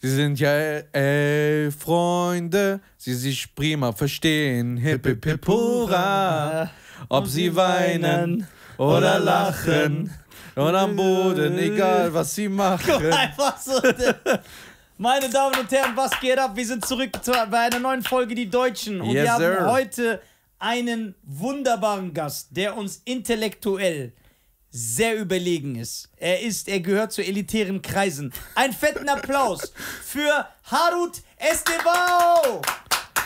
Sie sind ja elf äh, Freunde, sie sich prima verstehen. Hip, hip, hip, hurra. Ob sie weinen oder lachen oder am Boden, egal was sie machen. Guck einfach so. Meine Damen und Herren, was geht ab? Wir sind zurück bei einer neuen Folge Die Deutschen. Und yes, wir haben sir. heute einen wunderbaren Gast, der uns intellektuell sehr überlegen ist. Er ist, er gehört zu elitären Kreisen. Einen fetten Applaus für Harut Estevao!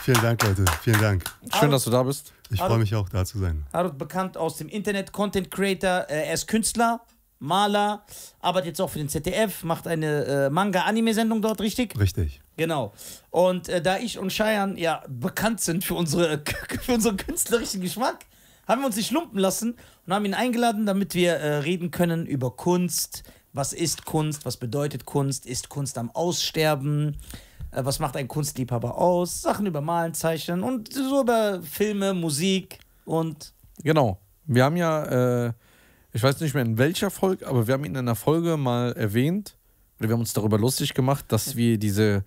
Vielen Dank, Leute. Vielen Dank. Schön, Harut, dass du da bist. Ich freue mich auch, da zu sein. Harut, bekannt aus dem Internet, Content Creator. Äh, er ist Künstler, Maler, arbeitet jetzt auch für den ZDF, macht eine äh, Manga-Anime-Sendung dort, richtig? Richtig. Genau. Und äh, da ich und Cheyenne ja bekannt sind für, unsere, für unseren künstlerischen Geschmack, haben wir uns nicht lumpen lassen und haben ihn eingeladen, damit wir äh, reden können über Kunst. Was ist Kunst? Was bedeutet Kunst? Ist Kunst am Aussterben? Äh, was macht ein Kunstliebhaber aus? Sachen über Malen, Zeichnen und so über Filme, Musik und. Genau. Wir haben ja, äh, ich weiß nicht mehr in welcher Folge, aber wir haben ihn in einer Folge mal erwähnt oder wir haben uns darüber lustig gemacht, dass wir diese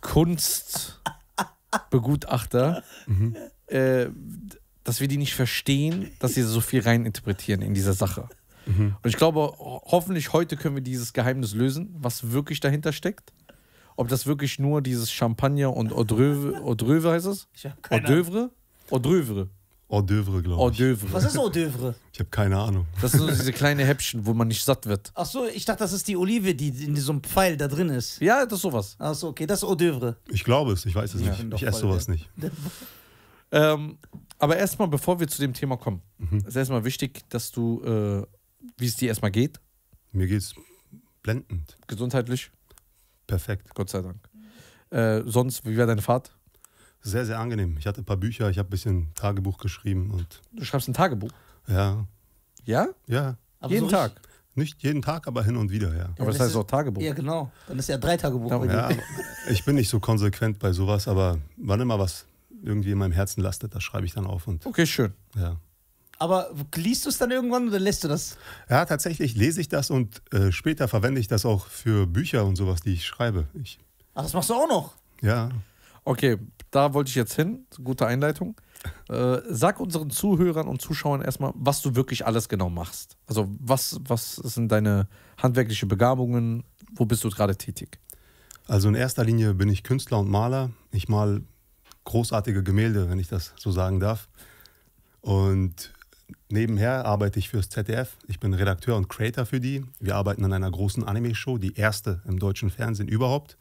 Kunstbegutachter. mhm. Äh, dass wir die nicht verstehen, dass sie so viel reininterpretieren in dieser Sache. Mhm. Und ich glaube, hoffentlich heute können wir dieses Geheimnis lösen, was wirklich dahinter steckt. Ob das wirklich nur dieses Champagner und Ordröve, Ordröve heißt es? Ich habe keine Ordövre? Ordrövre. Ordövre, glaube ich. Ordövre. Was ist Ordövre? Ich habe keine Ahnung. Das sind so diese kleinen Häppchen, wo man nicht satt wird. Ach so, ich dachte, das ist die Olive, die in so einem Pfeil da drin ist. Ja, das ist sowas. Ach so, okay, das ist Ordövre. Ich glaube es, ich weiß es ja, nicht. Ich, ich esse sowas der. nicht. Ähm, aber erstmal, bevor wir zu dem Thema kommen, mhm. ist erstmal wichtig, dass du, äh, wie es dir erstmal geht. Mir geht es blendend. Gesundheitlich? Perfekt. Gott sei Dank. Äh, sonst, wie war deine Fahrt? Sehr, sehr angenehm. Ich hatte ein paar Bücher, ich habe ein bisschen Tagebuch geschrieben. und. Du schreibst ein Tagebuch? Ja. Ja? Ja. Aber jeden so Tag? Nicht jeden Tag, aber hin und wieder, ja. aber das heißt ist, auch Tagebuch. Ja, genau. Dann ist ja drei Tagebuch. Ja, ich bin nicht so konsequent bei sowas, aber wann immer was irgendwie in meinem Herzen lastet, das schreibe ich dann auf. Und, okay, schön. Ja. Aber liest du es dann irgendwann oder lässt du das? Ja, tatsächlich lese ich das und äh, später verwende ich das auch für Bücher und sowas, die ich schreibe. Ich, Ach, das machst du auch noch? Ja. Okay, da wollte ich jetzt hin. Gute Einleitung. Äh, sag unseren Zuhörern und Zuschauern erstmal, was du wirklich alles genau machst. Also, was, was sind deine handwerklichen Begabungen? Wo bist du gerade tätig? Also, in erster Linie bin ich Künstler und Maler. Ich mal großartige Gemälde, wenn ich das so sagen darf. Und nebenher arbeite ich fürs ZDF. Ich bin Redakteur und Creator für die. Wir arbeiten an einer großen Anime-Show, die erste im deutschen Fernsehen überhaupt.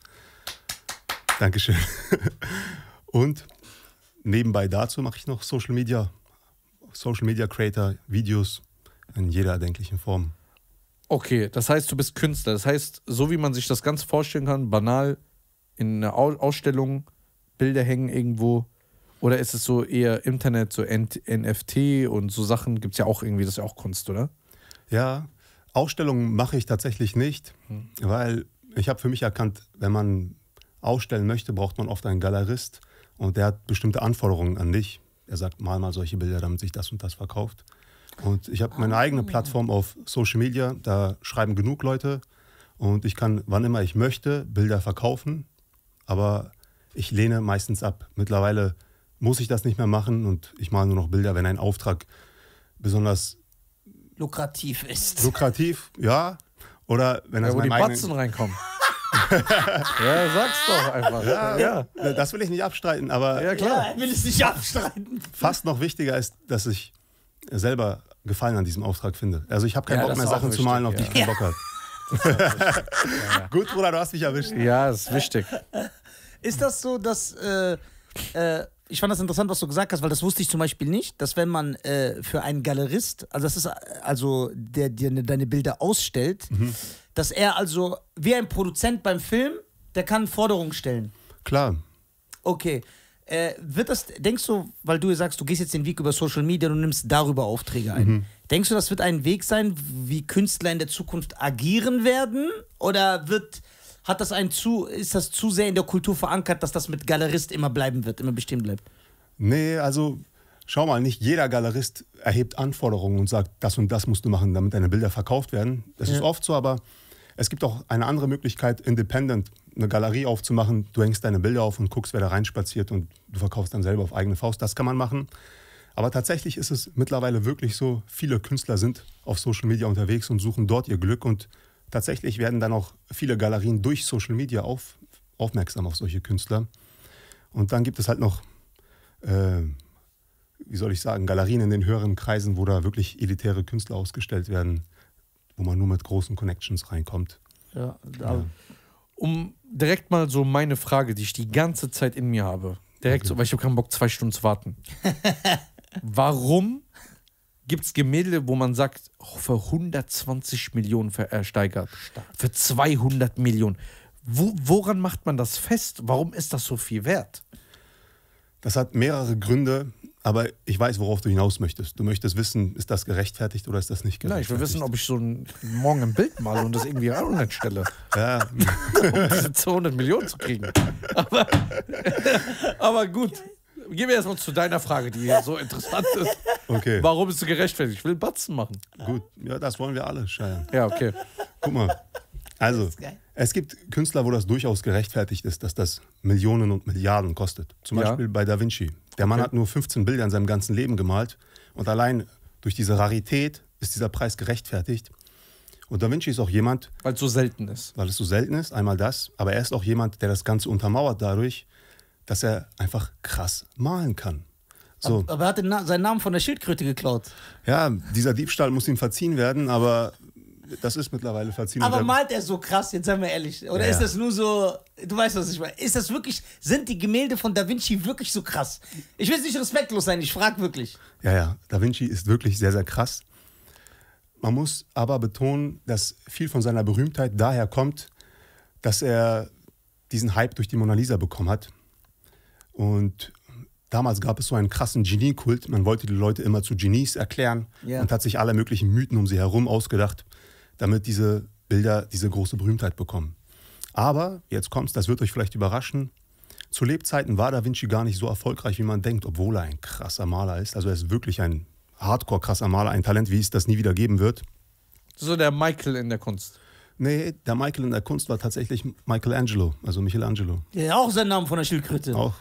Dankeschön. Und nebenbei dazu mache ich noch Social Media, Social Media Creator, Videos in jeder erdenklichen Form. Okay, das heißt, du bist Künstler. Das heißt, so wie man sich das Ganze vorstellen kann, banal in einer Ausstellung Bilder hängen irgendwo? Oder ist es so eher Internet, so NFT und so Sachen? Gibt es ja auch irgendwie, das ist ja auch Kunst, oder? Ja, Ausstellungen mache ich tatsächlich nicht, hm. weil ich habe für mich erkannt, wenn man ausstellen möchte, braucht man oft einen Galerist und der hat bestimmte Anforderungen an dich. Er sagt, mal mal solche Bilder, damit sich das und das verkauft. Und ich habe meine eigene ah. Plattform auf Social Media, da schreiben genug Leute und ich kann, wann immer ich möchte, Bilder verkaufen, aber ich lehne meistens ab. Mittlerweile muss ich das nicht mehr machen und ich male nur noch Bilder, wenn ein Auftrag besonders lukrativ ist. Lukrativ, ja. Oder wenn das ja, wo die Batzen reinkommen. ja, sag's doch einfach. Ja, ja, Das will ich nicht abstreiten, aber. Ja, klar. Ja, will es nicht abstreiten. Fast noch wichtiger ist, dass ich selber Gefallen an diesem Auftrag finde. Also ich habe keinen ja, Bock mehr, Sachen wichtig, zu malen, auf die ich keinen Bock habe. Gut, Bruder, du hast mich erwischt. Ja, ist wichtig. Ist das so, dass. Äh, äh, ich fand das interessant, was du gesagt hast, weil das wusste ich zum Beispiel nicht, dass wenn man äh, für einen Galerist, also das ist also der dir ne, deine Bilder ausstellt, mhm. dass er also wie ein Produzent beim Film, der kann Forderungen stellen. Klar. Okay. Äh, wird das, denkst du, weil du sagst, du gehst jetzt den Weg über Social Media und nimmst darüber Aufträge ein, mhm. denkst du, das wird ein Weg sein, wie Künstler in der Zukunft agieren werden? Oder wird hat das einen zu, ist das zu sehr in der Kultur verankert, dass das mit Galerist immer bleiben wird, immer bestehen bleibt? Nee, also schau mal, nicht jeder Galerist erhebt Anforderungen und sagt, das und das musst du machen, damit deine Bilder verkauft werden. Das ja. ist oft so, aber es gibt auch eine andere Möglichkeit, independent eine Galerie aufzumachen. Du hängst deine Bilder auf und guckst, wer da reinspaziert und du verkaufst dann selber auf eigene Faust. Das kann man machen. Aber tatsächlich ist es mittlerweile wirklich so, viele Künstler sind auf Social Media unterwegs und suchen dort ihr Glück und tatsächlich werden dann auch viele Galerien durch Social Media auf, aufmerksam auf solche Künstler. Und dann gibt es halt noch, äh, wie soll ich sagen, Galerien in den höheren Kreisen, wo da wirklich elitäre Künstler ausgestellt werden, wo man nur mit großen Connections reinkommt. Ja, da, ja. um direkt mal so meine Frage, die ich die ganze Zeit in mir habe, direkt okay. so, weil ich habe keinen Bock, zwei Stunden zu warten. Warum gibt es Gemälde, wo man sagt, oh, für 120 Millionen versteigert, äh, für 200 Millionen. Wo, woran macht man das fest? Warum ist das so viel wert? Das hat mehrere Gründe, aber ich weiß, worauf du hinaus möchtest. Du möchtest wissen, ist das gerechtfertigt oder ist das nicht gerechtfertigt? Nein, ich will wissen, ob ich so ein, morgen ein Bild male und das irgendwie online stelle. Ja. um diese 200 Millionen zu kriegen. Aber, aber gut, gehen wir erstmal zu deiner Frage, die hier so interessant ist. Okay. Warum bist du gerechtfertigt? Ich will Batzen machen. Gut, ja, das wollen wir alle, Scheiße. Ja, okay. Guck mal. Also, es gibt Künstler, wo das durchaus gerechtfertigt ist, dass das Millionen und Milliarden kostet. Zum ja. Beispiel bei Da Vinci. Der Mann okay. hat nur 15 Bilder in seinem ganzen Leben gemalt und allein durch diese Rarität ist dieser Preis gerechtfertigt. Und Da Vinci ist auch jemand. Weil es so selten ist. Weil es so selten ist, einmal das. Aber er ist auch jemand, der das Ganze untermauert dadurch, dass er einfach krass malen kann. So. Aber er hat den Na seinen Namen von der Schildkröte geklaut. Ja, dieser Diebstahl muss ihm verziehen werden, aber das ist mittlerweile verziehen. Aber malt er so krass, jetzt seien wir ehrlich. Oder ja. ist das nur so, du weißt, was ich meine. Ist das wirklich, sind die Gemälde von Da Vinci wirklich so krass? Ich will nicht respektlos sein, ich frage wirklich. Ja, ja, Da Vinci ist wirklich sehr, sehr krass. Man muss aber betonen, dass viel von seiner Berühmtheit daher kommt, dass er diesen Hype durch die Mona Lisa bekommen hat. Und damals gab es so einen krassen Genie-Kult. Man wollte die Leute immer zu Genies erklären yeah. und hat sich alle möglichen Mythen um sie herum ausgedacht, damit diese Bilder diese große Berühmtheit bekommen. Aber, jetzt kommt's, das wird euch vielleicht überraschen, zu Lebzeiten war Da Vinci gar nicht so erfolgreich, wie man denkt, obwohl er ein krasser Maler ist. Also er ist wirklich ein hardcore krasser Maler, ein Talent, wie es das nie wieder geben wird. So der Michael in der Kunst. Nee, der Michael in der Kunst war tatsächlich Michelangelo, also Michelangelo. ja, auch sein Name von der Schildkröte. Auch,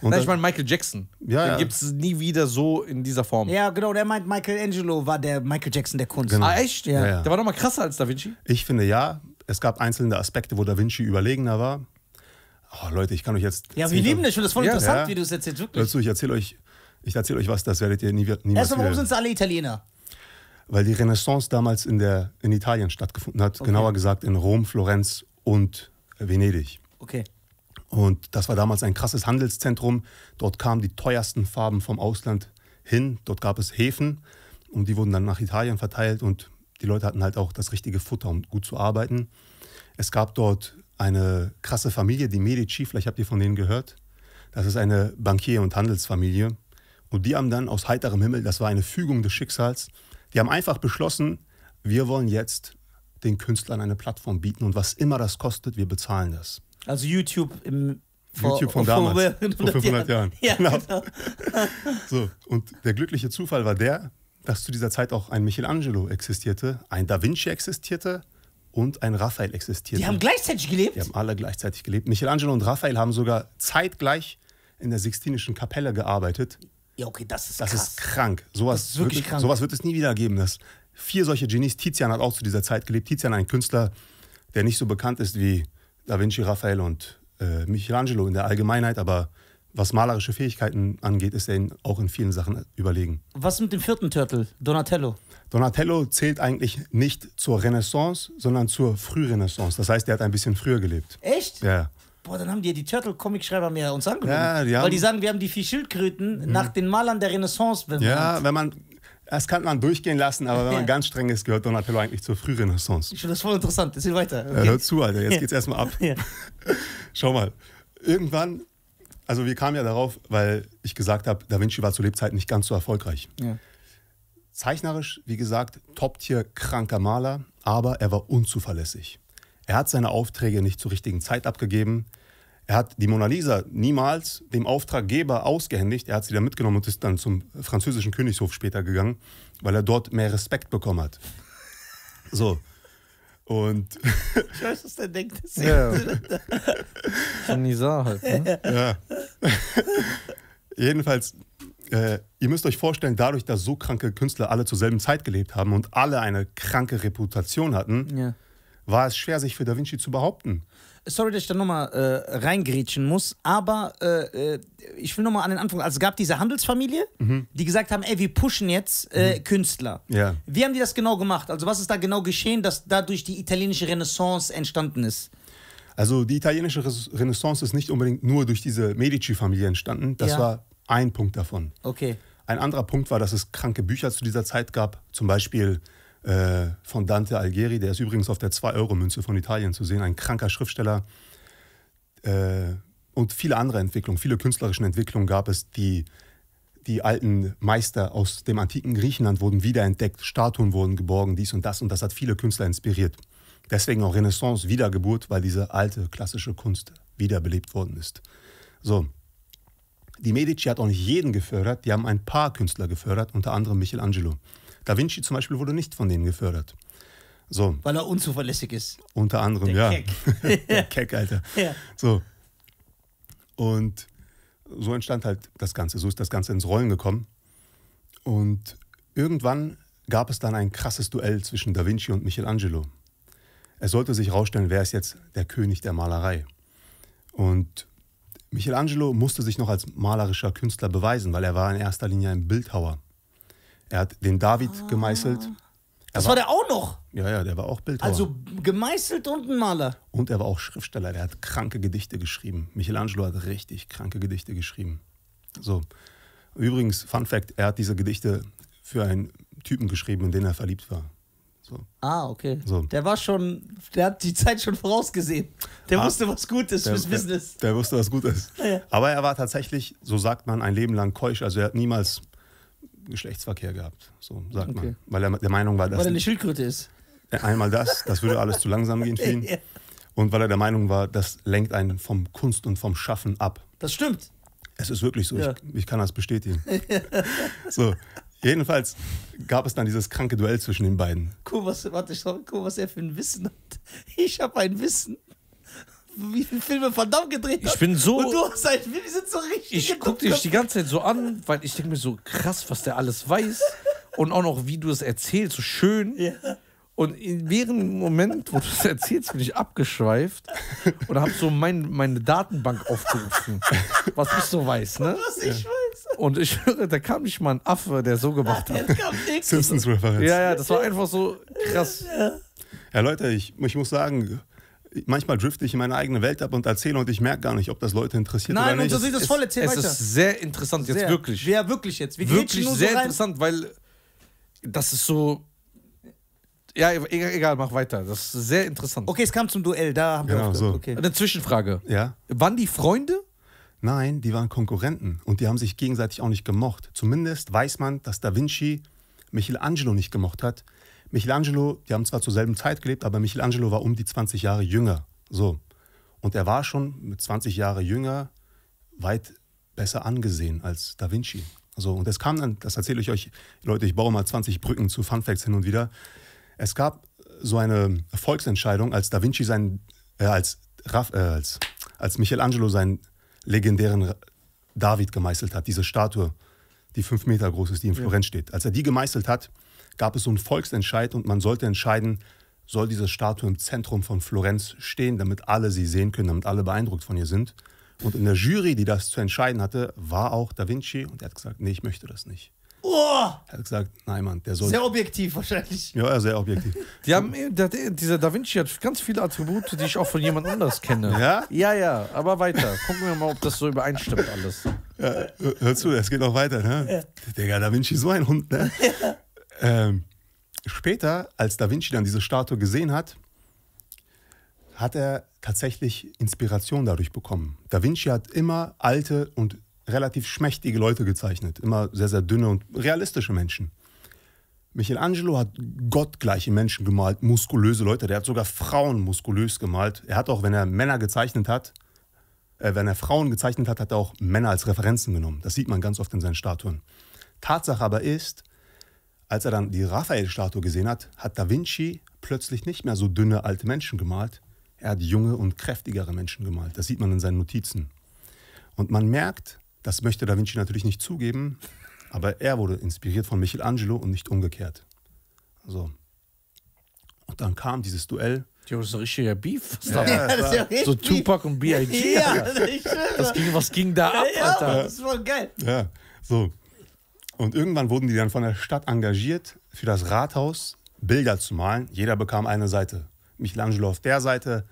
und ich meine Michael Jackson. Ja, Den ja. gibt es nie wieder so in dieser Form. Ja, genau. Der meint, Michelangelo war der Michael Jackson der Kunst. Genau. Ah, echt? Ja. ja. Der war noch mal krasser als Da Vinci? Ich finde ja. Es gab einzelne Aspekte, wo Da Vinci überlegener war. Oh, Leute, ich kann euch jetzt. Ja, wir lieben das schon. Das ist voll ja, interessant, ja. wie du es erzählst. Wirklich. Dazu, ich erzähle euch, ich erzähl euch was, das werdet ihr nie, nie Erstmal, warum sind es alle Italiener? Weil die Renaissance damals in, der, in Italien stattgefunden hat. Okay. Genauer gesagt in Rom, Florenz und Venedig. Okay. Und das war damals ein krasses Handelszentrum. Dort kamen die teuersten Farben vom Ausland hin. Dort gab es Häfen und die wurden dann nach Italien verteilt und die Leute hatten halt auch das richtige Futter, um gut zu arbeiten. Es gab dort eine krasse Familie, die Medici, vielleicht habt ihr von denen gehört. Das ist eine Bankier- und Handelsfamilie. Und die haben dann aus heiterem Himmel, das war eine Fügung des Schicksals, die haben einfach beschlossen, wir wollen jetzt den Künstlern eine Plattform bieten und was immer das kostet, wir bezahlen das. Also YouTube im vor, YouTube von damals, vor, 500 Jahren. Ja, genau. genau. so, und der glückliche Zufall war der, dass zu dieser Zeit auch ein Michelangelo existierte, ein Da Vinci existierte und ein Raphael existierte. Die haben gleichzeitig gelebt? Die haben alle gleichzeitig gelebt. Michelangelo und Raphael haben sogar zeitgleich in der Sixtinischen Kapelle gearbeitet. Ja, okay, das ist Das krass. ist krank. Sowas, ist wirklich wird, krank. sowas wird es nie wieder geben. Dass vier solche Genies, Tizian hat auch zu dieser Zeit gelebt. Tizian, ein Künstler, der nicht so bekannt ist wie da Vinci, Raphael und äh, Michelangelo in der Allgemeinheit, aber was malerische Fähigkeiten angeht, ist er ihnen auch in vielen Sachen überlegen. Was mit dem vierten Turtle, Donatello? Donatello zählt eigentlich nicht zur Renaissance, sondern zur Frührenaissance. Das heißt, er hat ein bisschen früher gelebt. Echt? Ja. Boah, dann haben die die Turtle-Comic-Schreiber mir uns angenommen. Ja, die haben, weil die sagen, wir haben die vier Schildkröten hm. nach den Malern der Renaissance benannt. Ja, wenn man das kann man durchgehen lassen, aber wenn man ganz streng ist, gehört Donatello eigentlich zur Frührenaissance. Ich finde Das voll interessant. Jetzt weiter. Okay. Ja, hör zu, Alter. Jetzt geht's erstmal ab. Schau mal. Irgendwann, also wir kamen ja darauf, weil ich gesagt habe, Da Vinci war zu Lebzeiten nicht ganz so erfolgreich. Zeichnerisch, wie gesagt, Top-Tier, kranker Maler, aber er war unzuverlässig. Er hat seine Aufträge nicht zur richtigen Zeit abgegeben. Er hat die Mona Lisa niemals dem Auftraggeber ausgehändigt. Er hat sie dann mitgenommen und ist dann zum französischen Königshof später gegangen, weil er dort mehr Respekt bekommen hat. So. Und. Ich weiß, was der denkt. Ja. Von Nizar halt. Ne? Ja. Jedenfalls, äh, ihr müsst euch vorstellen, dadurch, dass so kranke Künstler alle zur selben Zeit gelebt haben und alle eine kranke Reputation hatten, ja war es schwer, sich für Da Vinci zu behaupten. Sorry, dass ich da nochmal äh, reingrätschen muss, aber äh, äh, ich will nochmal an den Anfang. Also es gab diese Handelsfamilie, mhm. die gesagt haben, ey, wir pushen jetzt äh, mhm. Künstler. Ja. Wie haben die das genau gemacht? Also was ist da genau geschehen, dass dadurch die italienische Renaissance entstanden ist? Also die italienische Renaissance ist nicht unbedingt nur durch diese Medici-Familie entstanden. Das ja. war ein Punkt davon. Okay. Ein anderer Punkt war, dass es kranke Bücher zu dieser Zeit gab. Zum Beispiel äh, von Dante Alighieri, der ist übrigens auf der 2-Euro-Münze von Italien zu sehen, ein kranker Schriftsteller. Äh, und viele andere Entwicklungen, viele künstlerische Entwicklungen gab es, die die alten Meister aus dem antiken Griechenland wurden wiederentdeckt, Statuen wurden geborgen, dies und das und das hat viele Künstler inspiriert. Deswegen auch Renaissance, Wiedergeburt, weil diese alte klassische Kunst wiederbelebt worden ist. So, die Medici hat auch nicht jeden gefördert, die haben ein paar Künstler gefördert, unter anderem Michelangelo. Da Vinci zum Beispiel wurde nicht von denen gefördert. So. Weil er unzuverlässig ist. Unter anderem, Der ja. Keck. Der Keck, Alter. Ja. So. Und so entstand halt das Ganze. So ist das Ganze ins Rollen gekommen. Und irgendwann gab es dann ein krasses Duell zwischen Da Vinci und Michelangelo. Es sollte sich herausstellen, wer ist jetzt der König der Malerei. Und Michelangelo musste sich noch als malerischer Künstler beweisen, weil er war in erster Linie ein Bildhauer. Er hat den David ah. gemeißelt. Er das war, war, der auch noch? Ja, ja, der war auch Bildhauer. Also gemeißelt und ein Maler. Und er war auch Schriftsteller. Der hat kranke Gedichte geschrieben. Michelangelo hat richtig kranke Gedichte geschrieben. So. Übrigens, Fun Fact: Er hat diese Gedichte für einen Typen geschrieben, in den er verliebt war. So. Ah, okay. So. Der war schon, der hat die Zeit schon vorausgesehen. Der ah, wusste, was gut ist der, fürs Business. Der, der wusste, was gut ist. Ja. Aber er war tatsächlich, so sagt man, ein Leben lang keusch. Also er hat niemals Geschlechtsverkehr gehabt, so sagt okay. man. Weil er der Meinung war, dass. Weil er eine Schildkröte ist. Äh, einmal das, das würde alles zu langsam gehen für ihn. Und weil er der Meinung war, das lenkt einen vom Kunst und vom Schaffen ab. Das stimmt. Es ist wirklich so, ja. ich, ich, kann das bestätigen. so, jedenfalls gab es dann dieses kranke Duell zwischen den beiden. Guck, was, warte, guck, was er für ein Wissen hat. Ich habe ein Wissen wie viele Filme verdammt gedreht ich Ich bin so. Und du hast halt, wir sind so richtig. Ich guck dich die ganze Zeit so an, weil ich denke mir so krass, was der alles weiß. und auch noch, wie du es erzählst, so schön. Ja. Und in während Moment, wo du es erzählst, bin ich abgeschweift und habe so mein, meine Datenbank aufgerufen, was ich so weiß, ne? Was ich ja. weiß. Und ich höre, da kam nicht mal ein Affe, der so ah, gemacht hat. Simpsons-Referenz. Ja, ja, das war einfach so krass. Ja, ja Leute, ich, ich muss sagen, manchmal drifte ich in meine eigene Welt ab und erzähle und ich merke gar nicht, ob das Leute interessiert Nein, oder nicht. Nein, und du siehst das voll, erzähl es weiter. Es ist sehr interessant jetzt, sehr. wirklich. Ja, wirklich jetzt. Wir wirklich nur sehr so rein. interessant, weil das ist so... Ja, egal, e-, egal, mach weiter. Das ist sehr interessant. Okay, es kam zum Duell, da haben genau, wir so. okay. Eine Zwischenfrage. Ja? Waren die Freunde? Nein, die waren Konkurrenten und die haben sich gegenseitig auch nicht gemocht. Zumindest weiß man, dass Da Vinci Michelangelo nicht gemocht hat, Michelangelo, die haben zwar zur selben Zeit gelebt, aber Michelangelo war um die 20 Jahre jünger. So. Und er war schon mit 20 Jahren jünger weit besser angesehen als Da Vinci. Also, und es kam dann, das erzähle ich euch, Leute, ich baue mal 20 Brücken zu Funfacts hin und wieder. Es gab so eine Volksentscheidung, als Da Vinci sein, äh, als, Raff, äh, als, als Michelangelo seinen legendären David gemeißelt hat, diese Statue, die fünf Meter groß ist, die in Florenz ja. steht. Als er die gemeißelt hat, gab es so einen Volksentscheid und man sollte entscheiden, soll diese Statue im Zentrum von Florenz stehen, damit alle sie sehen können, damit alle beeindruckt von ihr sind. Und in der Jury, die das zu entscheiden hatte, war auch Da Vinci und er hat gesagt, nee, ich möchte das nicht. Oh! Er hat gesagt, nein, Mann, der soll. Sehr objektiv wahrscheinlich. Ja, sehr objektiv. Die haben, der, dieser Da Vinci hat ganz viele Attribute, die ich auch von jemand anders kenne. Ja? Ja, ja, aber weiter. Gucken wir mal, ob das so übereinstimmt alles. Ja, hör zu, es geht noch weiter, ne? Ja. Digga, Da Vinci ist so ein Hund, ne? Ja. Ähm, später, als Da Vinci dann diese Statue gesehen hat, hat er tatsächlich Inspiration dadurch bekommen. Da Vinci hat immer alte und relativ schmächtige Leute gezeichnet, immer sehr, sehr dünne und realistische Menschen. Michelangelo hat gottgleiche Menschen gemalt, muskulöse Leute, der hat sogar Frauen muskulös gemalt. Er hat auch, wenn er Männer gezeichnet hat, äh, wenn er Frauen gezeichnet hat, hat er auch Männer als Referenzen genommen. Das sieht man ganz oft in seinen Statuen. Tatsache aber ist, als er dann die Raphael-Statue gesehen hat, hat Da Vinci plötzlich nicht mehr so dünne alte Menschen gemalt. Er hat junge und kräftigere Menschen gemalt. Das sieht man in seinen Notizen. Und man merkt, das möchte Da Vinci natürlich nicht zugeben, aber er wurde inspiriert von Michelangelo und nicht umgekehrt. So. Und dann kam dieses Duell. Ja, das ist ein richtiger Beef. Ja, ja, so Tupac und B.I.G. Ja, das, das ging, was ging da ab, Alter? Ja, das war geil. Ja, so. Und irgendwann wurden die dann von der Stadt engagiert, für das Rathaus Bilder zu malen. Jeder bekam eine Seite. Michelangelo auf der Seite,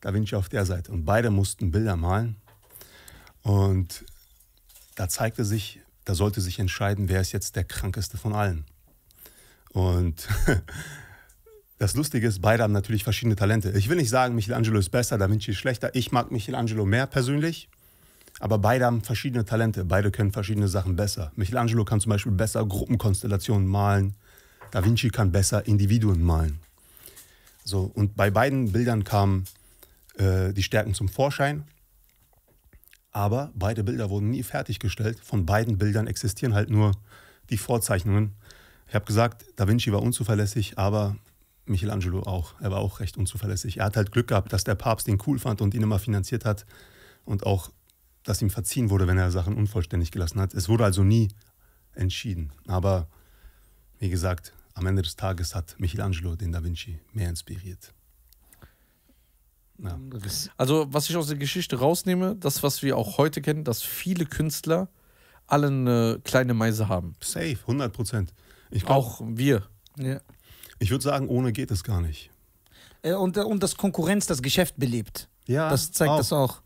Da Vinci auf der Seite. Und beide mussten Bilder malen. Und da zeigte sich, da sollte sich entscheiden, wer ist jetzt der krankeste von allen. Und das Lustige ist, beide haben natürlich verschiedene Talente. Ich will nicht sagen, Michelangelo ist besser, Da Vinci ist schlechter. Ich mag Michelangelo mehr persönlich. Aber beide haben verschiedene Talente, beide können verschiedene Sachen besser. Michelangelo kann zum Beispiel besser Gruppenkonstellationen malen, Da Vinci kann besser Individuen malen. So, und bei beiden Bildern kamen äh, die Stärken zum Vorschein, aber beide Bilder wurden nie fertiggestellt. Von beiden Bildern existieren halt nur die Vorzeichnungen. Ich habe gesagt, Da Vinci war unzuverlässig, aber Michelangelo auch. Er war auch recht unzuverlässig. Er hat halt Glück gehabt, dass der Papst ihn cool fand und ihn immer finanziert hat und auch dass ihm verziehen wurde, wenn er Sachen unvollständig gelassen hat. Es wurde also nie entschieden. Aber wie gesagt, am Ende des Tages hat Michelangelo den Da Vinci mehr inspiriert. Ja. Also, was ich aus der Geschichte rausnehme, das, was wir auch heute kennen, dass viele Künstler alle eine kleine Meise haben. Safe, 100 Prozent. Auch wir. Ja. Ich würde sagen, ohne geht es gar nicht. Äh, und, äh, und das Konkurrenz das Geschäft belebt. Ja, das zeigt auch. das auch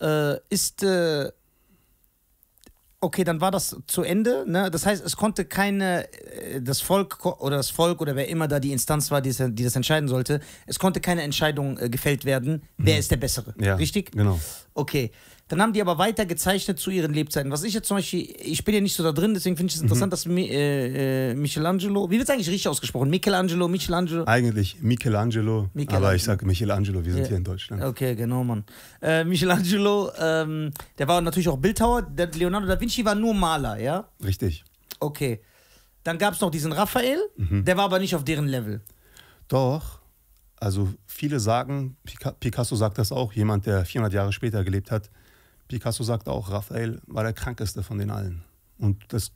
äh, ist. Äh, okay, dann war das zu Ende. Ne? Das heißt, es konnte keine, äh, das Volk oder das Volk oder wer immer da die Instanz war, die, die das entscheiden sollte, es konnte keine Entscheidung äh, gefällt werden, wer mhm. ist der Bessere. Ja, richtig? Genau. Okay. Dann haben die aber weiter gezeichnet zu ihren Lebzeiten. Was ich jetzt zum Beispiel, ich bin ja nicht so da drin, deswegen finde ich es mhm. interessant, mhm. dass Mi äh, äh, Michelangelo, wie wird es eigentlich richtig ausgesprochen? Michelangelo, Michelangelo? Eigentlich Michelangelo, Michelangelo. aber ich sage Michelangelo, wir sind ja. hier in Deutschland. Okay, genau, Mann. Äh, Michelangelo, ähm, der war natürlich auch Bildhauer. Der Leonardo da Vinci war nur Maler, ja? Richtig. Okay. Dann gab es noch diesen Raphael, mhm. der war aber nicht auf deren Level. Doch, also viele sagen, Picasso sagt das auch, jemand, der 400 Jahre später gelebt hat, Picasso sagt auch, Raphael war der krankeste von den allen. Und das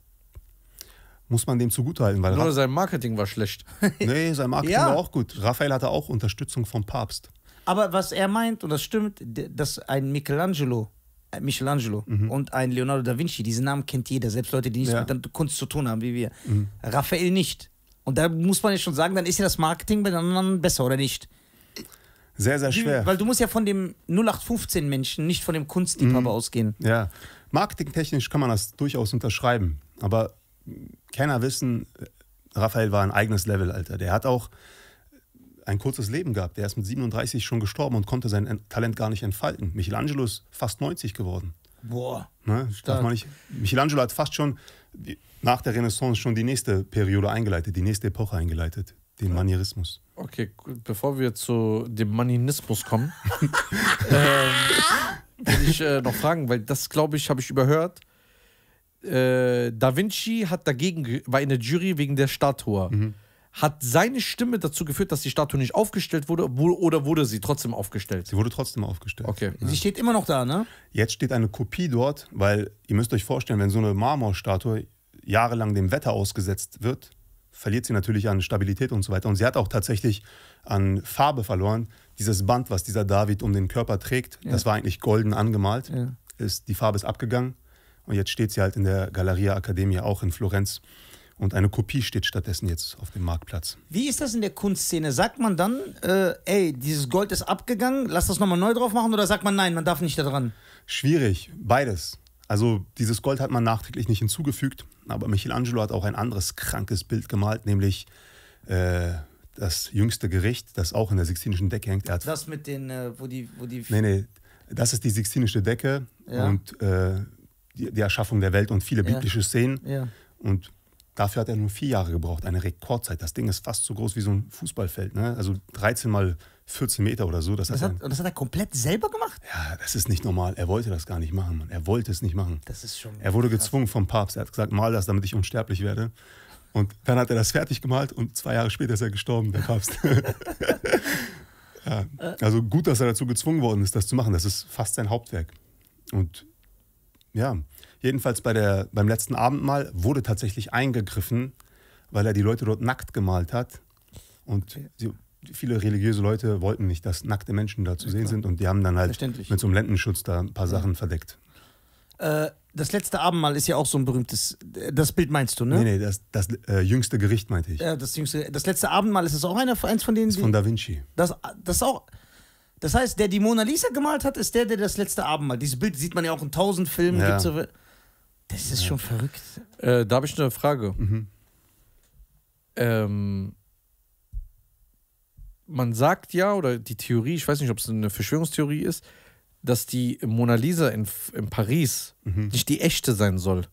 muss man dem zugutehalten. Weil Nur Ra sein Marketing war schlecht. nee, sein Marketing ja. war auch gut. Raphael hatte auch Unterstützung vom Papst. Aber was er meint, und das stimmt, dass ein Michelangelo, äh, Michelangelo mhm. und ein Leonardo da Vinci, diesen Namen kennt jeder, selbst Leute, die nichts ja. mit Kunst zu tun haben, wie wir. Mhm. Raphael nicht. Und da muss man ja schon sagen, dann ist ja das Marketing bei den anderen besser, oder nicht? Sehr, sehr schwer. weil du musst ja von dem 0815-Menschen, nicht von dem Kunstliebhaber mhm. ausgehen. Ja, marketingtechnisch kann man das durchaus unterschreiben. Aber Kenner wissen, Raphael war ein eigenes Level, Alter. Der hat auch ein kurzes Leben gehabt. Der ist mit 37 schon gestorben und konnte sein Talent gar nicht entfalten. Michelangelo ist fast 90 geworden. Boah. Ne? Darf man nicht. Michelangelo hat fast schon nach der Renaissance schon die nächste Periode eingeleitet, die nächste Epoche eingeleitet. Den Manierismus. Okay, bevor wir zu dem Maninismus kommen, ähm, will ich äh, noch fragen, weil das, glaube ich, habe ich überhört. Äh, da Vinci hat dagegen, war in der Jury wegen der Statue. Mhm. Hat seine Stimme dazu geführt, dass die Statue nicht aufgestellt wurde oder wurde sie trotzdem aufgestellt? Sie wurde trotzdem aufgestellt. Okay. Ja. Sie steht immer noch da, ne? Jetzt steht eine Kopie dort, weil ihr müsst euch vorstellen, wenn so eine Marmorstatue jahrelang dem Wetter ausgesetzt wird, verliert sie natürlich an Stabilität und so weiter. Und sie hat auch tatsächlich an Farbe verloren. Dieses Band, was dieser David um den Körper trägt, ja. das war eigentlich golden angemalt. Ja. Ist, die Farbe ist abgegangen. Und jetzt steht sie halt in der Galleria Academia auch in Florenz. Und eine Kopie steht stattdessen jetzt auf dem Marktplatz. Wie ist das in der Kunstszene? Sagt man dann, äh, ey, dieses Gold ist abgegangen, lass das nochmal neu drauf machen? Oder sagt man, nein, man darf nicht da dran? Schwierig, beides. Also dieses Gold hat man nachträglich nicht hinzugefügt. Aber Michelangelo hat auch ein anderes krankes Bild gemalt, nämlich äh, das jüngste Gericht, das auch in der Sixtinischen Decke hängt. das mit den, äh, wo die, wo die. Nee, nee, das ist die Sixtinische Decke ja. und äh, die, die, Erschaffung der Welt und viele ja. biblische Szenen. Ja. Und dafür hat er nur vier Jahre gebraucht, eine Rekordzeit. Das Ding ist fast so groß wie so ein Fußballfeld. Ne? Also 13 mal 14 Meter oder so. Das, das hat, er, das hat er komplett selber gemacht? Ja, das ist nicht normal. Er wollte das gar nicht machen, Mann. Er wollte es nicht machen. Das ist schon. Er wurde krass. gezwungen vom Papst. Er hat gesagt, mal das, damit ich unsterblich werde. Und dann hat er das fertig gemalt und zwei Jahre später ist er gestorben, der Papst. ja, also gut, dass er dazu gezwungen worden ist, das zu machen. Das ist fast sein Hauptwerk. Und ja, jedenfalls bei der, beim letzten Abendmahl wurde tatsächlich eingegriffen, weil er die Leute dort nackt gemalt hat. Und sie viele religiöse Leute wollten nicht, dass nackte Menschen da zu ja, sehen klar. sind und die haben dann halt mit so einem Lendenschutz da ein paar ja. Sachen verdeckt. Äh, das letzte Abendmahl ist ja auch so ein berühmtes. Das Bild meinst du, ne? Nee, nee, das, das äh, jüngste Gericht meinte ich. Ja, das jüngste. Das letzte Abendmahl ist das auch einer, eins von denen. Das ist von Da Vinci. Das, das auch. Das heißt, der die Mona Lisa gemalt hat, ist der, der das letzte Abendmahl. Dieses Bild sieht man ja auch in tausend Filmen. Ja. So, das ist schon verrückt. Äh, da habe ich eine Frage. Mhm. Ähm, man sagt ja, oder die Theorie, ich weiß nicht, ob es eine Verschwörungstheorie ist, dass die Mona Lisa in, in Paris mhm. nicht die echte sein soll.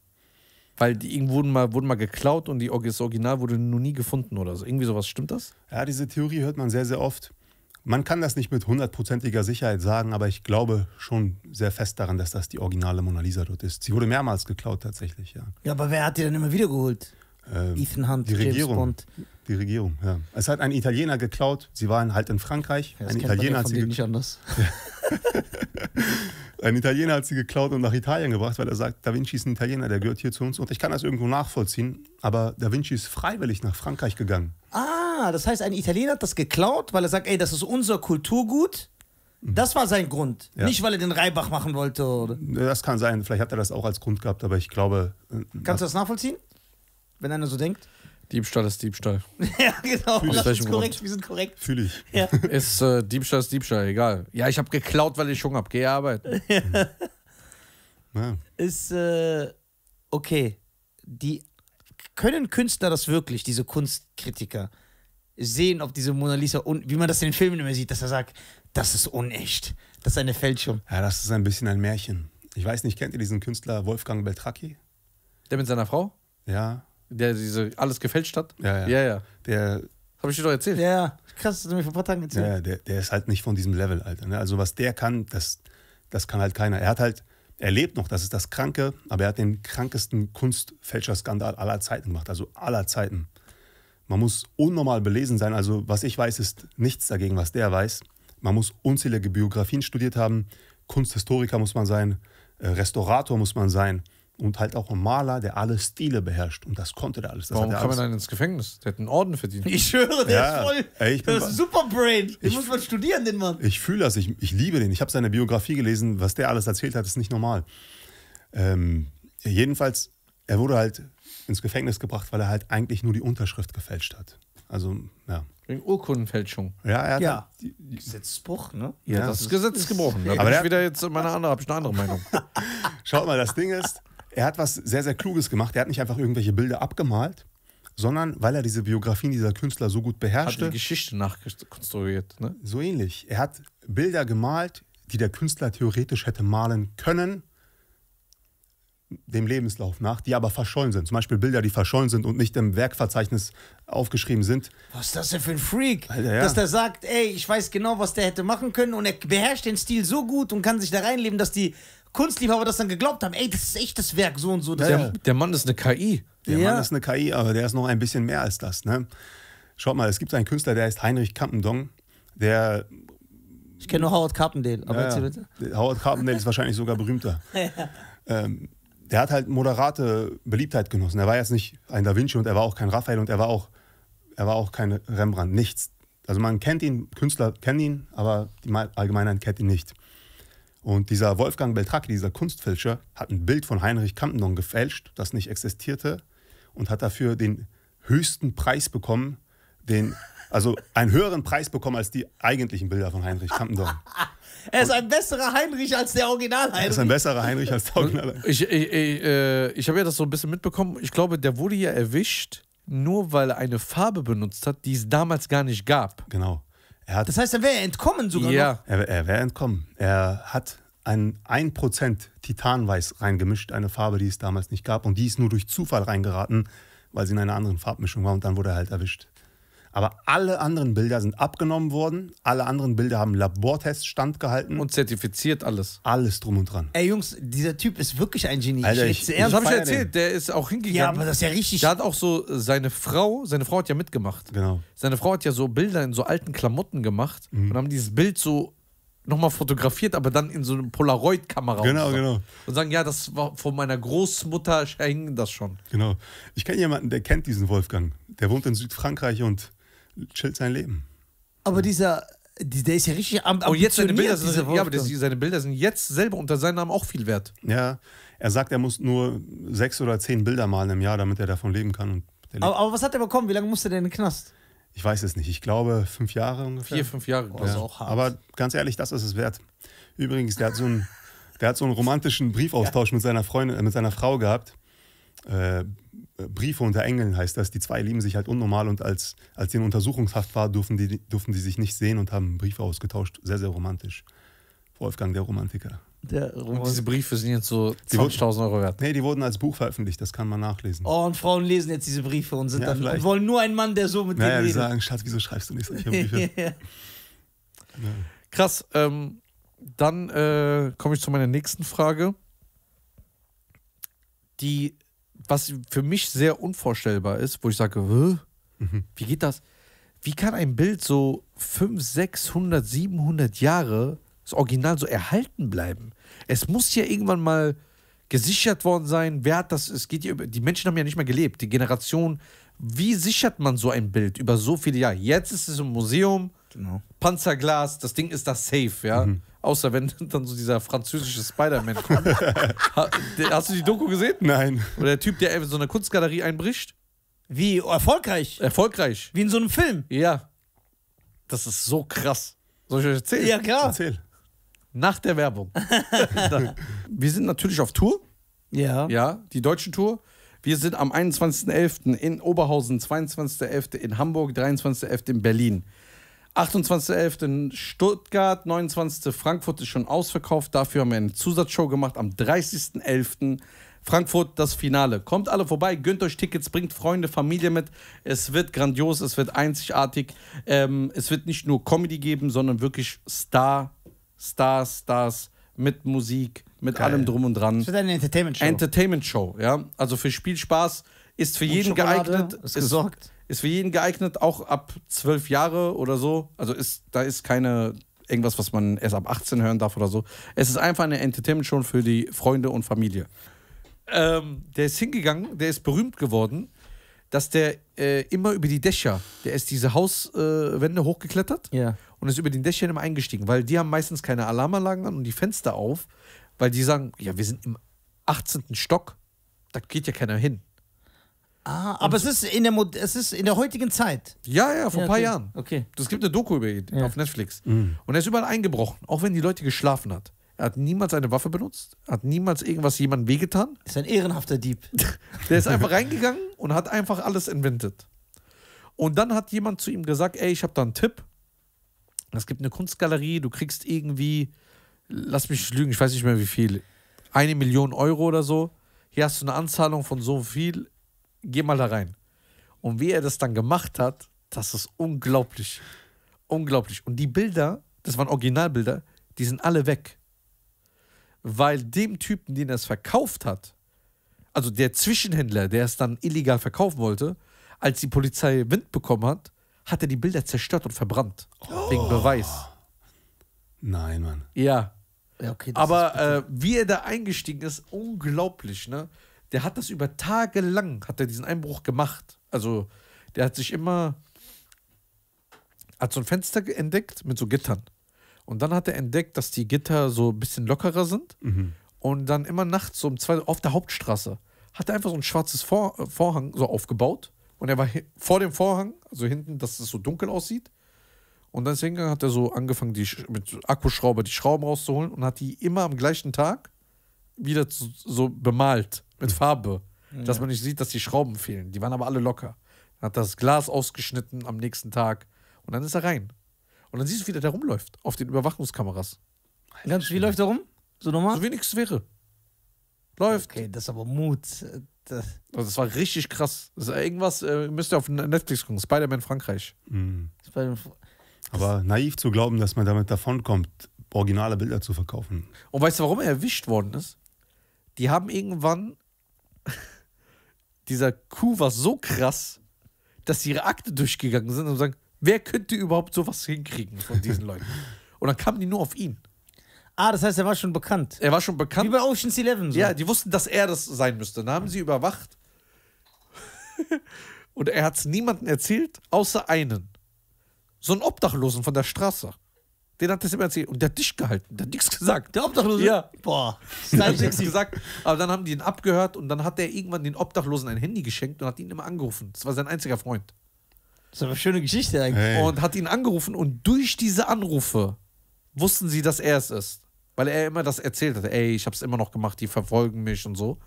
Weil die wurden mal, wurden mal geklaut und die, das Original wurde noch nie gefunden oder so. Irgendwie sowas, stimmt das? Ja, diese Theorie hört man sehr, sehr oft. Man kann das nicht mit hundertprozentiger Sicherheit sagen, aber ich glaube schon sehr fest daran, dass das die originale Mona Lisa dort ist. Sie wurde mehrmals geklaut tatsächlich, ja. Ja, aber wer hat die dann immer wieder geholt? Ähm, Ethan Hunt, die Regierung. James Bond. Die Regierung, ja. Es hat ein Italiener geklaut. Sie waren halt in Frankreich. Ja, ein Italiener hat sie nicht anders. ein Italiener hat sie geklaut und nach Italien gebracht, weil er sagt, Da Vinci ist ein Italiener, der gehört hier zu uns. Und ich kann das irgendwo nachvollziehen, aber Da Vinci ist freiwillig nach Frankreich gegangen. Ah, das heißt, ein Italiener hat das geklaut, weil er sagt, ey, das ist unser Kulturgut. Mhm. Das war sein Grund. Ja. Nicht, weil er den Reibach machen wollte. Oder? Das kann sein. Vielleicht hat er das auch als Grund gehabt, aber ich glaube. Äh, Kannst du äh, das nachvollziehen? Wenn einer so denkt? Diebstahl ist Diebstahl. ja, genau. Fühl das ist korrekt. Wir sind korrekt. Fühle ich. Ja. Ist äh, Diebstahl ist Diebstahl, egal. Ja, ich habe geklaut, weil ich Hunger habe. Geh arbeiten. ja. Ist äh, okay. Die können Künstler das wirklich, diese Kunstkritiker, sehen, ob diese Mona Lisa und wie man das in den Filmen immer sieht, dass er sagt, das ist unecht, das ist eine Fälschung. Ja, das ist ein bisschen ein Märchen. Ich weiß nicht, kennt ihr diesen Künstler Wolfgang Beltracchi? Der mit seiner Frau? Ja. Der diese alles gefälscht hat? Ja, ja. ja, ja. Der. Habe ich dir doch erzählt. Ja, ja. Krass, das hast du mir vor ein paar Tagen erzählt. Ja, der, der ist halt nicht von diesem Level, Alter. Ne? Also, was der kann, das, das kann halt keiner. Er hat halt, er lebt noch, das ist das Kranke, aber er hat den krankesten Kunstfälscher-Skandal aller Zeiten gemacht. Also aller Zeiten. Man muss unnormal belesen sein. Also, was ich weiß, ist nichts dagegen, was der weiß. Man muss unzählige Biografien studiert haben. Kunsthistoriker muss man sein. Äh, Restaurator muss man sein und halt auch ein Maler, der alle Stile beherrscht. Und das konnte er alles. Das Warum kam er dann ins Gefängnis? Der hat einen Orden verdient. Ich schwöre, der ja. ist voll. Ey, ich das ist Superbrain. Den ich, muss mal studieren, den Mann. Ich fühle das. Ich, ich liebe den. Ich habe seine Biografie gelesen. Was der alles erzählt hat, ist nicht normal. Ähm, jedenfalls, er wurde halt ins Gefängnis gebracht, weil er halt eigentlich nur die Unterschrift gefälscht hat. Also, ja. Wegen Urkundenfälschung. Ja, er hat ja. Halt Gesetzesbruch, ne? Ja, ja das, das ist Gesetz gebrochen. Da aber bin ich wieder jetzt meine andere, habe ich eine andere Meinung. Schaut mal, das Ding ist, er hat was sehr, sehr Kluges gemacht. Er hat nicht einfach irgendwelche Bilder abgemalt, sondern weil er diese Biografien dieser Künstler so gut beherrschte. Hat die Geschichte nachkonstruiert, ne? So ähnlich. Er hat Bilder gemalt, die der Künstler theoretisch hätte malen können, dem Lebenslauf nach, die aber verschollen sind. Zum Beispiel Bilder, die verschollen sind und nicht im Werkverzeichnis aufgeschrieben sind. Was ist das denn für ein Freak? Alter, ja. Dass der sagt, ey, ich weiß genau, was der hätte machen können und er beherrscht den Stil so gut und kann sich da reinleben, dass die Kunstliebhaber das dann geglaubt haben, ey, das ist echtes Werk, so und so. der, der Mann ist eine KI. Der ja. Mann ist eine KI, aber der ist noch ein bisschen mehr als das. Ne? Schaut mal, es gibt einen Künstler, der heißt Heinrich Kampendong, der ich kenne nur Howard Carpendale. Ja, ja. Howard Carpendale ist wahrscheinlich sogar berühmter. ja. ähm, der hat halt moderate Beliebtheit genossen. Er war jetzt nicht ein Da Vinci und er war auch kein Raphael und er war auch, er war auch kein Rembrandt. Nichts. Also man kennt ihn, Künstler kennen ihn, aber die Allgemeinheit kennt ihn nicht. Und dieser Wolfgang Beltracchi, dieser Kunstfälscher, hat ein Bild von Heinrich Campendon gefälscht, das nicht existierte, und hat dafür den höchsten Preis bekommen, den, also einen höheren Preis bekommen als die eigentlichen Bilder von Heinrich Campendon. Er ist ein besserer Heinrich als der Original Heinrich. Er ist ein besserer Heinrich als der Original Heinrich. Ich, ich, ich, äh, ich habe ja das so ein bisschen mitbekommen. Ich glaube, der wurde ja erwischt, nur weil er eine Farbe benutzt hat, die es damals gar nicht gab. Genau das heißt, er wäre entkommen sogar. Ja. Noch. Er, er wäre entkommen. Er hat ein 1% Titanweiß reingemischt, eine Farbe, die es damals nicht gab. Und die ist nur durch Zufall reingeraten, weil sie in einer anderen Farbmischung war und dann wurde er halt erwischt. Aber alle anderen Bilder sind abgenommen worden. Alle anderen Bilder haben Labortests standgehalten. Und zertifiziert alles. Alles drum und dran. Ey Jungs, dieser Typ ist wirklich ein Genie. Alter, ich, ich, das habe ich erzählt. Den. Der ist auch hingegangen. Ja, aber das ist ja richtig. Der hat auch so seine Frau, seine Frau hat ja mitgemacht. Genau. Seine Frau hat ja so Bilder in so alten Klamotten gemacht mhm. und haben dieses Bild so nochmal fotografiert, aber dann in so eine Polaroid-Kamera. Genau, und so. genau. Und sagen, ja, das war von meiner Großmutter hängen das schon. Genau. Ich kenne jemanden, der kennt diesen Wolfgang. Der wohnt in Südfrankreich und chillt sein Leben. Aber dieser, der ist ja richtig am Und oh, jetzt seine Bilder, sind, ja, aber das, seine Bilder sind jetzt selber unter seinem Namen auch viel wert. Ja, er sagt, er muss nur sechs oder zehn Bilder malen im Jahr, damit er davon leben kann. Aber, aber, was hat er bekommen? Wie lange musste der in den Knast? Ich weiß es nicht. Ich glaube fünf Jahre ungefähr. Vier, fünf Jahre. Oh, ja. ist auch hart. Aber ganz ehrlich, das ist es wert. Übrigens, der hat so einen, der hat so einen romantischen Briefaustausch ja. mit, seiner Freundin, mit seiner Frau gehabt. Äh, Briefe unter Engeln heißt das. Die zwei lieben sich halt unnormal und als, als sie in Untersuchungshaft war, durften die, durften die sich nicht sehen und haben Briefe ausgetauscht. Sehr, sehr romantisch. Wolfgang, der Romantiker. Der Roman diese Briefe sind jetzt so 20.000 Euro wert. Nee, die wurden als Buch veröffentlicht, das kann man nachlesen. Oh, und Frauen lesen jetzt diese Briefe und sind ja, dann und wollen nur einen Mann, der so mit naja, denen Ja, die sagen, Schatz, wieso schreibst du nicht solche Briefe? ja. Krass, ähm, dann äh, komme ich zu meiner nächsten Frage. Die was für mich sehr unvorstellbar ist, wo ich sage, mhm. wie geht das? Wie kann ein Bild so 500, 600, 700 Jahre, das Original, so erhalten bleiben? Es muss ja irgendwann mal gesichert worden sein. Wer hat das? Es geht ja über, die Menschen haben ja nicht mehr gelebt. Die Generation. Wie sichert man so ein Bild über so viele Jahre? Jetzt ist es im Museum, genau. Panzerglas, das Ding ist das safe, ja. Mhm. Außer wenn dann so dieser französische Spider-Man kommt. Hast du die Doku gesehen? Nein. Oder der Typ, der in so eine Kunstgalerie einbricht? Wie erfolgreich? Erfolgreich. Wie in so einem Film. Ja. Das ist so krass. Soll ich euch erzählen? Ja, klar. Erzähl. Nach der Werbung. wir sind natürlich auf Tour. Ja. Ja, die deutsche Tour. Wir sind am 21.11. in Oberhausen, 22.11. in Hamburg, 23.11. in Berlin. 28.11. Stuttgart, 29. Frankfurt ist schon ausverkauft. Dafür haben wir eine Zusatzshow gemacht am 30.11. Frankfurt das Finale. Kommt alle vorbei, gönnt euch Tickets, bringt Freunde, Familie mit. Es wird grandios, es wird einzigartig. Ähm, es wird nicht nur Comedy geben, sondern wirklich Star, Stars, Stars mit Musik, mit Geil. allem drum und dran. Es wird eine Entertainment-Show. Entertainment-Show, ja. Also für Spielspaß ist für und jeden Schokolade geeignet. Ist gesorgt. Ist ist für jeden geeignet, auch ab zwölf Jahre oder so. Also ist, da ist keine irgendwas, was man erst ab 18 hören darf oder so. Es ist einfach eine Entertainment-Show für die Freunde und Familie. Ähm, der ist hingegangen, der ist berühmt geworden, dass der äh, immer über die Dächer, der ist diese Hauswände äh, hochgeklettert ja. und ist über den Dächern immer eingestiegen, weil die haben meistens keine Alarmanlagen an und die Fenster auf, weil die sagen, ja, wir sind im 18. Stock, da geht ja keiner hin. Ah, aber es ist, in der es ist in der heutigen Zeit. Ja, ja, vor ja, ein paar okay. Jahren. Okay. Es gibt eine Doku über ihn ja. auf Netflix. Mhm. Und er ist überall eingebrochen, auch wenn die Leute geschlafen hat. Er hat niemals eine Waffe benutzt, hat niemals irgendwas jemandem wehgetan. Ist ein ehrenhafter Dieb. der ist einfach reingegangen und hat einfach alles inventet. Und dann hat jemand zu ihm gesagt: Ey, ich habe da einen Tipp. Es gibt eine Kunstgalerie, du kriegst irgendwie, lass mich lügen, ich weiß nicht mehr wie viel, eine Million Euro oder so. Hier hast du eine Anzahlung von so viel geh mal da rein. Und wie er das dann gemacht hat, das ist unglaublich. Unglaublich. Und die Bilder, das waren Originalbilder, die sind alle weg. Weil dem Typen, den er es verkauft hat, also der Zwischenhändler, der es dann illegal verkaufen wollte, als die Polizei Wind bekommen hat, hat er die Bilder zerstört und verbrannt. Oh. Wegen Beweis. Nein, Mann. Ja. ja okay, Aber äh, wie er da eingestiegen ist, unglaublich, ne? der hat das über Tage lang, hat er diesen Einbruch gemacht. Also der hat sich immer, hat so ein Fenster entdeckt mit so Gittern. Und dann hat er entdeckt, dass die Gitter so ein bisschen lockerer sind. Mhm. Und dann immer nachts um zwei auf der Hauptstraße hat er einfach so ein schwarzes Vor Vorhang so aufgebaut. Und er war vor dem Vorhang, also hinten, dass es so dunkel aussieht. Und dann ist er hingegangen, hat er so angefangen, die mit Akkuschrauber die Schrauben rauszuholen und hat die immer am gleichen Tag wieder so, so bemalt mit Farbe, ja. dass man nicht sieht, dass die Schrauben fehlen. Die waren aber alle locker. Dann hat das Glas ausgeschnitten am nächsten Tag und dann ist er rein. Und dann siehst du, wie der da rumläuft auf den Überwachungskameras. Ganz, wie läuft er rum? So normal? So wenigstens wäre. Läuft. Okay, das ist aber Mut. Das, also das war richtig krass. irgendwas äh, müsst ihr auf Netflix gucken. Spider-Man Frankreich. Mhm. aber naiv zu glauben, dass man damit davonkommt, originale Bilder zu verkaufen. Und weißt du, warum er erwischt worden ist? Die haben irgendwann dieser Coup war so krass, dass sie ihre Akte durchgegangen sind und sagen, wer könnte überhaupt sowas hinkriegen von diesen Leuten? Und dann kamen die nur auf ihn. Ah, das heißt, er war schon bekannt. Er war schon bekannt. Wie bei Ocean's Eleven. So. Ja, die wussten, dass er das sein müsste. Dann haben sie überwacht. und er hat es niemandem erzählt, außer einen. So einen Obdachlosen von der Straße. Den hat das immer erzählt. Und der hat dich gehalten. Der hat nichts gesagt. Der Obdachlose? Ja. Boah. Der hat nichts gesagt. Aber dann haben die ihn abgehört und dann hat er irgendwann den Obdachlosen ein Handy geschenkt und hat ihn immer angerufen. Das war sein einziger Freund. Das ist eine schöne Geschichte eigentlich. Hey. Und hat ihn angerufen und durch diese Anrufe wussten sie, dass er es ist. Weil er immer das erzählt hat. Ey, ich hab's immer noch gemacht, die verfolgen mich und so.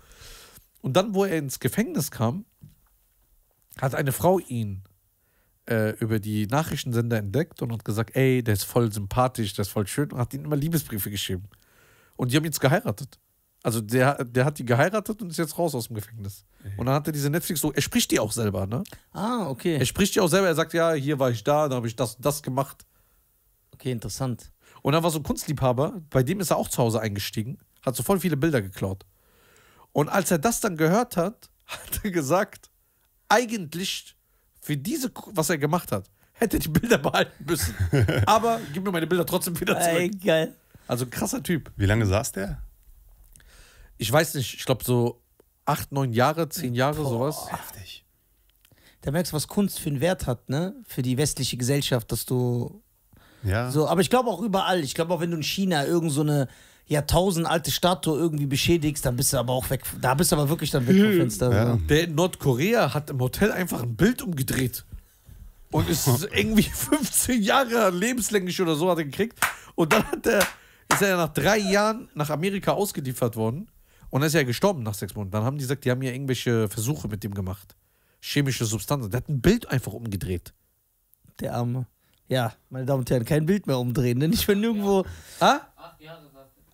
Und dann, wo er ins Gefängnis kam, hat eine Frau ihn äh, über die Nachrichtensender entdeckt und hat gesagt, ey, der ist voll sympathisch, der ist voll schön und hat ihnen immer Liebesbriefe geschrieben. Und die haben jetzt geheiratet. Also der, der hat die geheiratet und ist jetzt raus aus dem Gefängnis. Mhm. Und dann hat er diese Netflix so, er spricht die auch selber, ne? Ah, okay. Er spricht die auch selber, er sagt, ja, hier war ich da, da habe ich das und das gemacht. Okay, interessant. Und dann war so ein Kunstliebhaber, bei dem ist er auch zu Hause eingestiegen, hat so voll viele Bilder geklaut. Und als er das dann gehört hat, hat er gesagt, eigentlich für diese, was er gemacht hat, hätte die Bilder behalten müssen. Aber gib mir meine Bilder trotzdem wieder zurück. Geil. Also krasser Typ. Wie lange saß der? Ich weiß nicht, ich glaube so acht, neun Jahre, zehn Jahre, Boah. sowas. Heftig. Da merkst du, was Kunst für einen Wert hat, ne? Für die westliche Gesellschaft, dass du. Ja. So, aber ich glaube auch überall. Ich glaube auch, wenn du in China irgend so eine jahrtausendalte Statue irgendwie beschädigst, dann bist du aber auch weg. Da bist du aber wirklich dann weg vom hm. Fenster. Ja. Der in Nordkorea hat im Hotel einfach ein Bild umgedreht. Und ist irgendwie 15 Jahre lebenslänglich oder so hat er gekriegt. Und dann hat er, ist er nach drei Jahren nach Amerika ausgeliefert worden. Und er ist ja gestorben nach sechs Monaten. Dann haben die gesagt, die haben ja irgendwelche Versuche mit dem gemacht. Chemische Substanzen. Der hat ein Bild einfach umgedreht. Der Arme. Ja, meine Damen und Herren, kein Bild mehr umdrehen, denn ne? ich bin nirgendwo. Ah? Ja. Ah? Acht Jahre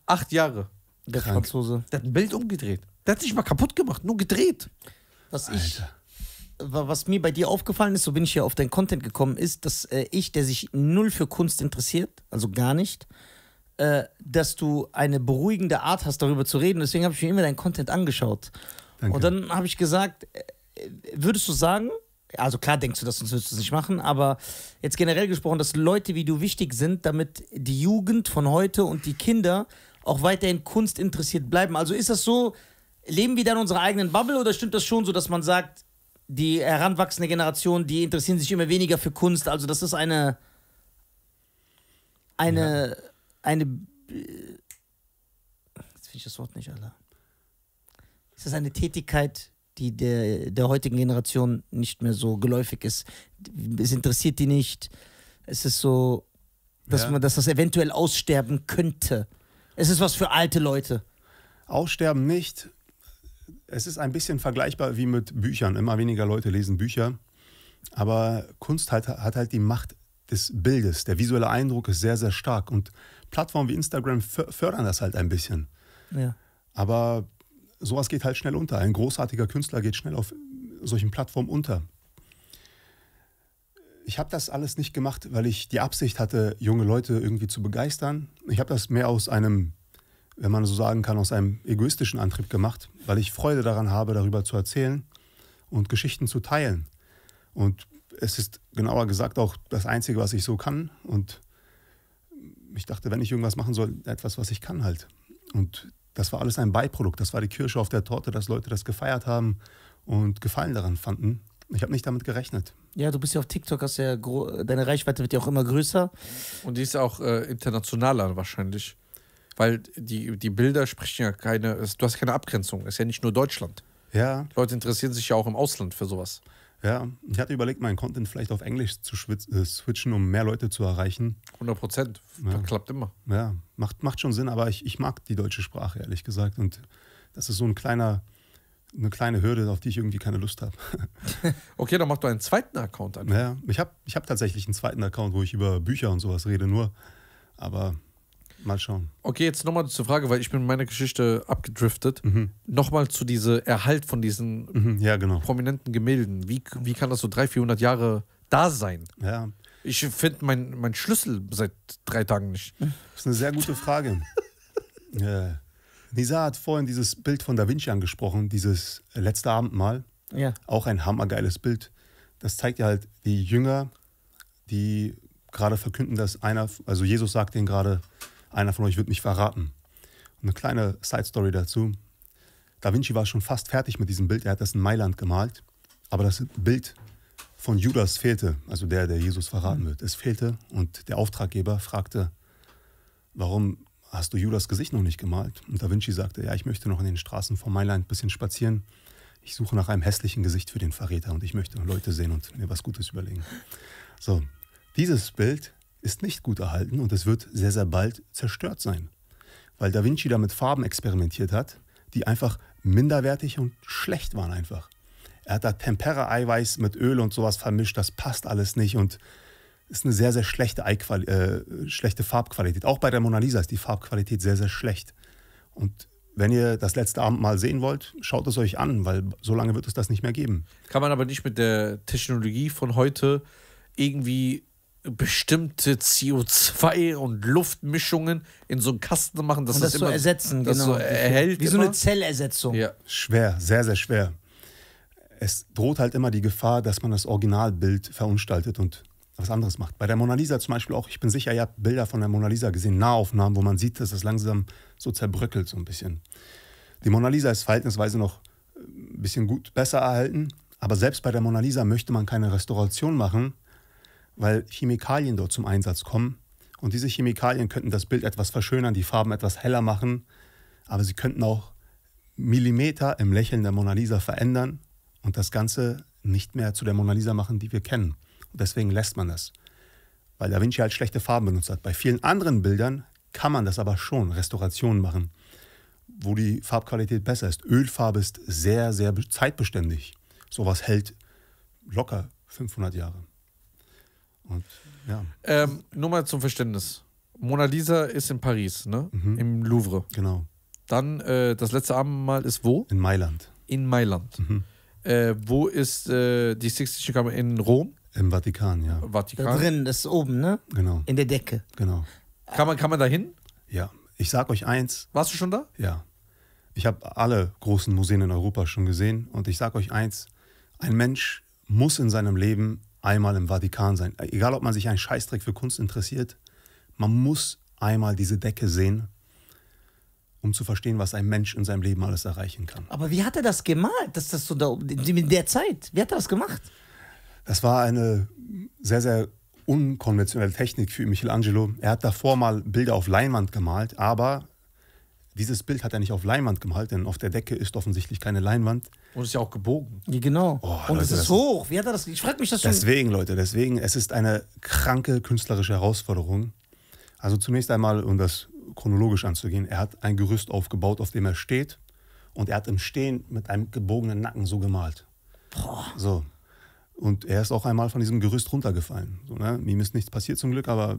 Acht Jahre. Der Krank. Franzose. Der hat ein Bild umgedreht. Der hat sich mal kaputt gemacht, nur gedreht. Was ich. Alter. Was mir bei dir aufgefallen ist, so bin ich hier auf deinen Content gekommen, ist, dass äh, ich, der sich null für Kunst interessiert, also gar nicht, äh, dass du eine beruhigende Art hast, darüber zu reden. Deswegen habe ich mir immer deinen Content angeschaut. Danke. Und dann habe ich gesagt, äh, würdest du sagen, also klar denkst du das, sonst würdest du es nicht machen, aber jetzt generell gesprochen, dass Leute wie du wichtig sind, damit die Jugend von heute und die Kinder auch weiterhin Kunst interessiert bleiben. Also ist das so, leben wir dann in unserer eigenen Bubble oder stimmt das schon so, dass man sagt, die heranwachsende Generation, die interessieren sich immer weniger für Kunst. Also das ist eine eine ja. eine jetzt finde ich das Wort nicht, Alter. Es ist eine Tätigkeit, die der, der heutigen Generation nicht mehr so geläufig ist. Es interessiert die nicht. Es ist so, dass ja. man, dass das eventuell aussterben könnte. Es ist was für alte Leute. Aussterben nicht. Es ist ein bisschen vergleichbar wie mit Büchern. Immer weniger Leute lesen Bücher. Aber Kunst hat, hat halt die Macht des Bildes. Der visuelle Eindruck ist sehr, sehr stark. Und Plattformen wie Instagram fördern das halt ein bisschen. Ja. Aber sowas geht halt schnell unter. Ein großartiger Künstler geht schnell auf solchen Plattformen unter. Ich habe das alles nicht gemacht, weil ich die Absicht hatte, junge Leute irgendwie zu begeistern. Ich habe das mehr aus einem, wenn man so sagen kann, aus einem egoistischen Antrieb gemacht, weil ich Freude daran habe, darüber zu erzählen und Geschichten zu teilen. Und es ist genauer gesagt auch das Einzige, was ich so kann. Und ich dachte, wenn ich irgendwas machen soll, etwas, was ich kann halt. Und das war alles ein Beiprodukt. Das war die Kirsche auf der Torte, dass Leute das gefeiert haben und Gefallen daran fanden. Ich habe nicht damit gerechnet. Ja, du bist ja auf TikTok, hast ja deine Reichweite wird ja auch immer größer. Und die ist auch äh, internationaler wahrscheinlich. Weil die, die Bilder sprechen ja keine, du hast keine Abgrenzung, ist ja nicht nur Deutschland. Ja. Leute interessieren sich ja auch im Ausland für sowas. Ja, ich hatte überlegt, meinen Content vielleicht auf Englisch zu äh, switchen, um mehr Leute zu erreichen. 100 Prozent, ja. klappt immer. Ja, macht, macht schon Sinn, aber ich, ich mag die deutsche Sprache, ehrlich gesagt. Und das ist so ein kleiner, eine kleine Hürde, auf die ich irgendwie keine Lust habe. okay, dann mach du einen zweiten Account an. Ja, ich habe ich hab tatsächlich einen zweiten Account, wo ich über Bücher und sowas rede, nur. Aber mal schauen. Okay, jetzt nochmal zur Frage, weil ich bin meiner Geschichte abgedriftet. Mhm. Nochmal zu diesem Erhalt von diesen mhm, ja, genau. prominenten Gemälden. Wie, wie kann das so 300, 400 Jahre da sein? Ja. Ich finde meinen mein Schlüssel seit drei Tagen nicht. Das ist eine sehr gute Frage. ja. Nisa hat vorhin dieses Bild von Da Vinci angesprochen, dieses letzte Abendmahl. Ja. Auch ein hammergeiles Bild. Das zeigt ja halt die Jünger, die gerade verkünden, dass einer, also Jesus sagt denen gerade, einer von euch wird mich verraten. Und eine kleine Side-Story dazu. Da Vinci war schon fast fertig mit diesem Bild. Er hat das in Mailand gemalt. Aber das Bild von Judas fehlte, also der, der Jesus verraten wird. Es fehlte und der Auftraggeber fragte, warum hast du Judas Gesicht noch nicht gemalt? Und Da Vinci sagte, ja, ich möchte noch in den Straßen von Mailand ein bisschen spazieren. Ich suche nach einem hässlichen Gesicht für den Verräter und ich möchte Leute sehen und mir was Gutes überlegen. So, dieses Bild ist nicht gut erhalten und es wird sehr, sehr bald zerstört sein, weil Da Vinci da mit Farben experimentiert hat, die einfach minderwertig und schlecht waren einfach. Er hat da Tempera-Eiweiß mit Öl und sowas vermischt, das passt alles nicht und ist eine sehr, sehr schlechte, äh, schlechte Farbqualität. Auch bei der Mona Lisa ist die Farbqualität sehr, sehr schlecht. Und wenn ihr das letzte Abend mal sehen wollt, schaut es euch an, weil so lange wird es das nicht mehr geben. Kann man aber nicht mit der Technologie von heute irgendwie bestimmte CO2 und Luftmischungen in so einen Kasten machen, dass und das, das so immer, ersetzen, das genau. so erhält. Wie immer. so eine Zellersetzung. Ja. Schwer, sehr, sehr schwer. Es droht halt immer die Gefahr, dass man das Originalbild verunstaltet und was anderes macht. Bei der Mona Lisa zum Beispiel auch, ich bin sicher, ihr habt Bilder von der Mona Lisa gesehen, Nahaufnahmen, wo man sieht, dass es langsam so zerbröckelt so ein bisschen. Die Mona Lisa ist verhältnisweise noch ein äh, bisschen gut besser erhalten, aber selbst bei der Mona Lisa möchte man keine Restauration machen, weil Chemikalien dort zum Einsatz kommen. Und diese Chemikalien könnten das Bild etwas verschönern, die Farben etwas heller machen, aber sie könnten auch Millimeter im Lächeln der Mona Lisa verändern und das Ganze nicht mehr zu der Mona Lisa machen, die wir kennen. Deswegen lässt man das. Weil Da Vinci halt schlechte Farben benutzt hat. Bei vielen anderen Bildern kann man das aber schon, Restaurationen machen, wo die Farbqualität besser ist. Ölfarbe ist sehr, sehr zeitbeständig. Sowas hält locker 500 Jahre. Und, ja. ähm, nur mal zum Verständnis. Mona Lisa ist in Paris, ne? Mhm. Im Louvre. Genau. Dann äh, das letzte Abendmahl ist wo? In Mailand. In Mailand. Mhm. Äh, wo ist äh, die Sixtische Kammer? In Rom? Im Vatikan, ja. Vatikan. Da drin, das ist oben, ne? Genau. In der Decke. Genau. Kann man, kann man da hin? Ja. Ich sag euch eins. Warst du schon da? Ja. Ich habe alle großen Museen in Europa schon gesehen und ich sag euch eins. Ein Mensch muss in seinem Leben einmal im Vatikan sein. Egal, ob man sich einen Scheißdreck für Kunst interessiert, man muss einmal diese Decke sehen, um zu verstehen, was ein Mensch in seinem Leben alles erreichen kann. Aber wie hat er das gemalt, dass das so da in der Zeit? Wie hat er das gemacht? Das war eine sehr, sehr unkonventionelle Technik für Michelangelo. Er hat davor mal Bilder auf Leinwand gemalt, aber dieses Bild hat er nicht auf Leinwand gemalt, denn auf der Decke ist offensichtlich keine Leinwand. Und es ist ja auch gebogen. Ja, genau. Oh, und Leute, es ist hoch. Wie hat er das? Ich frage mich das schon. Deswegen, Leute, deswegen, es ist eine kranke künstlerische Herausforderung. Also zunächst einmal, um das chronologisch anzugehen, er hat ein Gerüst aufgebaut, auf dem er steht. Und er hat im Stehen mit einem gebogenen Nacken so gemalt. Boah. So, und er ist auch einmal von diesem Gerüst runtergefallen. So, ne? Ihm ist nichts passiert zum Glück, aber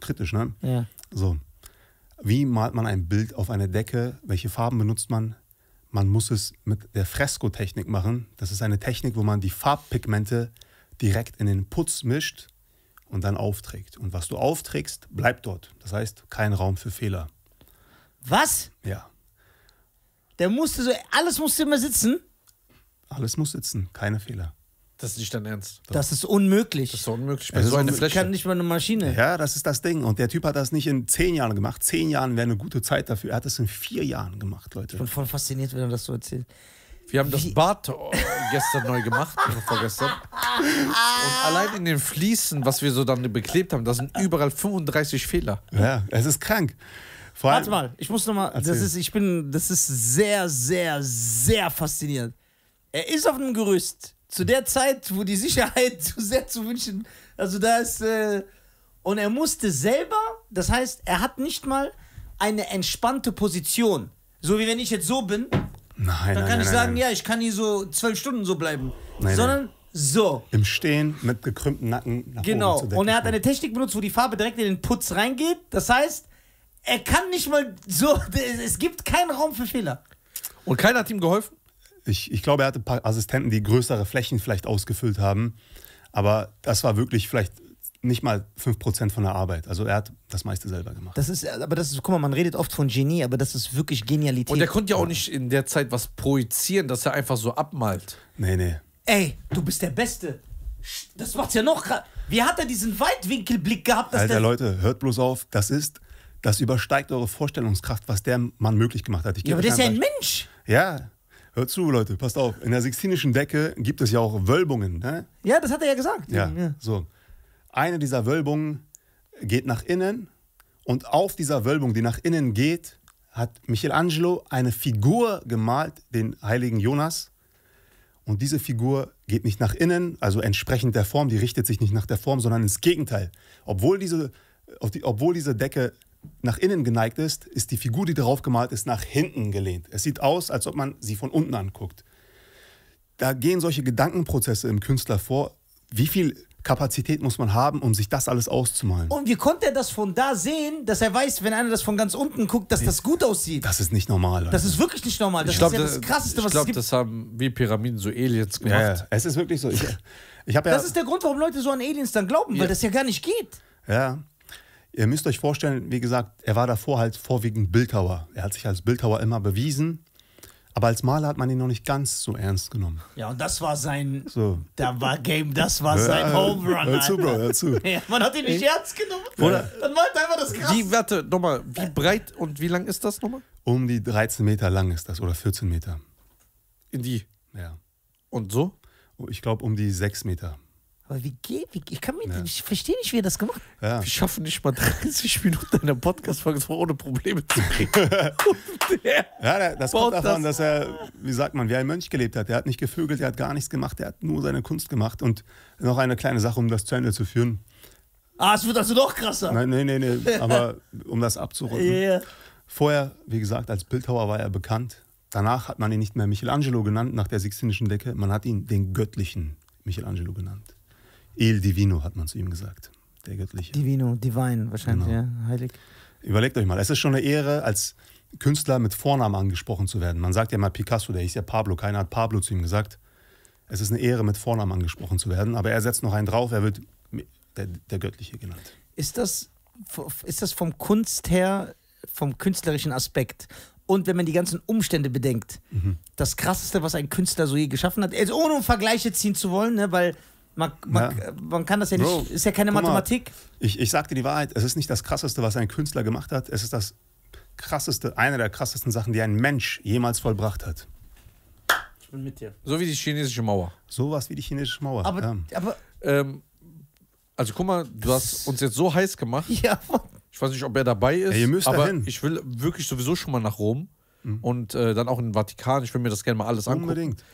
kritisch, ne? Ja. So. Wie malt man ein Bild auf eine Decke? Welche Farben benutzt man? Man muss es mit der Fresko-Technik machen. Das ist eine Technik, wo man die Farbpigmente direkt in den Putz mischt und dann aufträgt. Und was du aufträgst, bleibt dort. Das heißt, kein Raum für Fehler. Was? Ja. Der musste so, alles musste immer sitzen? Alles muss sitzen, keine Fehler. Das ist nicht dein Ernst. Das ist unmöglich. Das ist unmöglich. Bei so einer Fläche. kann nicht mal eine Maschine. Ja, das ist das Ding. Und der Typ hat das nicht in zehn Jahren gemacht. Zehn Jahren wäre eine gute Zeit dafür. Er hat das in vier Jahren gemacht, Leute. Ich bin voll fasziniert, wenn er das so erzählt. Wir haben das Bad äh, gestern neu gemacht, vorgestern. Und allein in den Fliesen, was wir so dann beklebt haben, da sind überall 35 Fehler. Ja, es ist krank. Vor Warte mal, ich muss nochmal, das ist, ich bin, das ist sehr, sehr, sehr faszinierend. Er ist auf einem Gerüst zu der Zeit, wo die Sicherheit zu sehr zu wünschen, also da ist, äh, und er musste selber, das heißt, er hat nicht mal eine entspannte Position. So wie wenn ich jetzt so bin, Nein, dann kann nein, ich nein, sagen, nein. ja, ich kann hier so zwölf Stunden so bleiben. Nein, Sondern so. Im Stehen mit gekrümmtem Nacken nach Genau. oben. Genau. Und er hat eine Technik benutzt, wo die Farbe direkt in den Putz reingeht. Das heißt, er kann nicht mal so. Es gibt keinen Raum für Fehler. Und keiner hat ihm geholfen? ich, ich glaube, er hatte ein paar Assistenten, die größere Flächen vielleicht ausgefüllt haben. Aber das war wirklich vielleicht nicht mal 5% von der Arbeit. Also er hat das meiste selber gemacht. Das ist, aber das ist, guck mal, man redet oft von Genie, aber das ist wirklich Genialität. Und er konnte ja auch nicht in der Zeit was projizieren, dass er einfach so abmalt. Nee, nee. Ey, du bist der Beste. Das macht's ja noch krass. Wie hat er diesen Weitwinkelblick gehabt? Dass Alter, Leute, hört bloß auf. Das ist, das übersteigt eure Vorstellungskraft, was der Mann möglich gemacht hat. Ich ja, aber der ist ja ein Mensch. Ja, Hört zu, Leute, passt auf. In der Sixtinischen Decke gibt es ja auch Wölbungen. Ne? Ja, das hat er ja gesagt. Ja, ja, so. Eine dieser Wölbungen geht nach innen und auf dieser Wölbung, die nach innen geht, hat Michelangelo eine Figur gemalt, den heiligen Jonas. Und diese Figur geht nicht nach innen, also entsprechend der Form, die richtet sich nicht nach der Form, sondern ins Gegenteil. Obwohl diese, die, obwohl diese Decke nach innen geneigt ist, ist die Figur, die darauf gemalt ist, nach hinten gelehnt. Es sieht aus, als ob man sie von unten anguckt. Da gehen solche Gedankenprozesse im Künstler vor. Wie viel Kapazität muss man haben, um sich das alles auszumalen? Und wie konnte er das von da sehen, dass er weiß, wenn einer das von ganz unten guckt, dass das gut aussieht? Das ist nicht normal. Das ist wirklich nicht normal. Das ich glaube, ja das, Krasseste, was ich glaub, es gibt. das haben wie Pyramiden so Aliens gemacht. Ja, ja. Es ist wirklich so. Ich, ich ja das ist der Grund, warum Leute so an Aliens dann glauben, weil das ja gar nicht geht. Ja. Ihr müsst euch vorstellen, wie gesagt, er war davor halt vorwiegend Bildhauer. Er hat sich als Bildhauer immer bewiesen. Aber als Maler hat man ihn noch nicht ganz so ernst genommen. Ja, und das war sein. So. Da war Game, das war sein Home Run. Hör zu, Bro, hör zu. Ja, man hat ihn nicht Ey. ernst genommen. Oder? Dann wollte einfach das krass. Wie, warte, nochmal, wie breit und wie lang ist das nochmal? Um die 13 Meter lang ist das oder 14 Meter. In die? Ja. Und so? Ich glaube um die 6 Meter. Aber wie geht, wie, ich kann mir, ja. ich verstehe nicht, wie er das gemacht hat. Ja. Wir schaffen nicht mal 30 Minuten einer Podcast-Folge ohne Probleme zu kriegen. ja, das kommt davon, das. dass er, wie sagt man, wie ein Mönch gelebt hat. Er hat nicht gevögelt, er hat gar nichts gemacht, er hat nur seine Kunst gemacht. Und noch eine kleine Sache, um das zu Ende zu führen. Ah, es wird also noch krasser. Nein, nein, nein, nee, aber um das abzurunden. Yeah. Vorher, wie gesagt, als Bildhauer war er bekannt. Danach hat man ihn nicht mehr Michelangelo genannt, nach der Sixtinischen Decke. Man hat ihn den göttlichen Michelangelo genannt. Il Divino hat man zu ihm gesagt, der Göttliche. Divino, Divine wahrscheinlich, genau. ja, heilig. Überlegt euch mal, es ist schon eine Ehre, als Künstler mit Vornamen angesprochen zu werden. Man sagt ja mal Picasso, der hieß ja Pablo, keiner hat Pablo zu ihm gesagt. Es ist eine Ehre, mit Vornamen angesprochen zu werden, aber er setzt noch einen drauf, er wird der, der Göttliche genannt. Ist das, ist das vom Kunst her, vom künstlerischen Aspekt und wenn man die ganzen Umstände bedenkt, mhm. das Krasseste, was ein Künstler so je geschaffen hat, also ohne um Vergleiche ziehen zu wollen, ne, weil man, man, ja. man, kann das ja nicht, Bro, ist ja keine Mathematik. Mal, ich, ich sag dir die Wahrheit, es ist nicht das Krasseste, was ein Künstler gemacht hat, es ist das krasseste, eine der krassesten Sachen, die ein Mensch jemals vollbracht hat. Ich bin mit dir. So wie die chinesische Mauer. Sowas wie die chinesische Mauer. Aber, ja. aber ähm, also guck mal, du hast uns jetzt so heiß gemacht. Ja. Ich weiß nicht, ob er dabei ist. Ja, ihr müsst aber dahin. ich will wirklich sowieso schon mal nach Rom mhm. und äh, dann auch in den Vatikan. Ich will mir das gerne mal alles angucken. Unbedingt.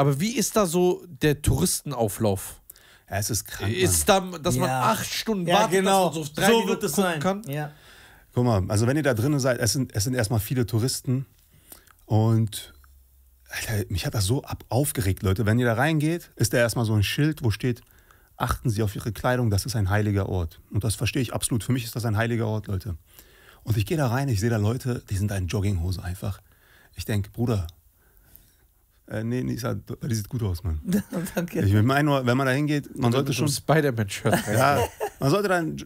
Aber wie ist da so der Touristenauflauf? Ja, es ist krank. Mann. Ist da, dass ja. man acht Stunden ja, wartet, genau. dass man so drei so wird es sein. kann? Ja. Guck mal, also wenn ihr da drinnen seid, es sind, es sind erstmal viele Touristen und Alter, mich hat das so ab aufgeregt, Leute. Wenn ihr da reingeht, ist da erstmal so ein Schild, wo steht, achten Sie auf Ihre Kleidung, das ist ein heiliger Ort. Und das verstehe ich absolut. Für mich ist das ein heiliger Ort, Leute. Und ich gehe da rein, ich sehe da Leute, die sind da in Jogginghose einfach. Ich denke, Bruder, äh, nee, Nisa, halt, das sieht gut aus, Mann. Danke. Ich meine nur, wenn man da hingeht, man sollte schon. Spider-Man-Shirt. ja, man sollte dann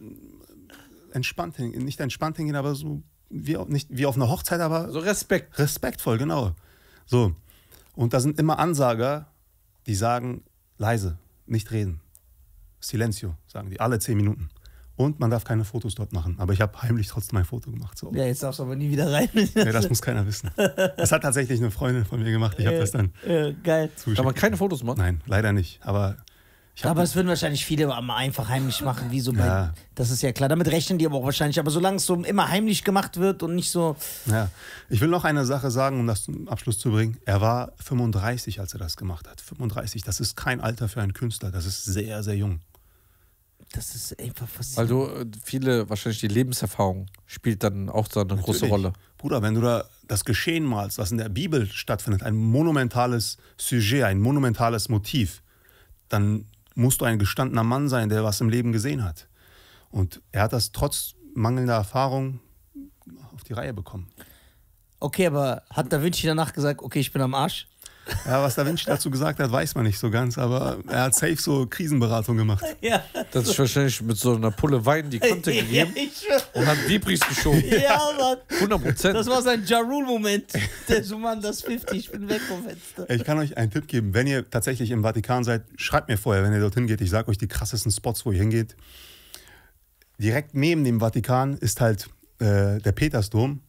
entspannt hingehen, nicht entspannt hingehen, aber so wie, nicht wie auf einer Hochzeit, aber. So Respekt. Respektvoll, genau. So. Und da sind immer Ansager, die sagen, leise, nicht reden. Silencio, sagen die, alle zehn Minuten. Und man darf keine Fotos dort machen. Aber ich habe heimlich trotzdem ein Foto gemacht. So. Ja, jetzt darfst du aber nie wieder rein. ja, das muss keiner wissen. Das hat tatsächlich eine Freundin von mir gemacht. Ich habe äh, das dann. Äh, geil. Zugeschickt. Aber keine Fotos machen? Nein, leider nicht. Aber. aber es würden wahrscheinlich viele einfach heimlich machen, wie so bei. Ja. Das ist ja klar. Damit rechnen die aber auch wahrscheinlich. Aber solange es so immer heimlich gemacht wird und nicht so. Ja, ich will noch eine Sache sagen, um das zum Abschluss zu bringen. Er war 35, als er das gemacht hat. 35, das ist kein Alter für einen Künstler. Das ist sehr, sehr jung das ist einfach faszinierend. Also viele, wahrscheinlich die Lebenserfahrung spielt dann auch so eine Natürlich. große Rolle. Bruder, wenn du da das Geschehen malst, was in der Bibel stattfindet, ein monumentales Sujet, ein monumentales Motiv, dann musst du ein gestandener Mann sein, der was im Leben gesehen hat. Und er hat das trotz mangelnder Erfahrung auf die Reihe bekommen. Okay, aber hat Da Vinci danach gesagt, okay, ich bin am Arsch? Ja, was Da Vinci dazu gesagt hat, weiß man nicht so ganz, aber er hat safe so Krisenberatung gemacht. Ja. Das ist wahrscheinlich mit so einer Pulle Wein die Kante gegeben ja, und hat Vibris geschoben. Ja, Mann. 100 Prozent. Das war sein Jarul-Moment. Der so, Mann, das 50, ich bin weg vom Fenster. Ich kann euch einen Tipp geben. Wenn ihr tatsächlich im Vatikan seid, schreibt mir vorher, wenn ihr dorthin geht. Ich sage euch die krassesten Spots, wo ihr hingeht. Direkt neben dem Vatikan ist halt äh, der Petersdom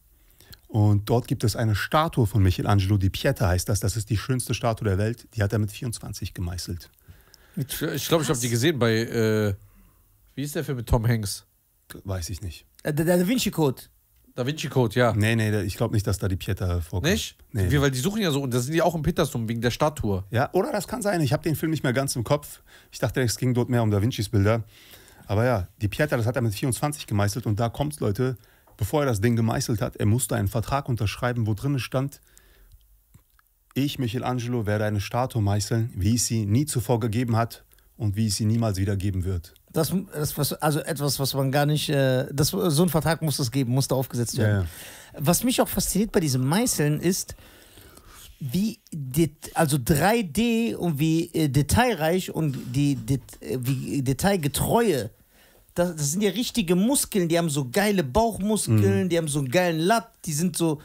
und dort gibt es eine Statue von Michelangelo die Pieta, heißt das. Das ist die schönste Statue der Welt. Die hat er mit 24 gemeißelt. Ich glaube, ich, habe die gesehen bei, äh, wie ist der Film mit Tom Hanks? Weiß ich nicht. Äh, der, der Da Vinci Code. Da Vinci Code, ja. Nee, nee, ich glaube nicht, dass da die Pieta vorkommt. Nicht? Nee. Wie, weil die suchen ja so, und da sind die auch im Petersdom wegen der Statue. Ja, oder das kann sein. Ich habe den Film nicht mehr ganz im Kopf. Ich dachte, es ging dort mehr um Da Vincis Bilder. Aber ja, die Pieta, das hat er mit 24 gemeißelt. Und da kommt's, Leute bevor er das Ding gemeißelt hat, er musste einen Vertrag unterschreiben, wo drin stand, ich, Michelangelo, werde eine Statue meißeln, wie es sie nie zuvor gegeben hat und wie es sie niemals wieder geben wird. Das, das was, also etwas, was man gar nicht, äh, das, so einen Vertrag muss es geben, musste aufgesetzt werden. Ja, ja. Was mich auch fasziniert bei diesem Meißeln ist, wie det, also 3D und wie äh, detailreich und die det, äh, wie detailgetreue das, das sind ja richtige Muskeln, die haben so geile Bauchmuskeln, mhm. die haben so einen geilen Latt, die sind so.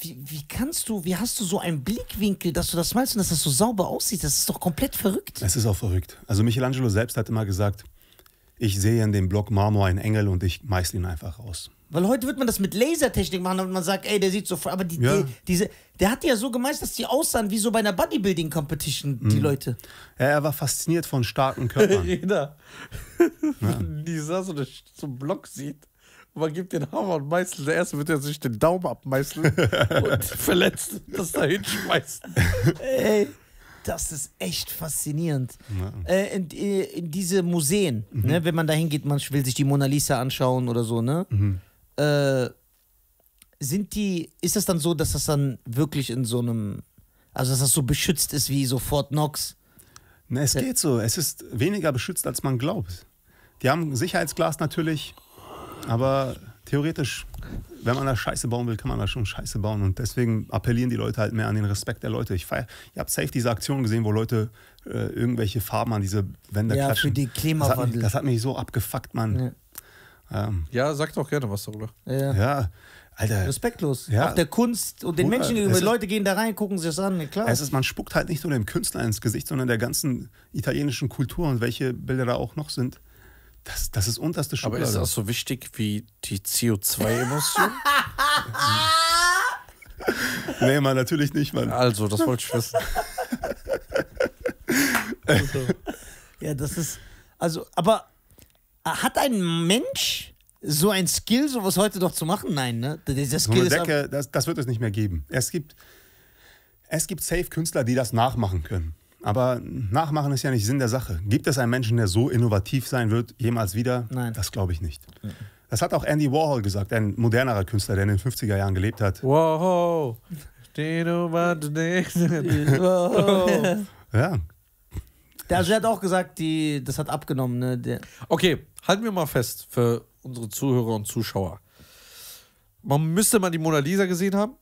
Wie, wie, kannst du, wie hast du so einen Blickwinkel, dass du das malst und dass das so sauber aussieht? Das ist doch komplett verrückt. Es ist auch verrückt. Also Michelangelo selbst hat immer gesagt, ich sehe in dem Block Marmor einen Engel und ich meißle ihn einfach aus. Weil heute wird man das mit Lasertechnik machen, und man sagt, ey, der sieht so, aber die, ja. die, diese, der hat ja so gemeint, dass die aussahen wie so bei einer Bodybuilding Competition die mhm. Leute. Ja, er war fasziniert von starken Körpern. Jeder, ja. die sah so, so einen Block sieht. Man gibt den Hammer und Meißel. Der erste wird ja sich den Daumen abmeißeln und verletzt das da hinschmeißen. ey, das ist echt faszinierend. Ja. Äh, in, äh, in, diese Museen, ne, mhm. ne, wenn man da hingeht, man will sich die Mona Lisa anschauen oder so, ne? Mhm äh, sind die, ist das dann so, dass das dann wirklich in so einem, also dass das so beschützt ist wie so Fort Knox? Na, es äh, geht so. Es ist weniger beschützt, als man glaubt. Die haben Sicherheitsglas natürlich, aber theoretisch, wenn man da Scheiße bauen will, kann man da schon Scheiße bauen. Und deswegen appellieren die Leute halt mehr an den Respekt der Leute. Ich, feier, ich habe safe diese Aktion gesehen, wo Leute äh, irgendwelche Farben an diese Wände ja, klatschen. Ja, für die Klimawandel. Das hat, mich, das hat mich so abgefuckt, Mann. Ja. Ähm. Ja, sag doch gerne was darüber. Ja. ja. Alter. Respektlos. Ja. Auch der Kunst und den Bruder, Menschen, die Leute gehen da rein, gucken sich das an. Klar. Es ist, man spuckt halt nicht nur dem Künstler ins Gesicht, sondern der ganzen italienischen Kultur und welche Bilder da auch noch sind. Das, das ist unterste Schublade. Aber ist das so wichtig wie die CO2-Emission? nee, man, natürlich nicht, Mann. Also, das wollte ich wissen. ja, das ist. Also, aber hat ein Mensch so ein Skill, sowas heute doch zu machen? Nein, ne? Dieser Skill so Decke, halt das, das, wird es nicht mehr geben. Es gibt, es gibt Safe-Künstler, die das nachmachen können. Aber nachmachen ist ja nicht Sinn der Sache. Gibt es einen Menschen, der so innovativ sein wird, jemals wieder? Nein. Das glaube ich nicht. Mhm. Das hat auch Andy Warhol gesagt, ein modernerer Künstler, der in den 50er Jahren gelebt hat. Wow. ja. Der, also der hat auch gesagt, die, das hat abgenommen. Ne? Der okay, halten wir mal fest für unsere Zuhörer und Zuschauer. Man müsste mal die Mona Lisa gesehen haben.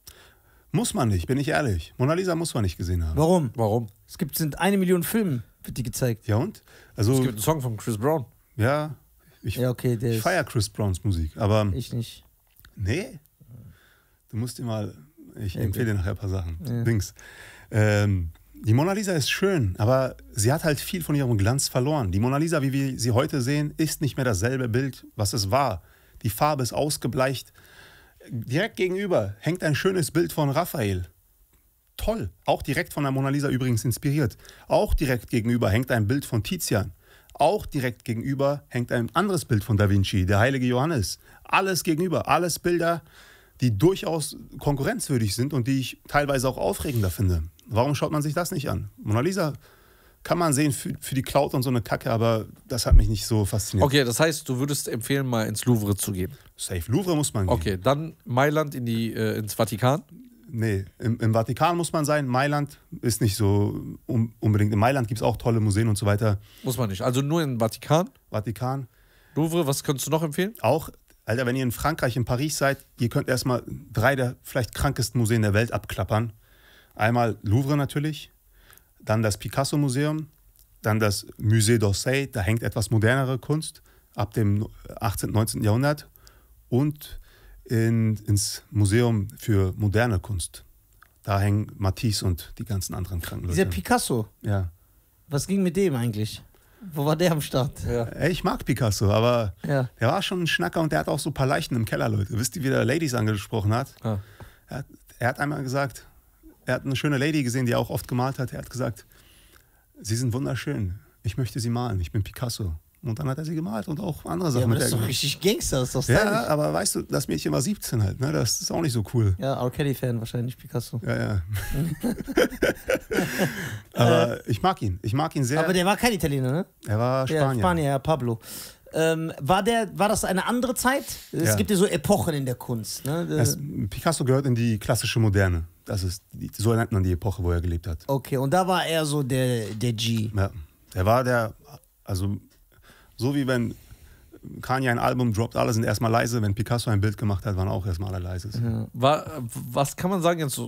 Muss man nicht, bin ich ehrlich. Mona Lisa muss man nicht gesehen haben. Warum? Warum? Es gibt sind eine Million Filme, wird die gezeigt. Ja und? Also, es gibt einen Song von Chris Brown. Ja, ich, ja, okay, ich feiere Chris Browns Musik, aber. Ich nicht. Nee? Du musst dir mal. Ich ja, empfehle dir nachher ein paar Sachen. Ja. Dings. Ähm, die Mona Lisa ist schön, aber sie hat halt viel von ihrem Glanz verloren. Die Mona Lisa, wie wir sie heute sehen, ist nicht mehr dasselbe Bild, was es war. Die Farbe ist ausgebleicht. Direkt gegenüber hängt ein schönes Bild von Raphael. Toll, auch direkt von der Mona Lisa übrigens inspiriert. Auch direkt gegenüber hängt ein Bild von Tizian. Auch direkt gegenüber hängt ein anderes Bild von Da Vinci, der heilige Johannes. Alles gegenüber, alles Bilder, die durchaus konkurrenzwürdig sind und die ich teilweise auch aufregender finde. Warum schaut man sich das nicht an? Mona Lisa kann man sehen für, für die Cloud und so eine Kacke, aber das hat mich nicht so fasziniert. Okay, das heißt, du würdest empfehlen, mal ins Louvre zu gehen. Safe Louvre muss man gehen. Okay, dann Mailand in die, äh, ins Vatikan. Nee, im, im, Vatikan muss man sein. Mailand ist nicht so um, unbedingt. In Mailand gibt es auch tolle Museen und so weiter. Muss man nicht. Also nur im Vatikan. Vatikan. Louvre, was könntest du noch empfehlen? Auch, Alter, wenn ihr in Frankreich, in Paris seid, ihr könnt erstmal drei der vielleicht krankesten Museen der Welt abklappern. Einmal Louvre natürlich, dann das Picasso-Museum, dann das Musée d'Orsay, da hängt etwas modernere Kunst ab dem 18. 19. Jahrhundert und in, ins Museum für moderne Kunst. Da hängen Matisse und die ganzen anderen Kranken. Dieser Picasso. Ja. Was ging mit dem eigentlich? Wo war der am Start? Ja. Ich mag Picasso, aber ja. der war schon ein Schnacker und der hat auch so ein paar Leichen im Keller, Leute. Wisst ihr, wie der Ladies angesprochen hat? Ja. Er, hat er hat einmal gesagt, er hat eine schöne Lady gesehen, die er auch oft gemalt hat. Er hat gesagt, sie sind wunderschön. Ich möchte sie malen. Ich bin Picasso. Und dann hat er sie gemalt und auch andere Sachen. Ja, aber das ist doch richtig Gangster, das ist doch stylisch. Ja, aber weißt du, das Mädchen war 17 halt, ne? Das ist auch nicht so cool. Ja, R. Kelly-Fan wahrscheinlich, Picasso. Ja, ja. aber äh, ich mag ihn, ich mag ihn sehr. Aber der war kein Italiener, ne? Er war Spanier. Ja, Spanier, ja, Pablo. Ähm, war, der, war das eine andere Zeit? Es ja. gibt ja so Epochen in der Kunst. Ne? Es, Picasso gehört in die klassische Moderne also so nennt man die Epoche, wo er gelebt hat. Okay, und da war er so der, der G. Ja, er war der, also so wie wenn Kanye ein Album droppt, alle sind erstmal leise. Wenn Picasso ein Bild gemacht hat, waren auch erstmal alle leise. Ja. War, was kann man sagen, jetzt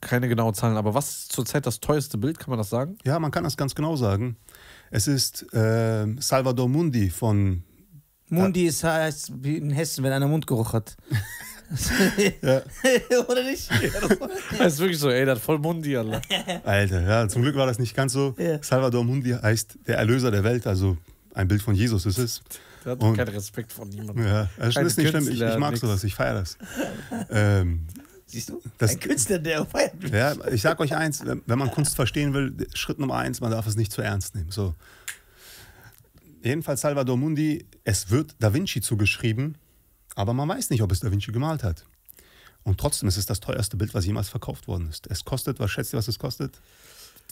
keine genauen Zahlen, aber was ist zurzeit das teuerste Bild, kann man das sagen? Ja, man kann das ganz genau sagen. Es ist äh, Salvador Mundi von. Mundi ist, heißt wie in Hessen, wenn einer Mundgeruch hat. ja. Oder nicht? das ist wirklich so, ey, das ist voll Mundi, Allah. Alter, ja, zum Glück war das nicht ganz so. Ja. Salvador Mundi heißt der Erlöser der Welt, also ein Bild von Jesus ist es. Der hat und, keinen Respekt von niemandem. Ja, also das ist nicht Künstler, schlimm, ich, ich mag nix. sowas, ich feiere das. ähm, Siehst du? Das, ein Künstler, der feiert mich. Ja, ich sag euch eins, wenn man Kunst verstehen will, Schritt Nummer eins, man darf es nicht zu ernst nehmen. So. Jedenfalls Salvador Mundi, es wird Da Vinci zugeschrieben, aber man weiß nicht, ob es Da Vinci gemalt hat. Und trotzdem ist es das teuerste Bild, was jemals verkauft worden ist. Es kostet, was schätzt ihr, was es kostet?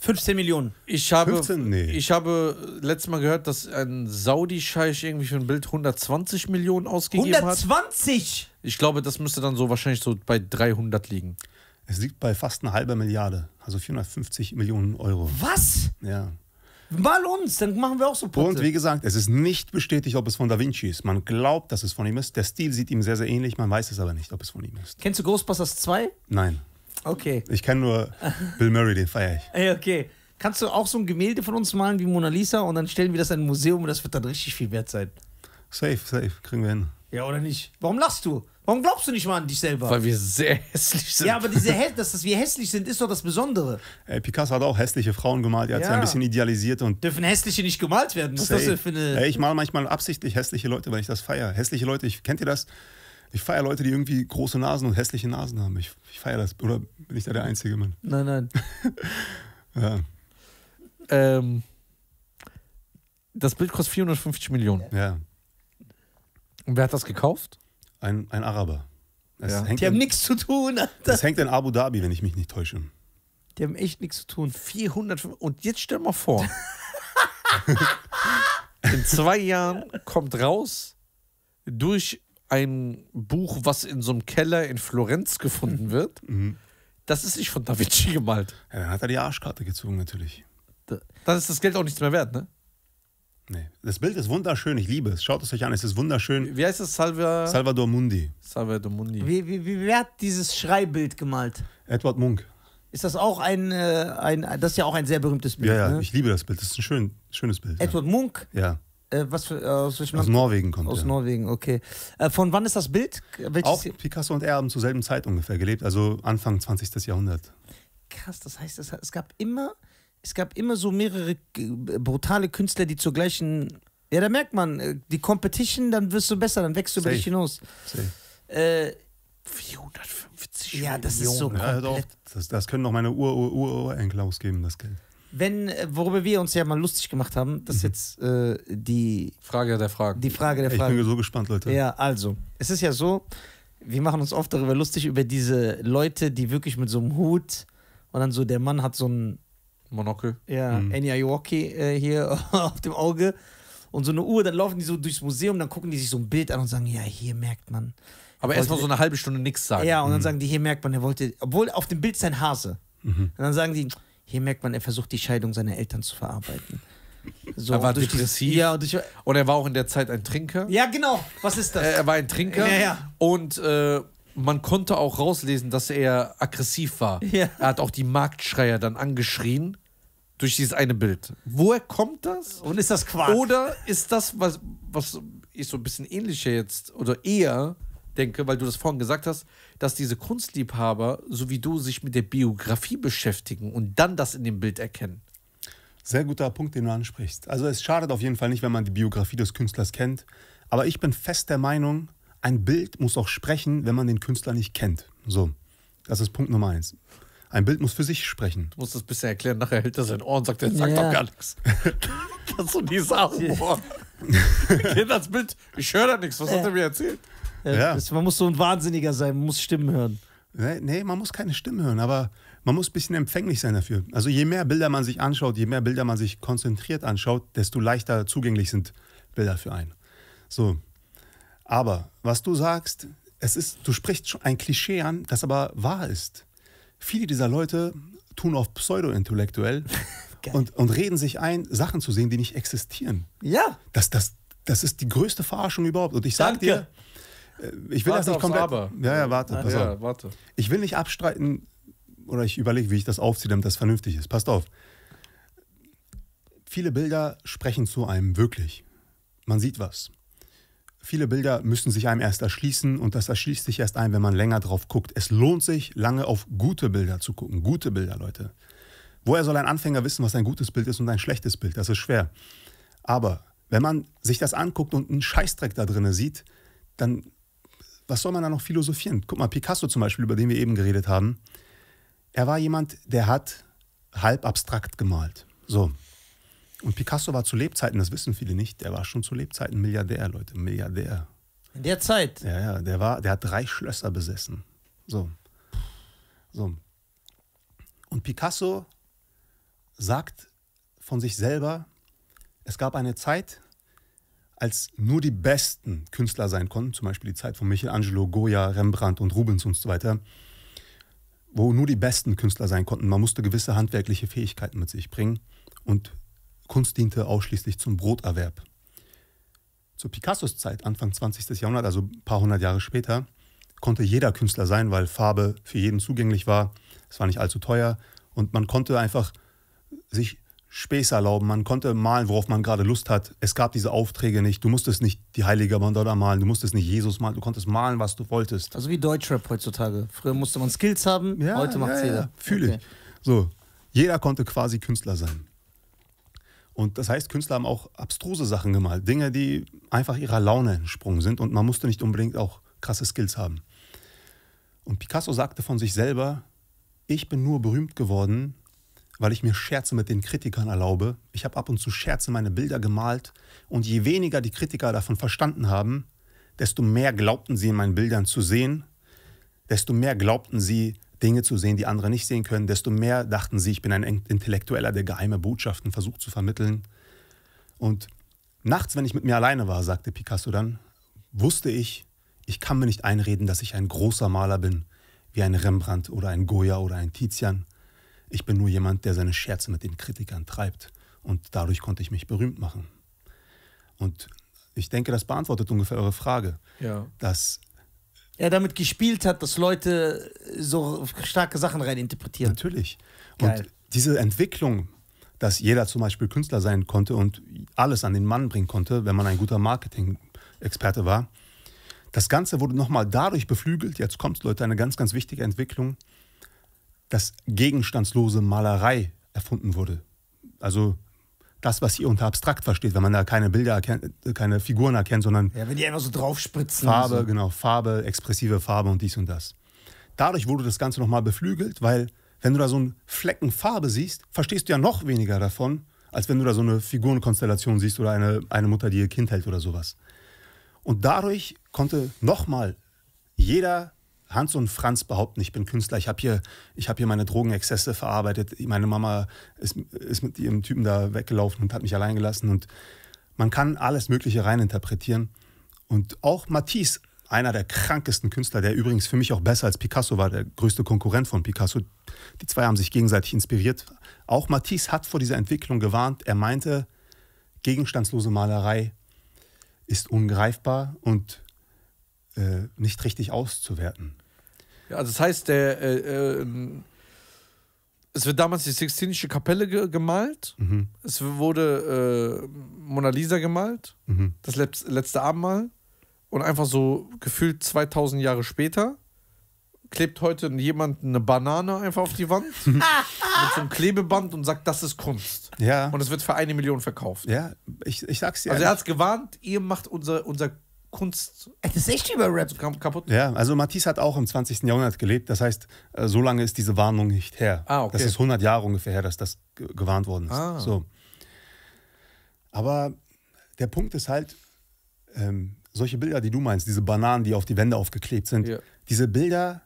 15 Millionen. Ich habe, 15? Nee. ich habe letztes Mal gehört, dass ein Saudi-Scheich irgendwie für ein Bild 120 Millionen ausgegeben 120? hat. 120? Ich glaube, das müsste dann so wahrscheinlich so bei 300 liegen. Es liegt bei fast einer halben Milliarde, also 450 Millionen Euro. Was? Ja. Mal uns, dann machen wir auch so Punkte. Und wie gesagt, es ist nicht bestätigt, ob es von Da Vinci ist. Man glaubt, dass es von ihm ist. Der Stil sieht ihm sehr, sehr ähnlich. Man weiß es aber nicht, ob es von ihm ist. Kennst du Ghostbusters 2? Nein. Okay. Ich kenne nur Bill Murray, den feiere ich. Ey, okay. Kannst du auch so ein Gemälde von uns malen wie Mona Lisa und dann stellen wir das in ein Museum und das wird dann richtig viel wert sein. Safe, safe. Kriegen wir hin. Ja, oder nicht? Warum lachst du? Warum glaubst du nicht mal an dich selber? Weil wir sehr hässlich sind. Ja, aber diese Häs dass, dass wir hässlich sind, ist doch das Besondere. Ey, Picasso hat auch hässliche Frauen gemalt. Er hat ja. sie ein bisschen idealisiert. und Dürfen hässliche nicht gemalt werden? Was das für eine Ey, ich male manchmal absichtlich hässliche Leute, weil ich das feiere. Hässliche Leute, ich, kennt ihr das? Ich feiere Leute, die irgendwie große Nasen und hässliche Nasen haben. Ich, ich feiere das. Oder bin ich da der einzige Mann? Nein, nein. ja. ähm, das Bild kostet 450 Millionen. Ja. Und wer hat das gekauft? Ein, ein Araber. Ja. Die haben nichts zu tun. Alter. Das hängt in Abu Dhabi, wenn ich mich nicht täusche. Die haben echt nichts zu tun. 400 und jetzt stell mal vor. in zwei Jahren kommt raus durch ein Buch, was in so einem Keller in Florenz gefunden mhm. wird. Mhm. Das ist nicht von Da Vinci gemalt. Ja, dann hat er die Arschkarte gezogen natürlich. Dann ist das Geld auch nichts mehr wert, ne? Nee. Das Bild ist wunderschön, ich liebe es. Schaut es euch an, es ist wunderschön. Wie heißt es? Salva Salvador Mundi. Salvador Mundi. Wie, wie, wie, wer hat dieses Schreibbild gemalt? Edward Munk. Ist das auch ein, äh, ein das ist ja auch ein sehr berühmtes Bild. Ja, ja, ne? ich liebe das Bild. Das ist ein schön, schönes Bild. Edward ja. Munk? Ja. Äh, was für, äh, aus, aus Norwegen kommt Aus ja. Norwegen, okay. Äh, von wann ist das Bild? Welches auch Picasso und er haben zur selben Zeit ungefähr gelebt, also Anfang 20. Jahrhundert. Krass, das heißt, es gab immer es gab immer so mehrere äh, brutale Künstler, die zur gleichen. Ja, da merkt man, äh, die Competition, dann wirst du besser, dann wächst du über dich hinaus. Äh, 450 Ja, das Millionen. ist so. Komplett. Ja, das, das, können noch meine Ur-Ur-Urenkel -Ur ausgeben, das Geld. Wenn, äh, worüber wir uns ja mal lustig gemacht haben, das ist mhm. jetzt äh, die Frage der Fragen. Die Frage der Fragen. Ich bin so gespannt, Leute. Ja, also, es ist ja so, wir machen uns oft darüber lustig, über diese Leute, die wirklich mit so einem Hut und dann so, der Mann hat so einen Monokel. Ja, mhm. Annie Aoki äh, hier auf dem Auge. Und so eine Uhr, dann laufen die so durchs Museum, dann gucken die sich so ein Bild an und sagen, ja, hier merkt man. Aber erstmal so eine halbe Stunde nichts sagen. Ja, und mhm. dann sagen die, hier merkt man, er wollte, obwohl auf dem Bild ist ein Hase. Mhm. Und dann sagen die, hier merkt man, er versucht die Scheidung seiner Eltern zu verarbeiten. So, er war depressiv. ja, durch, und er war auch in der Zeit ein Trinker. Ja, genau. Was ist das? er war ein Trinker. Ja, ja. Und äh, man konnte auch rauslesen, dass er aggressiv war. Ja. Er hat auch die Marktschreier dann angeschrien durch dieses eine Bild. Woher kommt das? Und ist das Quatsch? Oder ist das, was, was ich so ein bisschen ähnlicher jetzt oder eher denke, weil du das vorhin gesagt hast, dass diese Kunstliebhaber, so wie du, sich mit der Biografie beschäftigen und dann das in dem Bild erkennen? Sehr guter Punkt, den du ansprichst. Also es schadet auf jeden Fall nicht, wenn man die Biografie des Künstlers kennt. Aber ich bin fest der Meinung, ein Bild muss auch sprechen, wenn man den Künstler nicht kennt. So, das ist Punkt Nummer eins. Ein Bild muss für sich sprechen. Du musst das ein bisschen erklären, nachher hält er sein Ohr und sagt, er sagt ja. doch gar nichts. das ist so die Sache. Geht das Bild, ich höre da nichts, was äh. hat er mir erzählt? Ja, man muss so ein Wahnsinniger sein, man muss Stimmen hören. Nee, nee, man muss keine Stimmen hören, aber man muss ein bisschen empfänglich sein dafür. Also je mehr Bilder man sich anschaut, je mehr Bilder man sich konzentriert anschaut, desto leichter zugänglich sind Bilder für einen. So, aber was du sagst, es ist, du sprichst schon ein Klischee an, das aber wahr ist. Viele dieser Leute tun auf pseudo-intellektuell und, und reden sich ein, Sachen zu sehen, die nicht existieren. Ja. Das, das, das ist die größte Verarschung überhaupt. Und ich sage dir, äh, ich will warte das nicht komplett. Aber. Ja, ja, warte, pass ja, auf. warte. Ich will nicht abstreiten oder ich überlege, wie ich das aufziehe, damit das vernünftig ist. Passt auf. Viele Bilder sprechen zu einem wirklich. Man sieht was. Viele Bilder müssen sich einem erst erschließen und das erschließt sich erst ein, wenn man länger drauf guckt. Es lohnt sich, lange auf gute Bilder zu gucken. Gute Bilder, Leute. Woher soll ein Anfänger wissen, was ein gutes Bild ist und ein schlechtes Bild? Das ist schwer. Aber wenn man sich das anguckt und einen Scheißdreck da drin sieht, dann was soll man da noch philosophieren? Guck mal, Picasso zum Beispiel, über den wir eben geredet haben, er war jemand, der hat halb abstrakt gemalt. So, und Picasso war zu Lebzeiten, das wissen viele nicht, der war schon zu Lebzeiten Milliardär, Leute, Milliardär. In der Zeit? Ja, ja, der, war, der hat drei Schlösser besessen. So. So. Und Picasso sagt von sich selber, es gab eine Zeit, als nur die besten Künstler sein konnten, zum Beispiel die Zeit von Michelangelo, Goya, Rembrandt und Rubens und so weiter, wo nur die besten Künstler sein konnten. Man musste gewisse handwerkliche Fähigkeiten mit sich bringen und Kunst diente ausschließlich zum Broterwerb. Zu Picassos Zeit, Anfang 20. Jahrhundert, also ein paar hundert Jahre später, konnte jeder Künstler sein, weil Farbe für jeden zugänglich war. Es war nicht allzu teuer und man konnte einfach sich Späße erlauben. Man konnte malen, worauf man gerade Lust hat. Es gab diese Aufträge nicht. Du musstest nicht die heilige Madonna malen, du musstest nicht Jesus malen, du konntest malen, was du wolltest. Also wie Deutschrap heutzutage. Früher musste man Skills haben, ja, heute macht ja, jeder. Ja, fühle okay. ich. So, jeder konnte quasi Künstler sein. Und das heißt, Künstler haben auch abstruse Sachen gemalt, Dinge, die einfach ihrer Laune entsprungen sind und man musste nicht unbedingt auch krasse Skills haben. Und Picasso sagte von sich selber, ich bin nur berühmt geworden, weil ich mir Scherze mit den Kritikern erlaube. Ich habe ab und zu Scherze meine Bilder gemalt und je weniger die Kritiker davon verstanden haben, desto mehr glaubten sie in meinen Bildern zu sehen, desto mehr glaubten sie, Dinge zu sehen, die andere nicht sehen können, desto mehr dachten sie, ich bin ein Intellektueller, der geheime Botschaften versucht zu vermitteln. Und nachts, wenn ich mit mir alleine war, sagte Picasso dann, wusste ich, ich kann mir nicht einreden, dass ich ein großer Maler bin, wie ein Rembrandt oder ein Goya oder ein Tizian. Ich bin nur jemand, der seine Scherze mit den Kritikern treibt. Und dadurch konnte ich mich berühmt machen. Und ich denke, das beantwortet ungefähr eure Frage, ja. dass er damit gespielt hat, dass Leute so starke Sachen reininterpretieren. Natürlich. Geil. Und diese Entwicklung, dass jeder zum Beispiel Künstler sein konnte und alles an den Mann bringen konnte, wenn man ein guter Marketing-Experte war, das Ganze wurde nochmal dadurch beflügelt, jetzt kommt Leute, eine ganz, ganz wichtige Entwicklung, dass gegenstandslose Malerei erfunden wurde. Also das, was ihr unter abstrakt versteht, wenn man da keine Bilder erkennt, keine Figuren erkennt, sondern. Ja, wenn die einfach so draufspritzen. Farbe, so. genau, Farbe, expressive Farbe und dies und das. Dadurch wurde das Ganze nochmal beflügelt, weil, wenn du da so einen Flecken Farbe siehst, verstehst du ja noch weniger davon, als wenn du da so eine Figurenkonstellation siehst oder eine, eine Mutter, die ihr Kind hält oder sowas. Und dadurch konnte nochmal jeder Hans und Franz behaupten, ich bin Künstler, ich habe hier, hab hier meine Drogenexzesse verarbeitet. Meine Mama ist, ist mit ihrem Typen da weggelaufen und hat mich allein gelassen. Und man kann alles Mögliche reininterpretieren. Und auch Matisse, einer der krankesten Künstler, der übrigens für mich auch besser als Picasso war, der größte Konkurrent von Picasso. Die zwei haben sich gegenseitig inspiriert. Auch Matisse hat vor dieser Entwicklung gewarnt. Er meinte, gegenstandslose Malerei ist ungreifbar und äh, nicht richtig auszuwerten. Ja, also das heißt, der, äh, äh, es wird damals die Sixtinische Kapelle ge gemalt, mhm. es wurde äh, Mona Lisa gemalt, mhm. das Letz letzte Abendmahl und einfach so gefühlt 2000 Jahre später klebt heute jemand eine Banane einfach auf die Wand mit so einem Klebeband und sagt, das ist Kunst. Ja. Und es wird für eine Million verkauft. Ja, ich, ich sag's dir. Also ehrlich. er hat's gewarnt, ihr macht unser, unser Kunst. Es ist echt über Rap kaputt. Ja, also Matisse hat auch im 20. Jahrhundert gelebt. Das heißt, äh, so lange ist diese Warnung nicht her. Ah, okay. Das ist 100 Jahre ungefähr her, dass das gewarnt worden ist. Ah. So. Aber der Punkt ist halt, ähm, solche Bilder, die du meinst, diese Bananen, die auf die Wände aufgeklebt sind, ja. diese Bilder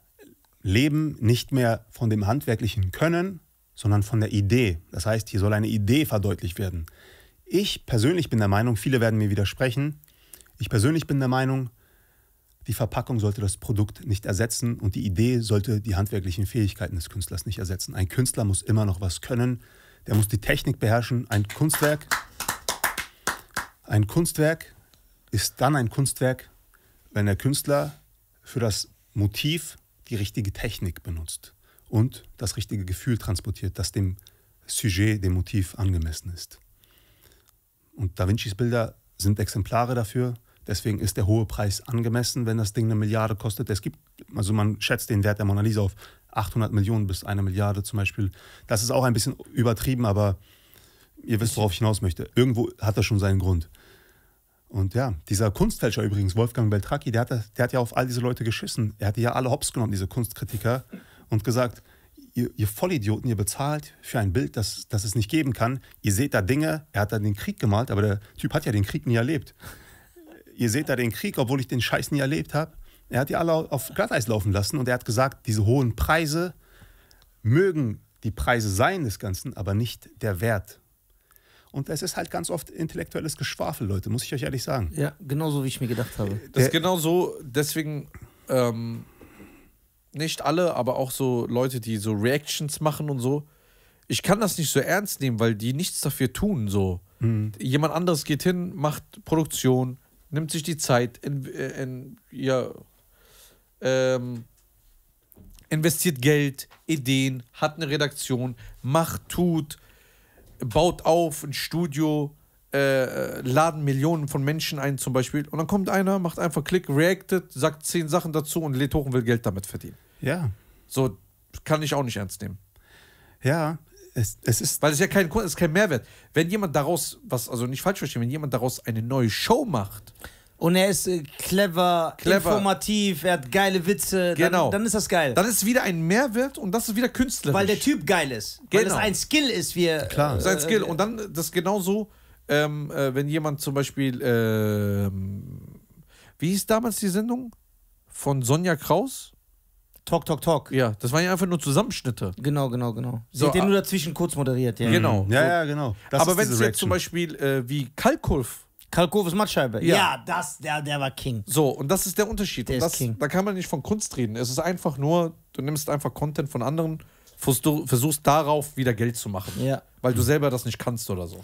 leben nicht mehr von dem handwerklichen Können, sondern von der Idee. Das heißt, hier soll eine Idee verdeutlicht werden. Ich persönlich bin der Meinung, viele werden mir widersprechen, ich persönlich bin der Meinung, die Verpackung sollte das Produkt nicht ersetzen und die Idee sollte die handwerklichen Fähigkeiten des Künstlers nicht ersetzen. Ein Künstler muss immer noch was können, der muss die Technik beherrschen. Ein Kunstwerk, ein Kunstwerk ist dann ein Kunstwerk, wenn der Künstler für das Motiv die richtige Technik benutzt und das richtige Gefühl transportiert, das dem Sujet, dem Motiv angemessen ist. Und Da Vincis Bilder sind Exemplare dafür, Deswegen ist der hohe Preis angemessen, wenn das Ding eine Milliarde kostet. Es gibt, also man schätzt den Wert der Mona Lisa auf 800 Millionen bis eine Milliarde zum Beispiel. Das ist auch ein bisschen übertrieben, aber ihr wisst, worauf ich hinaus möchte. Irgendwo hat das schon seinen Grund. Und ja, dieser Kunstfälscher übrigens, Wolfgang Beltracchi, der hat, der hat ja auf all diese Leute geschissen. Er hatte ja alle hops genommen, diese Kunstkritiker, und gesagt, ihr, ihr Vollidioten, ihr bezahlt für ein Bild, das, das es nicht geben kann. Ihr seht da Dinge, er hat da den Krieg gemalt, aber der Typ hat ja den Krieg nie erlebt ihr seht da den Krieg, obwohl ich den Scheiß nie erlebt habe. Er hat die alle auf Glatteis laufen lassen und er hat gesagt, diese hohen Preise mögen die Preise sein des Ganzen, aber nicht der Wert. Und es ist halt ganz oft intellektuelles Geschwafel, Leute, muss ich euch ehrlich sagen. Ja, genauso wie ich mir gedacht habe. Das ist genau so, deswegen ähm, nicht alle, aber auch so Leute, die so Reactions machen und so. Ich kann das nicht so ernst nehmen, weil die nichts dafür tun, so. Mhm. Jemand anderes geht hin, macht Produktion, nimmt sich die Zeit, in, in, ja, ähm, investiert Geld, Ideen, hat eine Redaktion, macht, tut, baut auf ein Studio, äh, laden Millionen von Menschen ein zum Beispiel und dann kommt einer, macht einfach Klick, reactet, sagt zehn Sachen dazu und lädt hoch und will Geld damit verdienen. Ja. So kann ich auch nicht ernst nehmen. Ja, es, es ist. Weil es ist ja kein, es ist kein Mehrwert. Wenn jemand daraus, was, also nicht falsch verstehen, wenn jemand daraus eine neue Show macht. Und er ist äh, clever, clever, informativ, er hat geile Witze. Genau. Dann, dann, ist das geil. Dann ist wieder ein Mehrwert und das ist wieder künstlerisch. Weil der Typ geil ist. Genau. Weil es ein Skill ist, wie er, Klar. Äh, Sein Skill. Äh, und dann äh, das genauso, ähm, äh, wenn jemand zum Beispiel, ähm, wie hieß damals die Sendung? Von Sonja Kraus? Talk, Talk, Talk. Ja, das waren ja einfach nur Zusammenschnitte. Genau, genau, genau. So, Sie hat den ah nur dazwischen kurz moderiert, ja. Genau. Ja, so. ja, genau. Das Aber wenn es jetzt zum Beispiel äh, wie Kalkulf Kalkofes Mattscheibe. Ja. ja, das, der, der war King. So, und das ist der Unterschied. Der das, ist King. Da kann man nicht von Kunst reden. Es ist einfach nur, du nimmst einfach Content von anderen, versuchst darauf wieder Geld zu machen. Ja. Weil du selber das nicht kannst oder so.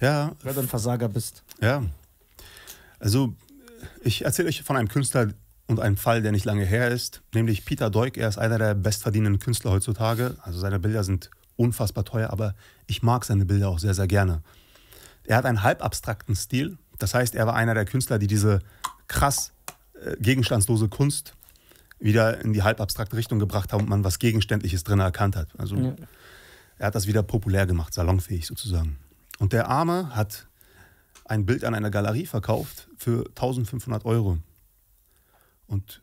Ja. Weil du ein Versager bist. Ja. Also, ich erzähle euch von einem Künstler, und ein Fall, der nicht lange her ist, nämlich Peter Deuk. Er ist einer der bestverdienenden Künstler heutzutage. Also seine Bilder sind unfassbar teuer, aber ich mag seine Bilder auch sehr, sehr gerne. Er hat einen halb abstrakten Stil. Das heißt, er war einer der Künstler, die diese krass äh, gegenstandslose Kunst wieder in die halb abstrakte Richtung gebracht haben und man was Gegenständliches drin erkannt hat. Also ja. er hat das wieder populär gemacht, salonfähig sozusagen. Und der Arme hat ein Bild an einer Galerie verkauft für 1500 Euro. Und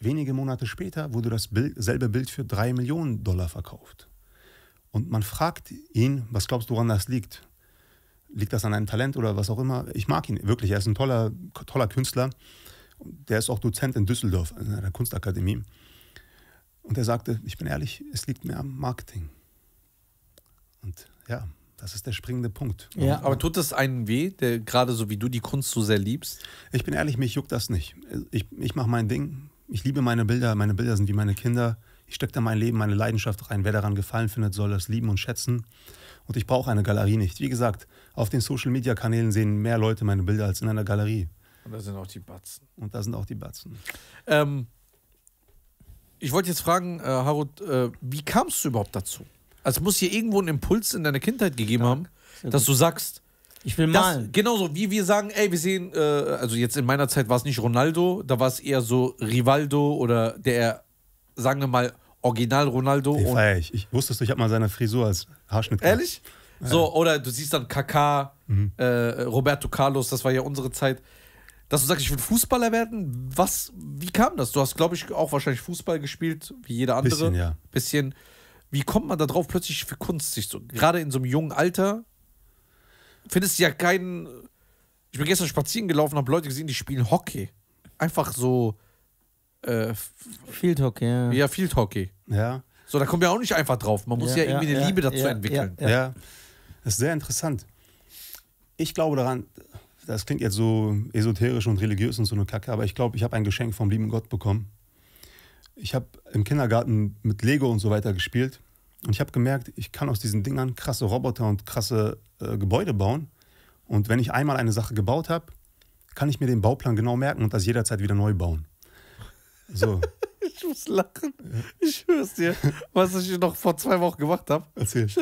wenige Monate später wurde dasselbe Bild für drei Millionen Dollar verkauft. Und man fragt ihn, was glaubst du, woran das liegt? Liegt das an einem Talent oder was auch immer? Ich mag ihn wirklich, er ist ein toller, toller Künstler. Der ist auch Dozent in Düsseldorf, in einer Kunstakademie. Und er sagte, ich bin ehrlich, es liegt mir am Marketing. Und ja, das ist der springende Punkt. Ja, aber tut das einen weh, der gerade so wie du die Kunst so sehr liebst? Ich bin ehrlich, mich juckt das nicht. Ich, ich mache mein Ding. Ich liebe meine Bilder. Meine Bilder sind wie meine Kinder. Ich stecke da mein Leben, meine Leidenschaft rein. Wer daran gefallen findet, soll das lieben und schätzen. Und ich brauche eine Galerie nicht. Wie gesagt, auf den Social-Media-Kanälen sehen mehr Leute meine Bilder als in einer Galerie. Und da sind auch die Batzen. Und da sind auch die Batzen. Ähm, ich wollte jetzt fragen, äh, Harut, äh, wie kamst du überhaupt dazu? Also es muss hier irgendwo einen Impuls in deiner Kindheit gegeben Stark. haben, dass du sagst, ich will malen. Das, genauso wie wir sagen, ey, wir sehen, äh, also jetzt in meiner Zeit war es nicht Ronaldo, da war es eher so Rivaldo oder der, sagen wir mal, Original Ronaldo. Ich, und, ich. ich wusste es, ich habe mal seine Frisur als Haarschnitt. Gehabt. Ehrlich? Ja. So, oder du siehst dann Kaka, mhm. äh, Roberto Carlos, das war ja unsere Zeit. Dass du sagst, ich will Fußballer werden, was, wie kam das? Du hast, glaube ich, auch wahrscheinlich Fußball gespielt, wie jeder andere. Bisschen, ja. Bisschen. Wie kommt man da drauf, plötzlich für Kunst sich so, gerade in so einem jungen Alter, findest du ja keinen. Ich bin gestern spazieren gelaufen, habe Leute gesehen, die spielen Hockey. Einfach so. Äh, Field Hockey, ja. Ja, Field Hockey. Ja. So, da kommen wir auch nicht einfach drauf. Man muss ja, ja irgendwie ja, eine ja, Liebe dazu entwickeln. Ja, Das ist sehr interessant. Ich glaube daran, das klingt jetzt so esoterisch und religiös und so eine Kacke, aber ich glaube, ich habe ein Geschenk vom lieben Gott bekommen ich habe im Kindergarten mit Lego und so weiter gespielt. Und ich habe gemerkt, ich kann aus diesen Dingern krasse Roboter und krasse äh, Gebäude bauen. Und wenn ich einmal eine Sache gebaut habe, kann ich mir den Bauplan genau merken und das jederzeit wieder neu bauen. So. ich muss lachen. Ich schwör's dir, was ich noch vor zwei Wochen gemacht habe. Erzähl.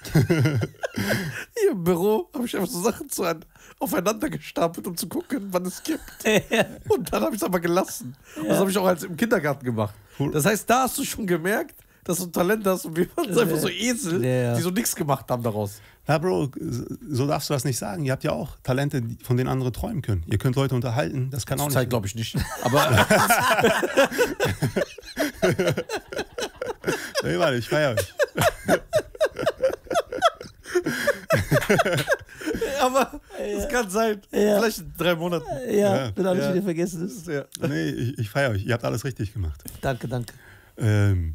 Hier im Büro habe ich einfach so Sachen zu an, aufeinander gestapelt, um zu gucken, wann es gibt. Und dann habe ich es aber gelassen. Und das habe ich auch als im Kindergarten gemacht. Das heißt, da hast du schon gemerkt, dass du ein Talent hast und wir waren einfach so Esel, ja. die so nichts gemacht haben daraus. Ja, Bro, so darfst du das nicht sagen. Ihr habt ja auch Talente, von denen andere träumen können. Ihr könnt Leute unterhalten, das kann das auch Zeit, nicht. glaube ich nicht. Aber. nee, warte, ich feiere euch. Aber es ja. kann sein. Ja. Vielleicht in drei Monaten. Ja, ja. wenn alles wieder vergessen ist. Ja. Nee, ich, ich feiere euch. Ihr habt alles richtig gemacht. Danke, danke. Ähm,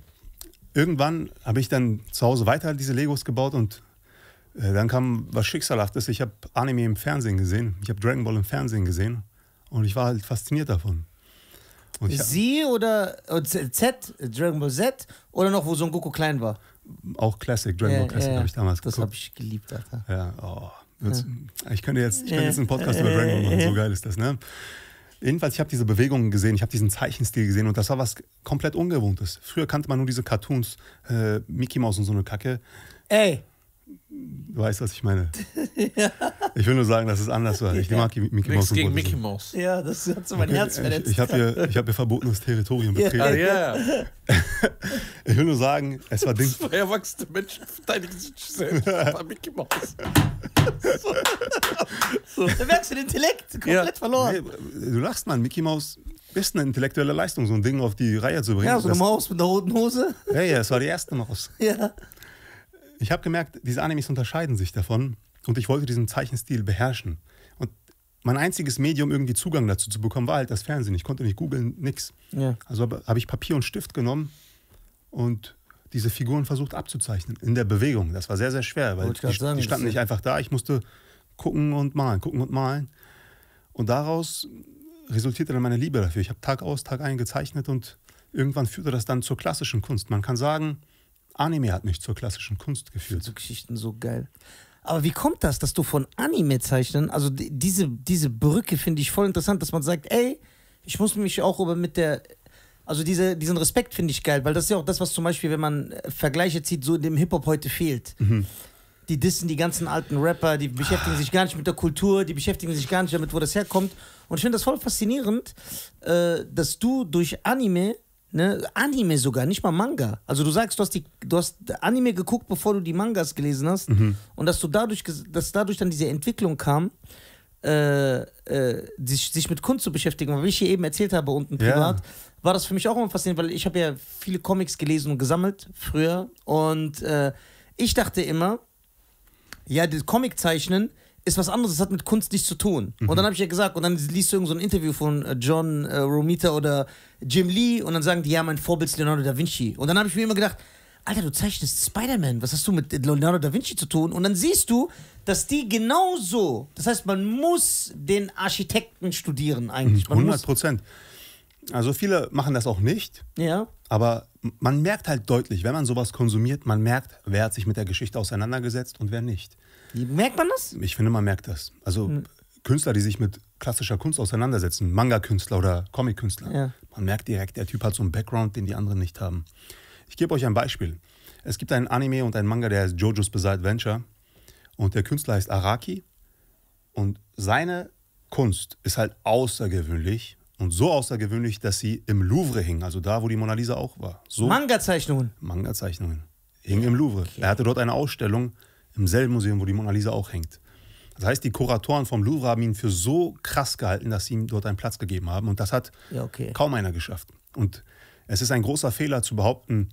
irgendwann habe ich dann zu Hause weiter diese Legos gebaut und äh, dann kam was Schicksalhaftes. Ich habe Anime im Fernsehen gesehen. Ich habe Dragon Ball im Fernsehen gesehen. Und ich war halt fasziniert davon. Und Sie hab, oder Z, Dragon Ball Z oder noch, wo Son Goku klein war? auch Classic, Dragon Ball Classic habe ich damals das geguckt. Das habe ich geliebt, Alter. Ja, oh. Ich könnte jetzt, ich könnte jetzt einen Podcast über Dragon Ball machen, so geil ist das, ne? Jedenfalls, ich habe diese Bewegungen gesehen, ich habe diesen Zeichenstil gesehen und das war was komplett Ungewohntes. Früher kannte man nur diese Cartoons, äh, Mickey Mouse und so eine Kacke. Ey, Du weißt, was ich meine. ja. Ich will nur sagen, dass es anders war. Ich mag Mickey Mouse. Nichts gegen Mickey Mouse. Ja, das hat so mein okay, Herz verletzt. Ich, habe hier, hab hier, verbotenes Territorium betreten. Ah, ja, ja. Ich will nur sagen, es war Ding. Zwei erwachsene Menschen verteidigen sich selbst. Das war Mickey Mouse. So. So. Da merkst du den Intellekt komplett ja. verloren. Nee, du lachst, Mann. Mickey Mouse ist eine intellektuelle Leistung, so ein Ding auf die Reihe zu bringen. Ja, so eine Maus mit einer roten Hose. Ja, ja, es war die erste Maus. Ja. Ich habe gemerkt, diese Animes unterscheiden sich davon und ich wollte diesen Zeichenstil beherrschen. Und mein einziges Medium, irgendwie Zugang dazu zu bekommen, war halt das Fernsehen. Ich konnte nicht googeln, nix. Ja. Also habe hab ich Papier und Stift genommen und diese Figuren versucht abzuzeichnen in der Bewegung. Das war sehr, sehr schwer, weil die, sagen, die standen nicht einfach da. Ich musste gucken und malen, gucken und malen. Und daraus resultierte dann meine Liebe dafür. Ich habe Tag aus, Tag ein gezeichnet und irgendwann führte das dann zur klassischen Kunst. Man kann sagen, Anime hat mich zur klassischen Kunst geführt. So Geschichten so geil. Aber wie kommt das, dass du von Anime zeichnen, also diese, diese Brücke finde ich voll interessant, dass man sagt, ey, ich muss mich auch über mit der, also diese, diesen Respekt finde ich geil, weil das ist ja auch das, was zum Beispiel, wenn man äh, Vergleiche zieht, so dem Hip-Hop heute fehlt. Mhm. Die dissen die ganzen alten Rapper, die beschäftigen sich gar nicht mit der Kultur, die beschäftigen sich gar nicht damit, wo das herkommt. Und ich finde das voll faszinierend, äh, dass du durch Anime Ne? Anime sogar, nicht mal Manga. Also du sagst, du hast, die, du hast Anime geguckt, bevor du die Mangas gelesen hast. Mhm. Und dass du dadurch, dass dadurch dann diese Entwicklung kam, äh, äh, sich, sich, mit Kunst zu beschäftigen. Weil wie ich hier eben erzählt habe, unten privat, ja. war das für mich auch immer faszinierend, weil ich habe ja viele Comics gelesen und gesammelt früher. Und äh, ich dachte immer, ja, das Comic zeichnen, ist was anderes, das hat mit Kunst nichts zu tun. Mhm. Und dann habe ich ja gesagt, und dann liest du irgendein so Interview von äh, John äh, Romita oder Jim Lee und dann sagen die, ja, mein Vorbild ist Leonardo da Vinci. Und dann habe ich mir immer gedacht, Alter, du zeichnest Spider-Man, was hast du mit Leonardo da Vinci zu tun? Und dann siehst du, dass die genauso, das heißt, man muss den Architekten studieren eigentlich. Man 100 Prozent. Also viele machen das auch nicht. Ja. Aber man merkt halt deutlich, wenn man sowas konsumiert, man merkt, wer hat sich mit der Geschichte auseinandergesetzt und wer nicht. Merkt man das? Ich finde, man merkt das. Also hm. Künstler, die sich mit klassischer Kunst auseinandersetzen, Manga-Künstler oder Comic-Künstler, ja. man merkt direkt, der Typ hat so einen Background, den die anderen nicht haben. Ich gebe euch ein Beispiel. Es gibt einen Anime und einen Manga, der heißt Jojo's Bizarre Adventure. Und der Künstler heißt Araki. Und seine Kunst ist halt außergewöhnlich. Und so außergewöhnlich, dass sie im Louvre hing, also da, wo die Mona Lisa auch war. So Manga-Zeichnungen. Manga-Zeichnungen. Hing im Louvre. Okay. Er hatte dort eine Ausstellung im selben Museum, wo die Mona Lisa auch hängt. Das heißt, die Kuratoren vom Louvre haben ihn für so krass gehalten, dass sie ihm dort einen Platz gegeben haben. Und das hat ja, okay. kaum einer geschafft. Und es ist ein großer Fehler zu behaupten,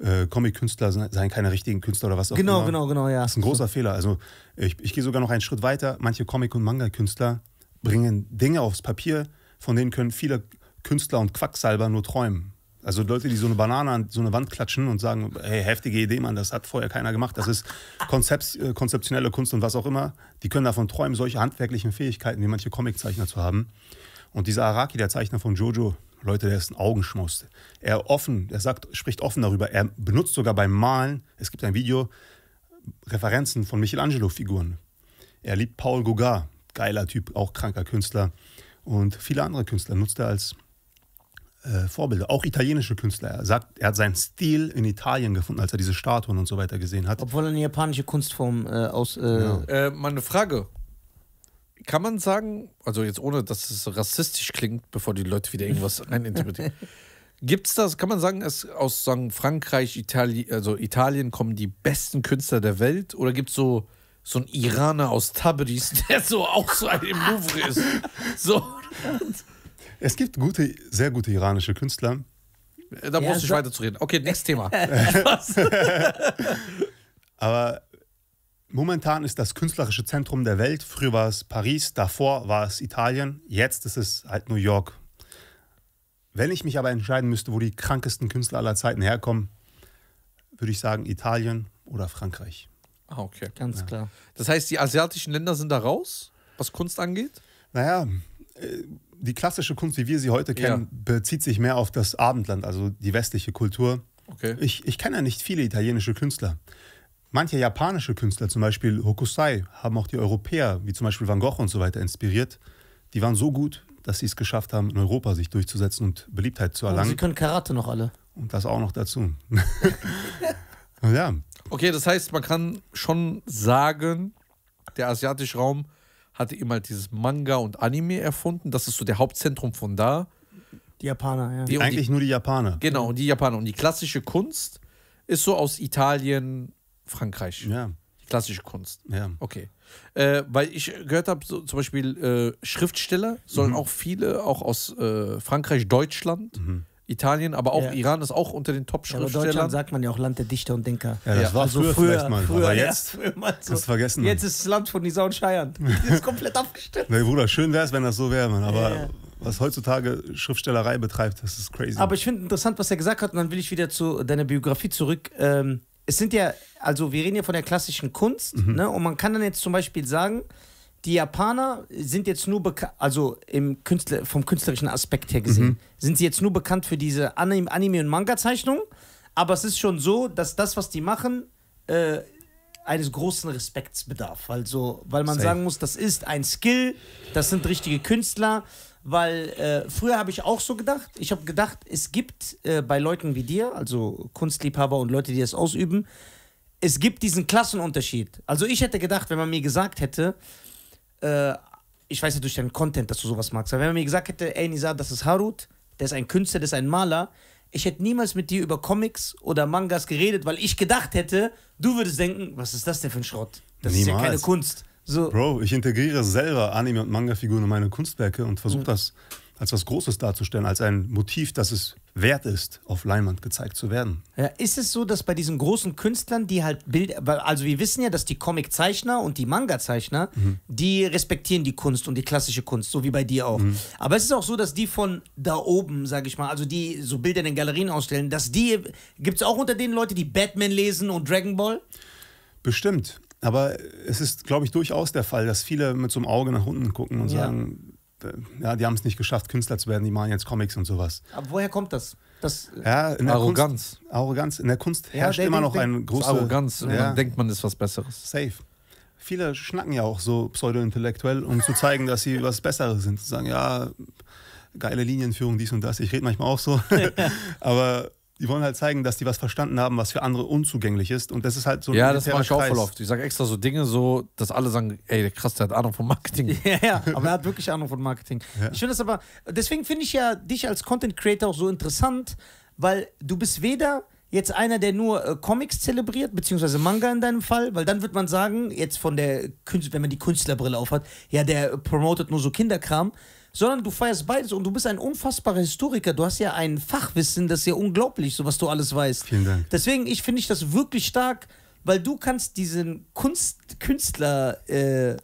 äh, Comic-Künstler seien keine richtigen Künstler oder was auch genau, immer. Genau, genau, genau, ja. Das ist ein großer so. Fehler. Also ich, ich gehe sogar noch einen Schritt weiter. Manche Comic- und Manga-Künstler bringen Dinge aufs Papier, von denen können viele Künstler und Quacksalber nur träumen. Also Leute, die so eine Banane an so eine Wand klatschen und sagen, hey, heftige Idee, Mann, das hat vorher keiner gemacht. Das ist Konzept, äh, konzeptionelle Kunst und was auch immer. Die können davon träumen, solche handwerklichen Fähigkeiten wie manche Comiczeichner zu haben. Und dieser Araki, der Zeichner von Jojo, Leute, der ist ein Augenschmaus. Er offen, er sagt, spricht offen darüber. Er benutzt sogar beim Malen, es gibt ein Video, Referenzen von Michelangelo-Figuren. Er liebt Paul Gauguin, geiler Typ, auch kranker Künstler. Und viele andere Künstler nutzt er als äh, Vorbilder, auch italienische Künstler. Er sagt, er hat seinen Stil in Italien gefunden, als er diese Statuen und so weiter gesehen hat. Obwohl er eine japanische Kunstform äh, aus. Äh ja. äh, meine Frage. Kann man sagen, also jetzt ohne, dass es rassistisch klingt, bevor die Leute wieder irgendwas reininterpretieren. gibt es das, kann man sagen, es aus sagen, Frankreich, Italien, also Italien kommen die besten Künstler der Welt? Oder gibt es so, so einen Iraner aus Tabriz, der so auch so ein im Louvre ist? So. Es gibt gute, sehr gute iranische Künstler. Da brauchst du so nicht weiterzureden. Okay, nächstes Thema. Aber momentan ist das künstlerische Zentrum der Welt. Früher war es Paris, davor war es Italien, jetzt ist es halt New York. Wenn ich mich aber entscheiden müsste, wo die krankesten Künstler aller Zeiten herkommen, würde ich sagen Italien oder Frankreich. Ah, okay. Ganz ja. klar. Das heißt, die asiatischen Länder sind da raus, was Kunst angeht? Naja, äh, die klassische Kunst, wie wir sie heute kennen, ja. bezieht sich mehr auf das Abendland, also die westliche Kultur. Okay. Ich, ich kenne ja nicht viele italienische Künstler. Manche japanische Künstler, zum Beispiel Hokusai, haben auch die Europäer, wie zum Beispiel Van Gogh und so weiter, inspiriert. Die waren so gut, dass sie es geschafft haben, in Europa sich durchzusetzen und Beliebtheit zu oh, erlangen. Und sie können Karate noch alle. Und das auch noch dazu. ja. Okay, das heißt, man kann schon sagen, der asiatische Raum hatte immer dieses Manga und Anime erfunden. Das ist so der Hauptzentrum von da. Die Japaner, ja. Die, Eigentlich die, nur die Japaner. Genau, die Japaner. Und die klassische Kunst ist so aus Italien, Frankreich. Ja. Die klassische Kunst. Ja. Okay. Äh, weil ich gehört habe, so, zum Beispiel äh, Schriftsteller sollen mhm. auch viele, auch aus äh, Frankreich, Deutschland, mhm. Italien, aber auch ja. Iran ist auch unter den Top-Schriftstellern. Ja, Deutschland sagt man ja auch Land der Dichter und Denker. Ja, das ja. war also früher, früher mal. Früher, aber jetzt, ja, so. das du vergessen. Jetzt ist das Land von Nisa und Scheiern. Das ist komplett abgestimmt. Nee, Bruder, schön wäre es, wenn das so wäre, Mann. Aber ja. was heutzutage Schriftstellerei betreibt, das ist crazy. Aber ich finde interessant, was er gesagt hat. Und dann will ich wieder zu deiner Biografie zurück. Ähm, es sind ja, also wir reden ja von der klassischen Kunst. Mhm. Ne? Und man kann dann jetzt zum Beispiel sagen, die Japaner sind jetzt nur bekannt, also im Künstler vom künstlerischen Aspekt her gesehen, mhm. sind sie jetzt nur bekannt für diese Anim Anime- und Manga-Zeichnungen. Aber es ist schon so, dass das, was die machen, äh, eines großen Respekts bedarf. Also, weil man Safe. sagen muss, das ist ein Skill, das sind richtige Künstler. Weil äh, früher habe ich auch so gedacht. Ich habe gedacht, es gibt äh, bei Leuten wie dir, also Kunstliebhaber und Leute, die das ausüben, es gibt diesen Klassenunterschied. Also ich hätte gedacht, wenn man mir gesagt hätte, äh, ich weiß ja durch deinen Content, dass du sowas magst. Aber wenn man mir gesagt hätte, ey Nisa, das ist Harut, der ist ein Künstler, der ist ein Maler, ich hätte niemals mit dir über Comics oder Mangas geredet, weil ich gedacht hätte, du würdest denken, was ist das denn für ein Schrott? Das niemals. ist ja keine Kunst. So. Bro, ich integriere selber Anime- und Manga-Figuren in meine Kunstwerke und versuche mhm. das als was Großes darzustellen, als ein Motiv, das es wert ist, auf Leinwand gezeigt zu werden. Ja, ist es so, dass bei diesen großen Künstlern, die halt Bilder, also wir wissen ja, dass die Comiczeichner und die Manga-Zeichner, mhm. die respektieren die Kunst und die klassische Kunst, so wie bei dir auch. Mhm. Aber es ist auch so, dass die von da oben, sage ich mal, also die so Bilder in den Galerien ausstellen, dass die, gibt es auch unter denen Leute, die Batman lesen und Dragon Ball? Bestimmt. Aber es ist, glaube ich, durchaus der Fall, dass viele mit so einem Auge nach unten gucken und ja. sagen, äh, ja, die haben es nicht geschafft, Künstler zu werden, die malen jetzt Comics und sowas. Aber woher kommt das? das äh, ja, in Arroganz. Kunst, Arroganz. In der Kunst ja, herrscht immer noch ein großes. Arroganz. Ja. dann denkt, man ist was Besseres. Safe. Viele schnacken ja auch so pseudo-intellektuell, um zu zeigen, dass sie was Besseres sind. Zu sagen, ja, geile Linienführung, dies und das. Ich rede manchmal auch so. Aber die wollen halt zeigen, dass die was verstanden haben, was für andere unzugänglich ist. Und das ist halt so ein Ja, das mache ich auch voll oft. Ich sage extra so Dinge, so, dass alle sagen, ey, krass, der hat Ahnung von Marketing. ja, ja, aber er hat wirklich Ahnung von Marketing. Ja. Ich finde das aber, deswegen finde ich ja dich als Content Creator auch so interessant, weil du bist weder jetzt einer, der nur äh, Comics zelebriert, beziehungsweise Manga in deinem Fall, weil dann würde man sagen, jetzt von der Künstler, wenn man die Künstlerbrille aufhat, ja, der promotet nur so Kinderkram sondern du feierst beides und du bist ein unfassbarer Historiker. Du hast ja ein Fachwissen, das ist ja unglaublich, so was du alles weißt. Vielen Dank. Deswegen, ich finde ich das wirklich stark, weil du kannst diesen Kunst, Künstler äh,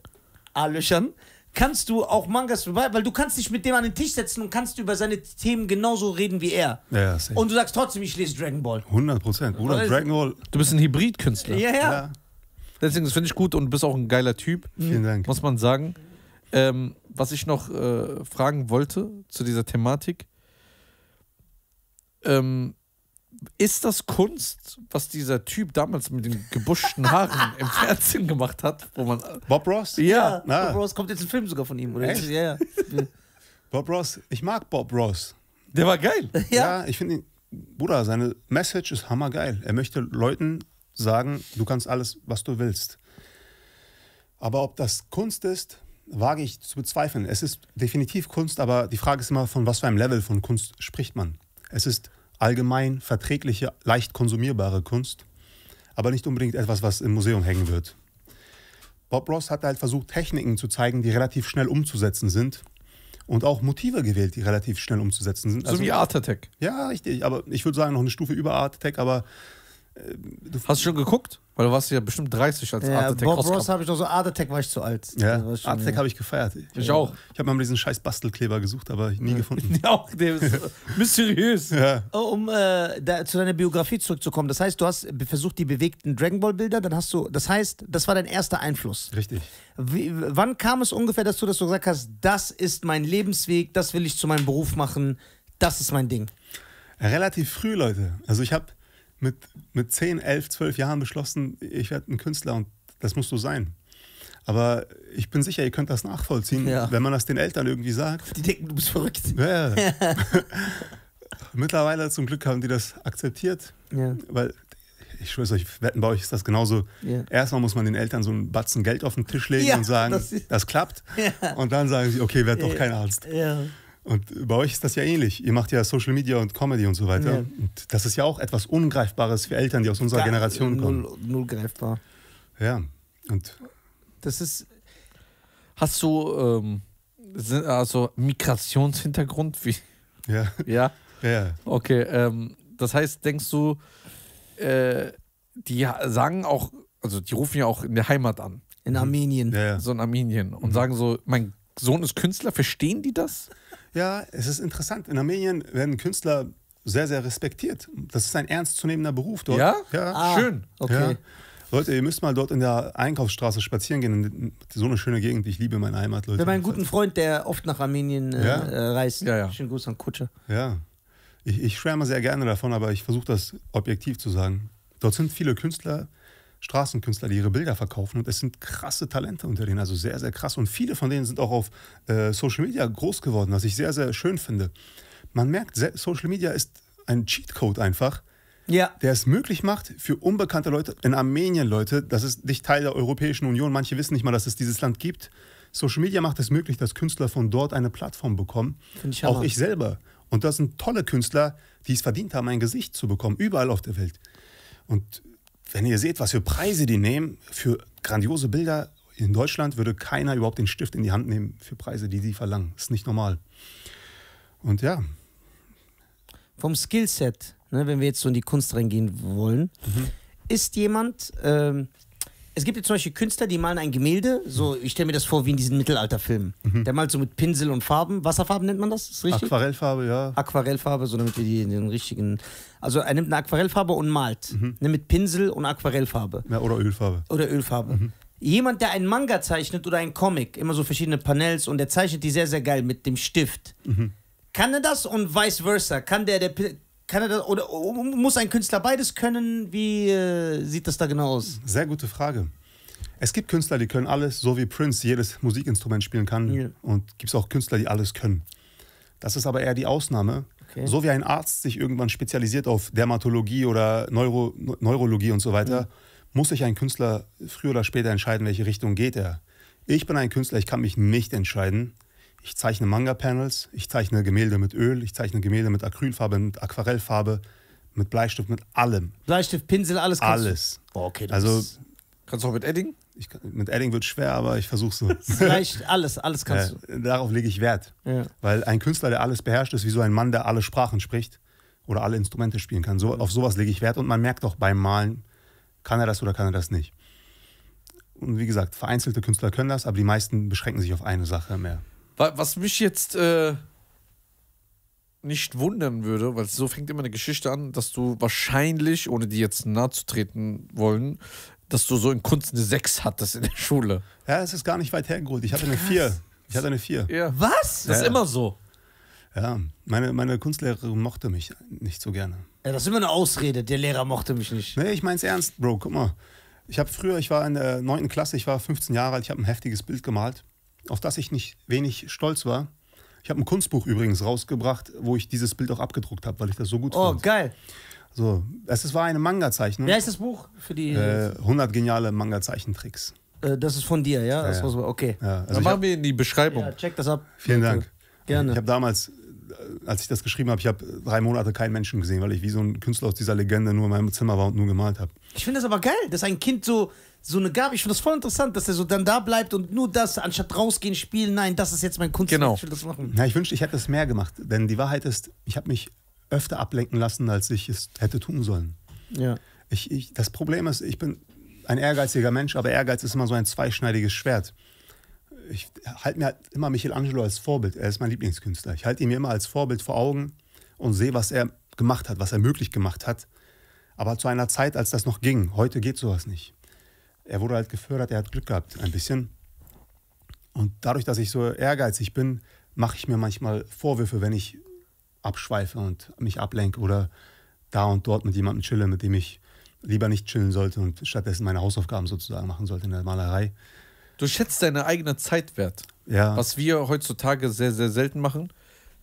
alöchern, kannst du auch Mangas, weil du kannst dich mit dem an den Tisch setzen und kannst über seine Themen genauso reden wie er. Ja, safe. und du sagst trotzdem, ich lese Dragon Ball. 100 Prozent. Oder Dragon Ball. Du bist ein Hybridkünstler. Ja, ja. ja. Deswegen, das finde ich gut und du bist auch ein geiler Typ. Vielen Dank. Muss man sagen. Ähm, was ich noch äh, fragen wollte zu dieser Thematik, ähm, ist das Kunst, was dieser Typ damals mit den gebuschten Haaren im Fernsehen gemacht hat, wo man. Äh, Bob Ross? Ja. ja Bob Ross kommt jetzt ein Film sogar von ihm, oder? Echt? Ja, ja. Bob Ross, ich mag Bob Ross. Der war geil. Ja, ja ich finde ihn. Bruder, seine Message ist hammergeil. Er möchte Leuten sagen, du kannst alles, was du willst. Aber ob das Kunst ist, wage ich zu bezweifeln. Es ist definitiv Kunst, aber die Frage ist immer, von was für einem Level von Kunst spricht man? Es ist allgemein verträgliche, leicht konsumierbare Kunst, aber nicht unbedingt etwas, was im Museum hängen wird. Bob Ross hat halt versucht, Techniken zu zeigen, die relativ schnell umzusetzen sind und auch Motive gewählt, die relativ schnell umzusetzen sind. So wie also- Art Attack. Ja, richtig. Aber ich würde sagen, noch eine Stufe über Art Attack, aber. Äh, Hast du schon geguckt? Weil du warst ja bestimmt 30 als ja, Art Attack Bob rauskam. Ross habe ich noch so, Art Attack war ich zu alt. Ja, also Art Attack habe ich gefeiert. Ich, ich auch. Ich habe mal diesen scheiß Bastelkleber gesucht, aber nie ja. gefunden. auch, der ist mysteriös. Ja. Oh, um äh, da, zu deiner Biografie zurückzukommen, das heißt, du hast versucht, die bewegten Dragon Ball Bilder, dann hast du, das heißt, das war dein erster Einfluss. Richtig. Wie, wann kam es ungefähr, dazu, dass du gesagt hast, das ist mein Lebensweg, das will ich zu meinem Beruf machen, das ist mein Ding? Relativ früh, Leute. Also ich habe mit, mit 10, 11, 12 Jahren beschlossen, ich werde ein Künstler und das musst du sein. Aber ich bin sicher, ihr könnt das nachvollziehen, ja. wenn man das den Eltern irgendwie sagt. Die denken, du bist verrückt. Ja. Mittlerweile zum Glück haben die das akzeptiert, ja. weil ich schwöre euch, wetten, bei euch ist das genauso. Yeah. Erstmal muss man den Eltern so einen Batzen Geld auf den Tisch legen ja, und sagen, das, das klappt. Ja. Und dann sagen sie, okay, werd doch kein Arzt. Ja. Und bei euch ist das ja ähnlich. Ihr macht ja Social Media und Comedy und so weiter. Ja. Und das ist ja auch etwas Ungreifbares für Eltern, die aus unserer ja, Generation kommen. Null, null greifbar. Ja. Und das ist. Hast du ähm, also Migrationshintergrund? Wie? Ja. Ja. ja. Okay. Ähm, das heißt, denkst du, äh, die sagen auch, also die rufen ja auch in der Heimat an. In Armenien. Ja, ja. So in Armenien. Und mhm. sagen so, mein Sohn ist Künstler, verstehen die das? Ja, es ist interessant. In Armenien werden Künstler sehr, sehr respektiert. Das ist ein ernstzunehmender Beruf dort. Ja? Ja. Ah, Schön. Okay. Ja. Leute, ihr müsst mal dort in der Einkaufsstraße spazieren gehen. So eine schöne Gegend. Ich liebe meine Heimat, Leute. Wir haben einen guten Freund, der oft nach Armenien äh, ja? reist. Ja, ja. Schönen Gruß an Kutsche. Ja. Ich, ich schwärme sehr gerne davon, aber ich versuche das objektiv zu sagen. Dort sind viele Künstler, Straßenkünstler, die ihre Bilder verkaufen. Und es sind krasse Talente unter denen, also sehr, sehr krass. Und viele von denen sind auch auf äh, Social Media groß geworden, was ich sehr, sehr schön finde. Man merkt, Social Media ist ein Cheatcode einfach, ja. der es möglich macht für unbekannte Leute, in Armenien Leute, das ist nicht Teil der Europäischen Union, manche wissen nicht mal, dass es dieses Land gibt. Social Media macht es möglich, dass Künstler von dort eine Plattform bekommen. Finde Ich auch ich selber. Und das sind tolle Künstler, die es verdient haben, ein Gesicht zu bekommen, überall auf der Welt. Und wenn ihr seht, was für Preise die nehmen, für grandiose Bilder in Deutschland würde keiner überhaupt den Stift in die Hand nehmen für Preise, die die verlangen. Ist nicht normal. Und ja. Vom Skillset, ne, wenn wir jetzt so in die Kunst reingehen wollen, mhm. ist jemand, ähm, es gibt jetzt zum Beispiel Künstler, die malen ein Gemälde, so, mhm. ich stelle mir das vor wie in diesen Mittelalterfilmen. Mhm. Der malt so mit Pinsel und Farben, Wasserfarben nennt man das, ist richtig? Aquarellfarbe, ja. Aquarellfarbe, so damit wir die, den richtigen, also er nimmt eine Aquarellfarbe und malt, mhm. ne, mit Pinsel und Aquarellfarbe. Ja, oder Ölfarbe. Oder Ölfarbe. Mhm. Jemand, der einen Manga zeichnet oder einen Comic, immer so verschiedene Panels und der zeichnet die sehr, sehr geil mit dem Stift. Mhm. Kann er das und vice versa? Kann der, der kann er das, oder muss ein Künstler beides können? Wie äh, sieht das da genau aus? Sehr gute Frage. Es gibt Künstler, die können alles, so wie Prince jedes Musikinstrument spielen kann. Ja. Und gibt es auch Künstler, die alles können. Das ist aber eher die Ausnahme. Okay. So wie ein Arzt sich irgendwann spezialisiert auf Dermatologie oder Neuro Neurologie und so weiter, mhm. muss sich ein Künstler früher oder später entscheiden, welche Richtung geht er. Ich bin ein Künstler, ich kann mich nicht entscheiden ich zeichne Manga-Panels, ich zeichne Gemälde mit Öl, ich zeichne Gemälde mit Acrylfarbe, mit Aquarellfarbe, mit Bleistift, mit allem. Bleistift, Pinsel, alles kannst Alles. Du? Boah, okay, das also, Kannst du auch mit Edding? Ich, mit Edding wird schwer, aber ich versuche so. Vielleicht alles, alles kannst äh, du. darauf lege ich Wert. Ja. Weil ein Künstler, der alles beherrscht, ist wie so ein Mann, der alle Sprachen spricht oder alle Instrumente spielen kann. So, auf sowas lege ich Wert und man merkt auch beim Malen, kann er das oder kann er das nicht. Und wie gesagt, vereinzelte Künstler können das, aber die meisten beschränken sich auf eine Sache mehr. Was mich jetzt äh, nicht wundern würde, weil so fängt immer eine Geschichte an, dass du wahrscheinlich, ohne die jetzt nahe zu treten wollen, dass du so in Kunst eine 6 hattest in der Schule. Ja, es ist gar nicht weit hergeholt. Ich hatte eine 4. Ich hatte eine 4. Ja. Was? Das ja. ist immer so. Ja, meine, meine Kunstlehrerin mochte mich nicht so gerne. Ja, das ist immer eine Ausrede. Der Lehrer mochte mich nicht. Nee, ich mein's ernst, Bro. Guck mal. Ich habe früher, ich war in der 9. Klasse, ich war 15 Jahre alt, ich habe ein heftiges Bild gemalt auf das ich nicht wenig stolz war. Ich habe ein Kunstbuch übrigens rausgebracht, wo ich dieses Bild auch abgedruckt habe, weil ich das so gut oh, fand. Oh, geil. So, es war eine Manga-Zeichnung. Wie heißt das Buch für die? Äh, 100 geniale Manga-Zeichentricks. Äh, das ist von dir, ja? ja, ja. okay. Ja, also Dann machen hab, wir in die Beschreibung. Ja, check das ab. Vielen Dank. Gerne. Ich habe damals, äh, als ich das geschrieben habe, ich habe drei Monate keinen Menschen gesehen, weil ich wie so ein Künstler aus dieser Legende nur in meinem Zimmer war und nur gemalt habe. Ich finde das aber geil, dass ein Kind so so eine Gabe. Ich finde das voll interessant, dass er so dann da bleibt und nur das, anstatt rausgehen, spielen, nein, das ist jetzt mein Kunstwerk, genau. ich will das machen. Na, ich wünschte, ich hätte es mehr gemacht, denn die Wahrheit ist, ich habe mich öfter ablenken lassen, als ich es hätte tun sollen. Ja. Ich, ich, das Problem ist, ich bin ein ehrgeiziger Mensch, aber Ehrgeiz ist immer so ein zweischneidiges Schwert. Ich halte mir halt immer Michelangelo als Vorbild. Er ist mein Lieblingskünstler. Ich halte ihn mir immer als Vorbild vor Augen und sehe, was er gemacht hat, was er möglich gemacht hat. Aber zu einer Zeit, als das noch ging. Heute geht sowas nicht er wurde halt gefördert, er hat Glück gehabt, ein bisschen. Und dadurch, dass ich so ehrgeizig bin, mache ich mir manchmal Vorwürfe, wenn ich abschweife und mich ablenke oder da und dort mit jemandem chille, mit dem ich lieber nicht chillen sollte und stattdessen meine Hausaufgaben sozusagen machen sollte in der Malerei. Du schätzt deine eigene Zeit wert. Ja. Was wir heutzutage sehr, sehr selten machen,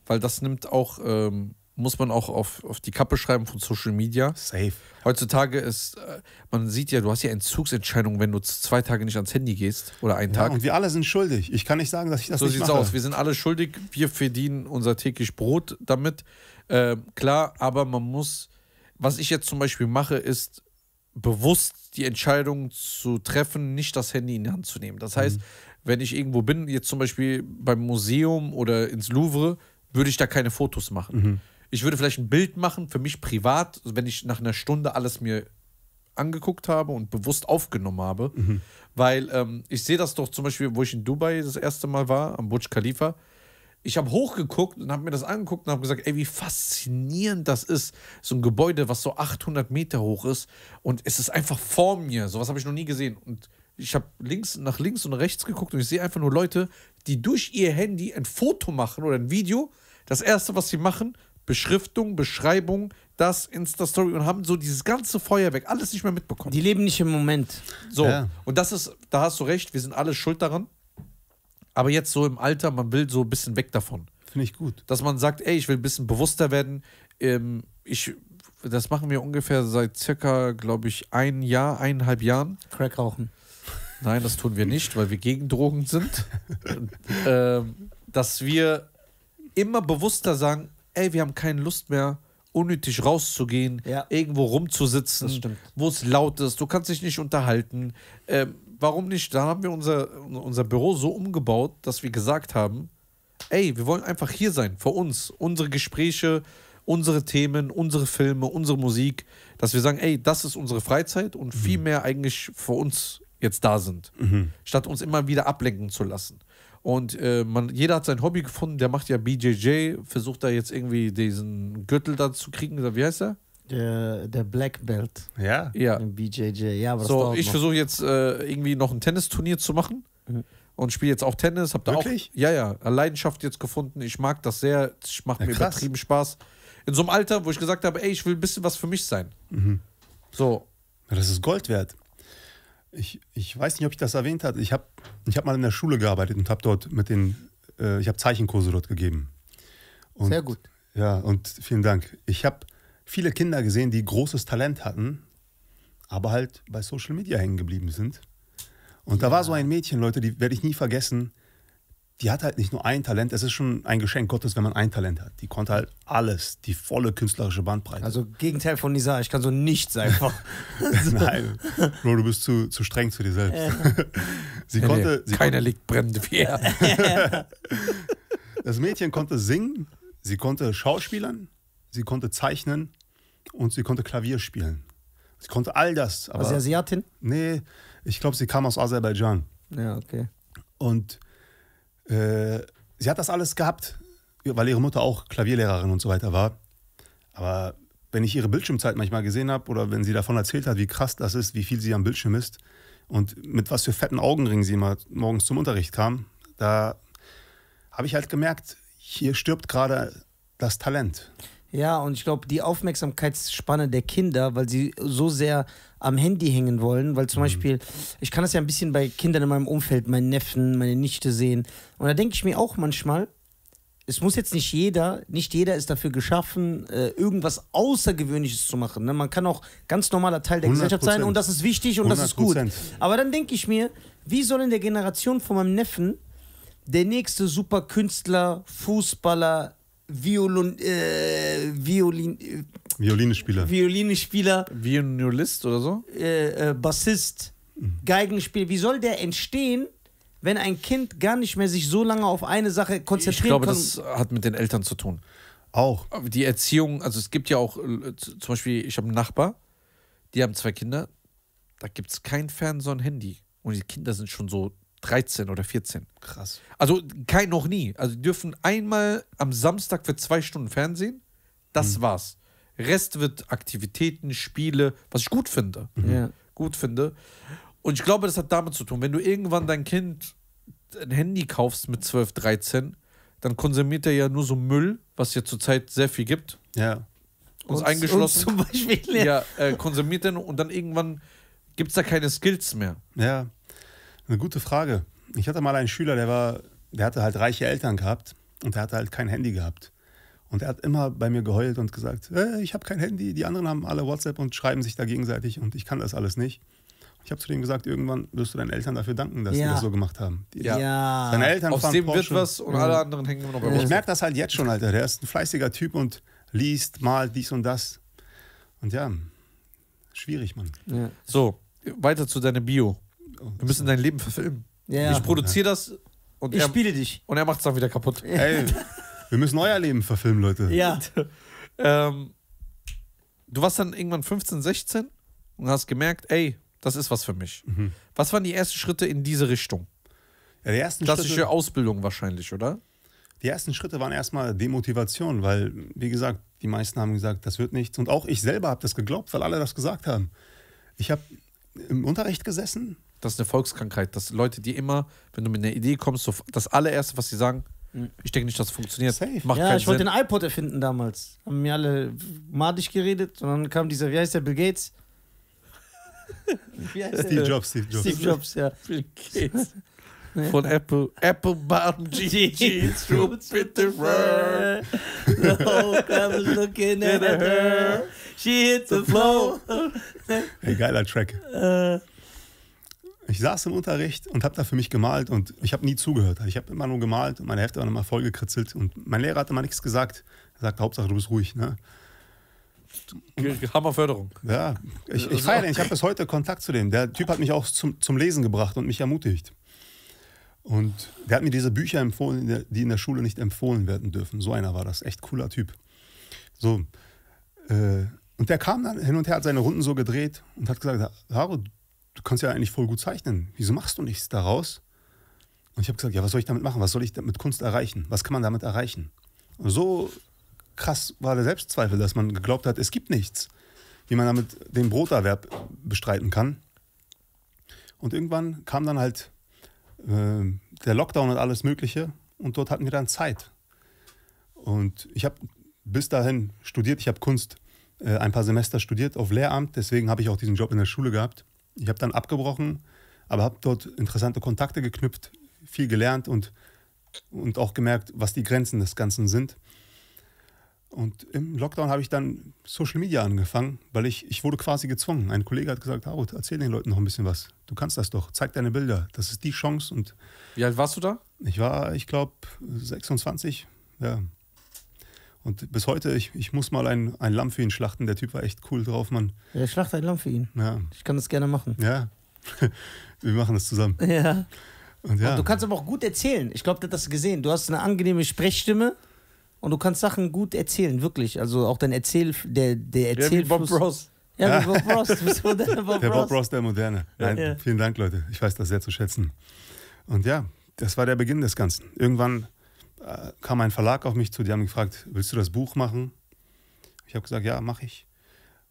weil das nimmt auch ähm, muss man auch auf, auf die Kappe schreiben von Social Media. Safe. Heutzutage ist, äh, man sieht ja, du hast ja Entzugsentscheidungen, wenn du zwei Tage nicht ans Handy gehst oder einen ja, Tag. Und wir alle sind schuldig. Ich kann nicht sagen, dass ich das so nicht mache. So sieht's aus. Wir sind alle schuldig. Wir verdienen unser täglich Brot damit. Äh, klar, aber man muss, was ich jetzt zum Beispiel mache, ist bewusst die Entscheidung zu treffen, nicht das Handy in die Hand zu nehmen. Das heißt, mhm. wenn ich irgendwo bin, jetzt zum Beispiel beim Museum oder ins Louvre, würde ich da keine Fotos machen. Mhm ich würde vielleicht ein Bild machen für mich privat, wenn ich nach einer Stunde alles mir angeguckt habe und bewusst aufgenommen habe. Mhm. Weil ähm, ich sehe das doch zum Beispiel, wo ich in Dubai das erste Mal war, am Burj Khalifa. Ich habe hochgeguckt und habe mir das angeguckt und habe gesagt, ey, wie faszinierend das ist. So ein Gebäude, was so 800 Meter hoch ist und es ist einfach vor mir. Sowas habe ich noch nie gesehen. Und ich habe links nach links und rechts geguckt und ich sehe einfach nur Leute, die durch ihr Handy ein Foto machen oder ein Video. Das erste, was sie machen, Beschriftung, Beschreibung, das Insta-Story und haben so dieses ganze Feuerwerk, alles nicht mehr mitbekommen. Die leben nicht im Moment. So, ja. und das ist, da hast du recht, wir sind alle schuld daran. Aber jetzt so im Alter, man will so ein bisschen weg davon. Finde ich gut. Dass man sagt, ey, ich will ein bisschen bewusster werden. Ähm, ich, das machen wir ungefähr seit circa, glaube ich, ein Jahr, eineinhalb Jahren. Crack rauchen. Nein, das tun wir nicht, weil wir gegen Drogen sind. ähm, dass wir immer bewusster sagen, ey, wir haben keine Lust mehr, unnötig rauszugehen, ja. irgendwo rumzusitzen, wo es laut ist, du kannst dich nicht unterhalten. Ähm, warum nicht? Dann haben wir unser, unser Büro so umgebaut, dass wir gesagt haben, ey, wir wollen einfach hier sein, vor uns, unsere Gespräche, unsere Themen, unsere Filme, unsere Musik, dass wir sagen, ey, das ist unsere Freizeit und mhm. viel mehr eigentlich für uns jetzt da sind, mhm. statt uns immer wieder ablenken zu lassen. Und äh, man, jeder hat sein Hobby gefunden. Der macht ja BJJ, versucht da jetzt irgendwie diesen Gürtel da zu kriegen. Wie heißt der? Der, der Black Belt. Ja. ja. Im BJJ. Ja, aber so, ich versuche jetzt äh, irgendwie noch ein Tennisturnier zu machen. Mhm und spiele jetzt auch Tennis. Hab da Wirklich? auch ja ja Leidenschaft jetzt gefunden. Ich mag das sehr. Es macht ja, mir krass. übertrieben Spaß. In so einem Alter, wo ich gesagt habe, ey, ich will ein bisschen was für mich sein. Mhm. So. Das ist Gold wert ich, ich weiß nicht, ob ich das erwähnt habe. Ich habe ich hab mal in der Schule gearbeitet und habe dort mit den, äh, ich habe Zeichenkurse dort gegeben. Und, Sehr gut. Ja, und vielen Dank. Ich habe viele Kinder gesehen, die großes Talent hatten, aber halt bei Social Media hängen geblieben sind. Und ja. da war so ein Mädchen, Leute, die werde ich nie vergessen die hat halt nicht nur ein Talent, es ist schon ein Geschenk Gottes, wenn man ein Talent hat. Die konnte halt alles, die volle künstlerische Bandbreite. Also Gegenteil von Nisa, ich kann so nichts einfach. Nein, Bro, du bist zu, zu streng zu dir selbst. sie nee, konnte, nee, sie keiner konnte, liegt brennend wie das Mädchen konnte singen, sie konnte schauspielern, sie konnte zeichnen und sie konnte Klavier spielen. Sie konnte all das. Aber, War sie Asiatin? Nee, ich glaube, sie kam aus Aserbaidschan. Ja, okay. Und äh, sie hat das alles gehabt, weil ihre Mutter auch Klavierlehrerin und so weiter war. Aber wenn ich ihre Bildschirmzeit manchmal gesehen habe oder wenn sie davon erzählt hat, wie krass das ist, wie viel sie am Bildschirm ist und mit was für fetten Augenringen sie immer morgens zum Unterricht kam, da habe ich halt gemerkt, hier stirbt gerade das Talent. Ja, und ich glaube, die Aufmerksamkeitsspanne der Kinder, weil sie so sehr am Handy hängen wollen, weil zum mhm. Beispiel, ich kann das ja ein bisschen bei Kindern in meinem Umfeld, meinen Neffen, meine Nichte sehen. Und da denke ich mir auch manchmal, es muss jetzt nicht jeder, nicht jeder ist dafür geschaffen, äh, irgendwas Außergewöhnliches zu machen. Ne? Man kann auch ganz normaler Teil der Gesellschaft sein und das ist wichtig und 100%. das ist gut. Aber dann denke ich mir, wie soll in der Generation von meinem Neffen der nächste super Künstler, Fußballer, äh, Violin, äh, Violin, Violinespieler. Violinespieler. Violinist oder so? Äh, äh, Bassist, Geigenspieler. Wie soll der entstehen, wenn ein Kind gar nicht mehr sich so lange auf eine Sache konzentrieren ich glaube, kann? das hat mit den Eltern zu tun. Auch. Die Erziehung, also es gibt ja auch, äh, zum Beispiel, ich habe einen Nachbar, die haben zwei Kinder, da gibt es kein Fernseher und Handy. Und die Kinder sind schon so 13 oder 14. Krass. Also kein noch nie. Also die dürfen einmal am Samstag für zwei Stunden Fernsehen. Das mhm. war's. Rest wird Aktivitäten, Spiele, was ich gut finde. Mhm. Ja. Gut finde. Und ich glaube, das hat damit zu tun, wenn du irgendwann dein Kind ein Handy kaufst mit 12, 13, dann konsumiert er ja nur so Müll, was ja zurzeit sehr viel gibt. Ja. Uns, uns eingeschlossen. Uns zum Beispiel. Ja, äh, konsumiert er und dann irgendwann gibt es da keine Skills mehr. Ja, eine gute Frage. Ich hatte mal einen Schüler, der war, der hatte halt reiche Eltern gehabt und der hatte halt kein Handy gehabt. Und er hat immer bei mir geheult und gesagt, äh, ich habe kein Handy, die anderen haben alle WhatsApp und schreiben sich da gegenseitig und ich kann das alles nicht. Ich habe zu dem gesagt, irgendwann wirst du deinen Eltern dafür danken, dass ja. die das so gemacht haben. Die, ja. Deine Eltern Aus fahren dem Porsche. wird was und alle anderen hängen immer noch bei WhatsApp. Ich merke das halt jetzt schon, Alter. Der ist ein fleißiger Typ und liest, malt dies und das. Und ja, schwierig, Mann. Ja. So, weiter zu deiner Bio. Wir müssen dein Leben verfilmen. Ja. Ich produziere das und ich er, spiele dich. Und er macht es dann wieder kaputt. Ey, Wir müssen euer Leben verfilmen, Leute. Ja. ähm, du warst dann irgendwann 15, 16 und hast gemerkt, ey, das ist was für mich. Mhm. Was waren die ersten Schritte in diese Richtung? Ja, die ersten Klassische Schritte, Ausbildung wahrscheinlich, oder? Die ersten Schritte waren erstmal Demotivation, weil, wie gesagt, die meisten haben gesagt, das wird nichts. Und auch ich selber habe das geglaubt, weil alle das gesagt haben. Ich habe im Unterricht gesessen. Das ist eine Volkskrankheit, dass Leute, die immer, wenn du mit einer Idee kommst, so das allererste, was sie sagen, hm. Ich denke nicht, dass es funktioniert. Safe. Macht ja, ich wollte den iPod erfinden damals. Haben mir alle madig geredet und dann kam dieser, wie heißt der, Bill Gates? Wie heißt der? Steve Jobs, Steve Jobs. Steve Jobs, ja. Bill Gates. Von Apple, Apple Bottom Jeans, Troops with the fur. The whole looking at her. She hit the floor. Hey, geiler Track. Äh. Ich saß im Unterricht und habe da für mich gemalt und ich habe nie zugehört. Ich habe immer nur gemalt und meine Hefte waren immer voll gekritzelt und mein Lehrer hat immer nichts gesagt. Er sagt, Hauptsache du bist ruhig. Ne? Hammerförderung. Ja, ich, ich feiere den. Ich habe bis heute Kontakt zu dem. Der Typ hat mich auch zum, zum Lesen gebracht und mich ermutigt. Und der hat mir diese Bücher empfohlen, die in der Schule nicht empfohlen werden dürfen. So einer war das. Echt cooler Typ. So. Äh, und der kam dann hin und her, hat seine Runden so gedreht und hat gesagt: Haru, du kannst ja eigentlich voll gut zeichnen. Wieso machst du nichts daraus? Und ich habe gesagt, ja, was soll ich damit machen? Was soll ich mit Kunst erreichen? Was kann man damit erreichen? Und so krass war der Selbstzweifel, dass man geglaubt hat, es gibt nichts, wie man damit den Broterwerb bestreiten kann. Und irgendwann kam dann halt äh, der Lockdown und alles Mögliche und dort hatten wir dann Zeit. Und ich habe bis dahin studiert, ich habe Kunst äh, ein paar Semester studiert auf Lehramt, deswegen habe ich auch diesen Job in der Schule gehabt. Ich habe dann abgebrochen, aber habe dort interessante Kontakte geknüpft, viel gelernt und, und auch gemerkt, was die Grenzen des Ganzen sind. Und im Lockdown habe ich dann Social Media angefangen, weil ich, ich wurde quasi gezwungen. Ein Kollege hat gesagt, Harut, erzähl den Leuten noch ein bisschen was. Du kannst das doch, zeig deine Bilder. Das ist die Chance. Und Wie alt warst du da? Ich war, ich glaube, 26. Ja. Und bis heute, ich, ich muss mal ein, ein Lamm für ihn schlachten. Der Typ war echt cool drauf, Mann. Ja, schlachte ein Lamm für ihn. Ja. Ich kann das gerne machen. Ja. Wir machen das zusammen. Ja. Und ja. Und du kannst aber auch gut erzählen. Ich glaube, du hast das gesehen. Du hast eine angenehme Sprechstimme und du kannst Sachen gut erzählen, wirklich. Also auch dein Erzähl, der, der Erzählfluss. Ja, Bob Ross. Ja, ja. Bob Ross. Du bist moderne Bob der Ross. Bob Ross, der Moderne. Nein, ja. Vielen Dank, Leute. Ich weiß das sehr zu schätzen. Und ja, das war der Beginn des Ganzen. Irgendwann äh, kam ein Verlag auf mich zu, die haben gefragt, willst du das Buch machen? Ich habe gesagt, ja, mache ich.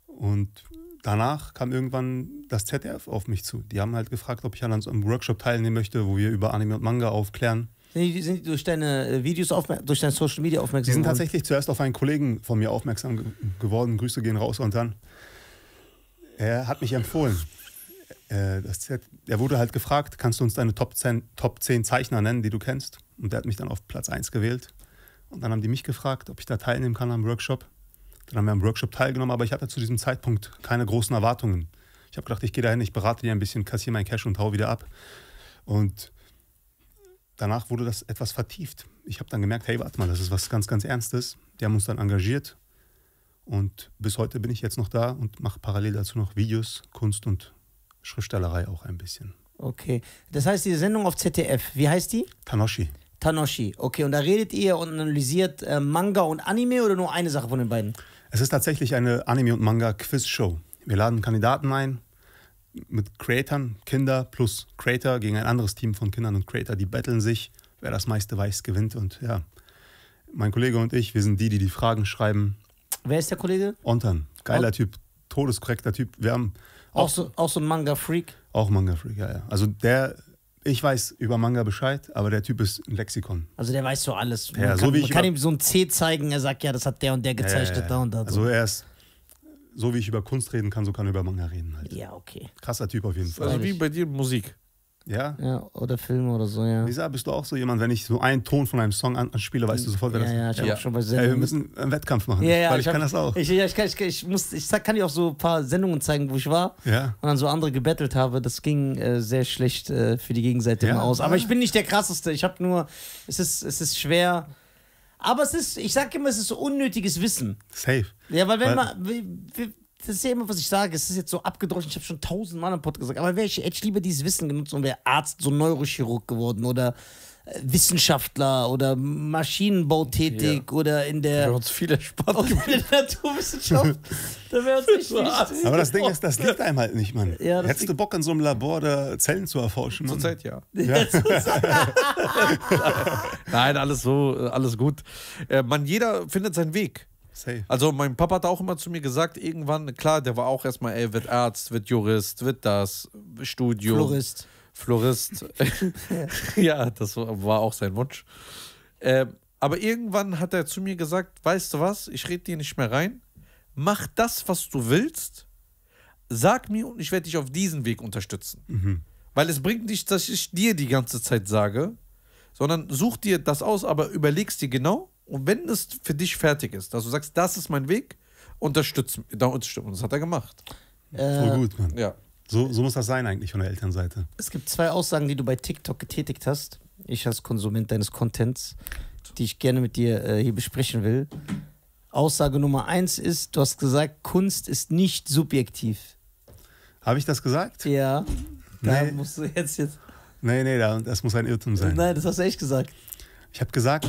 Und danach kam irgendwann das ZDF auf mich zu. Die haben halt gefragt, ob ich an einem Workshop teilnehmen möchte, wo wir über Anime und Manga aufklären. Sind die, sind die durch deine äh, Videos, durch deine Social Media aufmerksam Die sind tatsächlich zuerst auf einen Kollegen von mir aufmerksam ge geworden. Grüße gehen raus und dann. Er hat mich empfohlen. Äh, das Z, er wurde halt gefragt, kannst du uns deine Top 10, Top 10 Zeichner nennen, die du kennst? Und der hat mich dann auf Platz 1 gewählt. Und dann haben die mich gefragt, ob ich da teilnehmen kann am Workshop. Dann haben wir am Workshop teilgenommen, aber ich hatte zu diesem Zeitpunkt keine großen Erwartungen. Ich habe gedacht, ich gehe dahin, ich berate dir ein bisschen, kassiere mein Cash und hau wieder ab. Und danach wurde das etwas vertieft. Ich habe dann gemerkt, hey, warte mal, das ist was ganz, ganz Ernstes. Die haben uns dann engagiert. Und bis heute bin ich jetzt noch da und mache parallel dazu noch Videos, Kunst und Schriftstellerei auch ein bisschen. Okay. Das heißt, diese Sendung auf ZDF, wie heißt die? Tanoshi. Tanoshi, okay. Und da redet ihr und analysiert äh, Manga und Anime oder nur eine Sache von den beiden? Es ist tatsächlich eine Anime- und Manga-Quiz-Show. Wir laden Kandidaten ein mit Creatern, Kinder plus Creator gegen ein anderes Team von Kindern und Creator. Die betteln sich. Wer das meiste weiß, gewinnt. Und ja, mein Kollege und ich, wir sind die, die die Fragen schreiben. Wer ist der Kollege? Ontan. Geiler Typ, todeskorrekter Typ. Wir haben auch, so, auch so ein Manga-Freak? Auch Manga-Freak, ja, ja. Also der, ich weiß über Manga Bescheid, aber der Typ ist ein Lexikon. Also der weiß so alles. Man, ja, kann, so man kann, ihm so ein C zeigen, er sagt, ja, das hat der und der gezeichnet, ja, da und da. Also er ist, so wie ich über Kunst reden kann, so kann er über Manga reden halt. Ja, okay. Krasser Typ auf jeden also Fall. Also wie bei dir Musik. Ja? Ja, oder Filme oder so, ja. Lisa, bist du auch so jemand, wenn ich so einen Ton von einem Song anspiele, weißt du sofort, wer ja, das ist? Ja, ich ja. habe schon bei Sendungen. Ey, wir müssen einen Wettkampf machen, ja, ja, weil ich, ich hab, kann das auch. Ich, ja, ich, kann, ich, ich, muss, ich kann dir auch so ein paar Sendungen zeigen, wo ich war ja. und dann so andere gebettelt habe. Das ging äh, sehr schlecht äh, für die Gegenseite ja. immer aus. Aber ich bin nicht der Krasseste. Ich habe nur, es ist, es ist schwer. Aber es ist, ich sag immer, es ist so unnötiges Wissen. Safe. Ja, weil wenn weil, man, das ist ja immer, was ich sage. Es ist jetzt so abgedroschen. Ich habe schon tausendmal im Podcast gesagt. Aber wäre ich, hätte ich lieber dieses Wissen genutzt und wäre Arzt, so Neurochirurg geworden oder äh, Wissenschaftler oder Maschinenbautätig ja. oder in der. Wäre uns viel erspart. Oder in der Naturwissenschaft. da wäre es nicht viel. Aber das Ding ist, das liegt einem halt nicht, Mann. Ja, Hättest du Bock, in so einem Labor da Zellen zu erforschen? Mann? Zurzeit ja. ja. Nein, alles so, äh, alles gut. Äh, man, jeder findet seinen Weg. Safe. Also mein Papa hat auch immer zu mir gesagt, irgendwann, klar, der war auch erstmal, ey, wird Arzt, wird Jurist, wird das, Studio. Florist. Florist. ja, das war auch sein Wunsch. Ähm, aber irgendwann hat er zu mir gesagt, weißt du was, ich rede dir nicht mehr rein, mach das, was du willst, sag mir und ich werde dich auf diesen Weg unterstützen. Mhm. Weil es bringt nicht, dass ich dir die ganze Zeit sage, sondern such dir das aus, aber überlegst dir genau, und wenn es für dich fertig ist, dass du sagst, das ist mein Weg, unterstützen, da unterstützen. Und das hat er gemacht. Äh, Voll gut, Mann. Ja. So, so muss das sein eigentlich von der Elternseite. Es gibt zwei Aussagen, die du bei TikTok getätigt hast. Ich als Konsument deines Contents, die ich gerne mit dir äh, hier besprechen will. Aussage Nummer eins ist, du hast gesagt, Kunst ist nicht subjektiv. Habe ich das gesagt? Ja. Da nee. musst du jetzt jetzt. Nee, nee, das muss ein Irrtum sein. Nein, das hast du echt gesagt. Ich habe gesagt,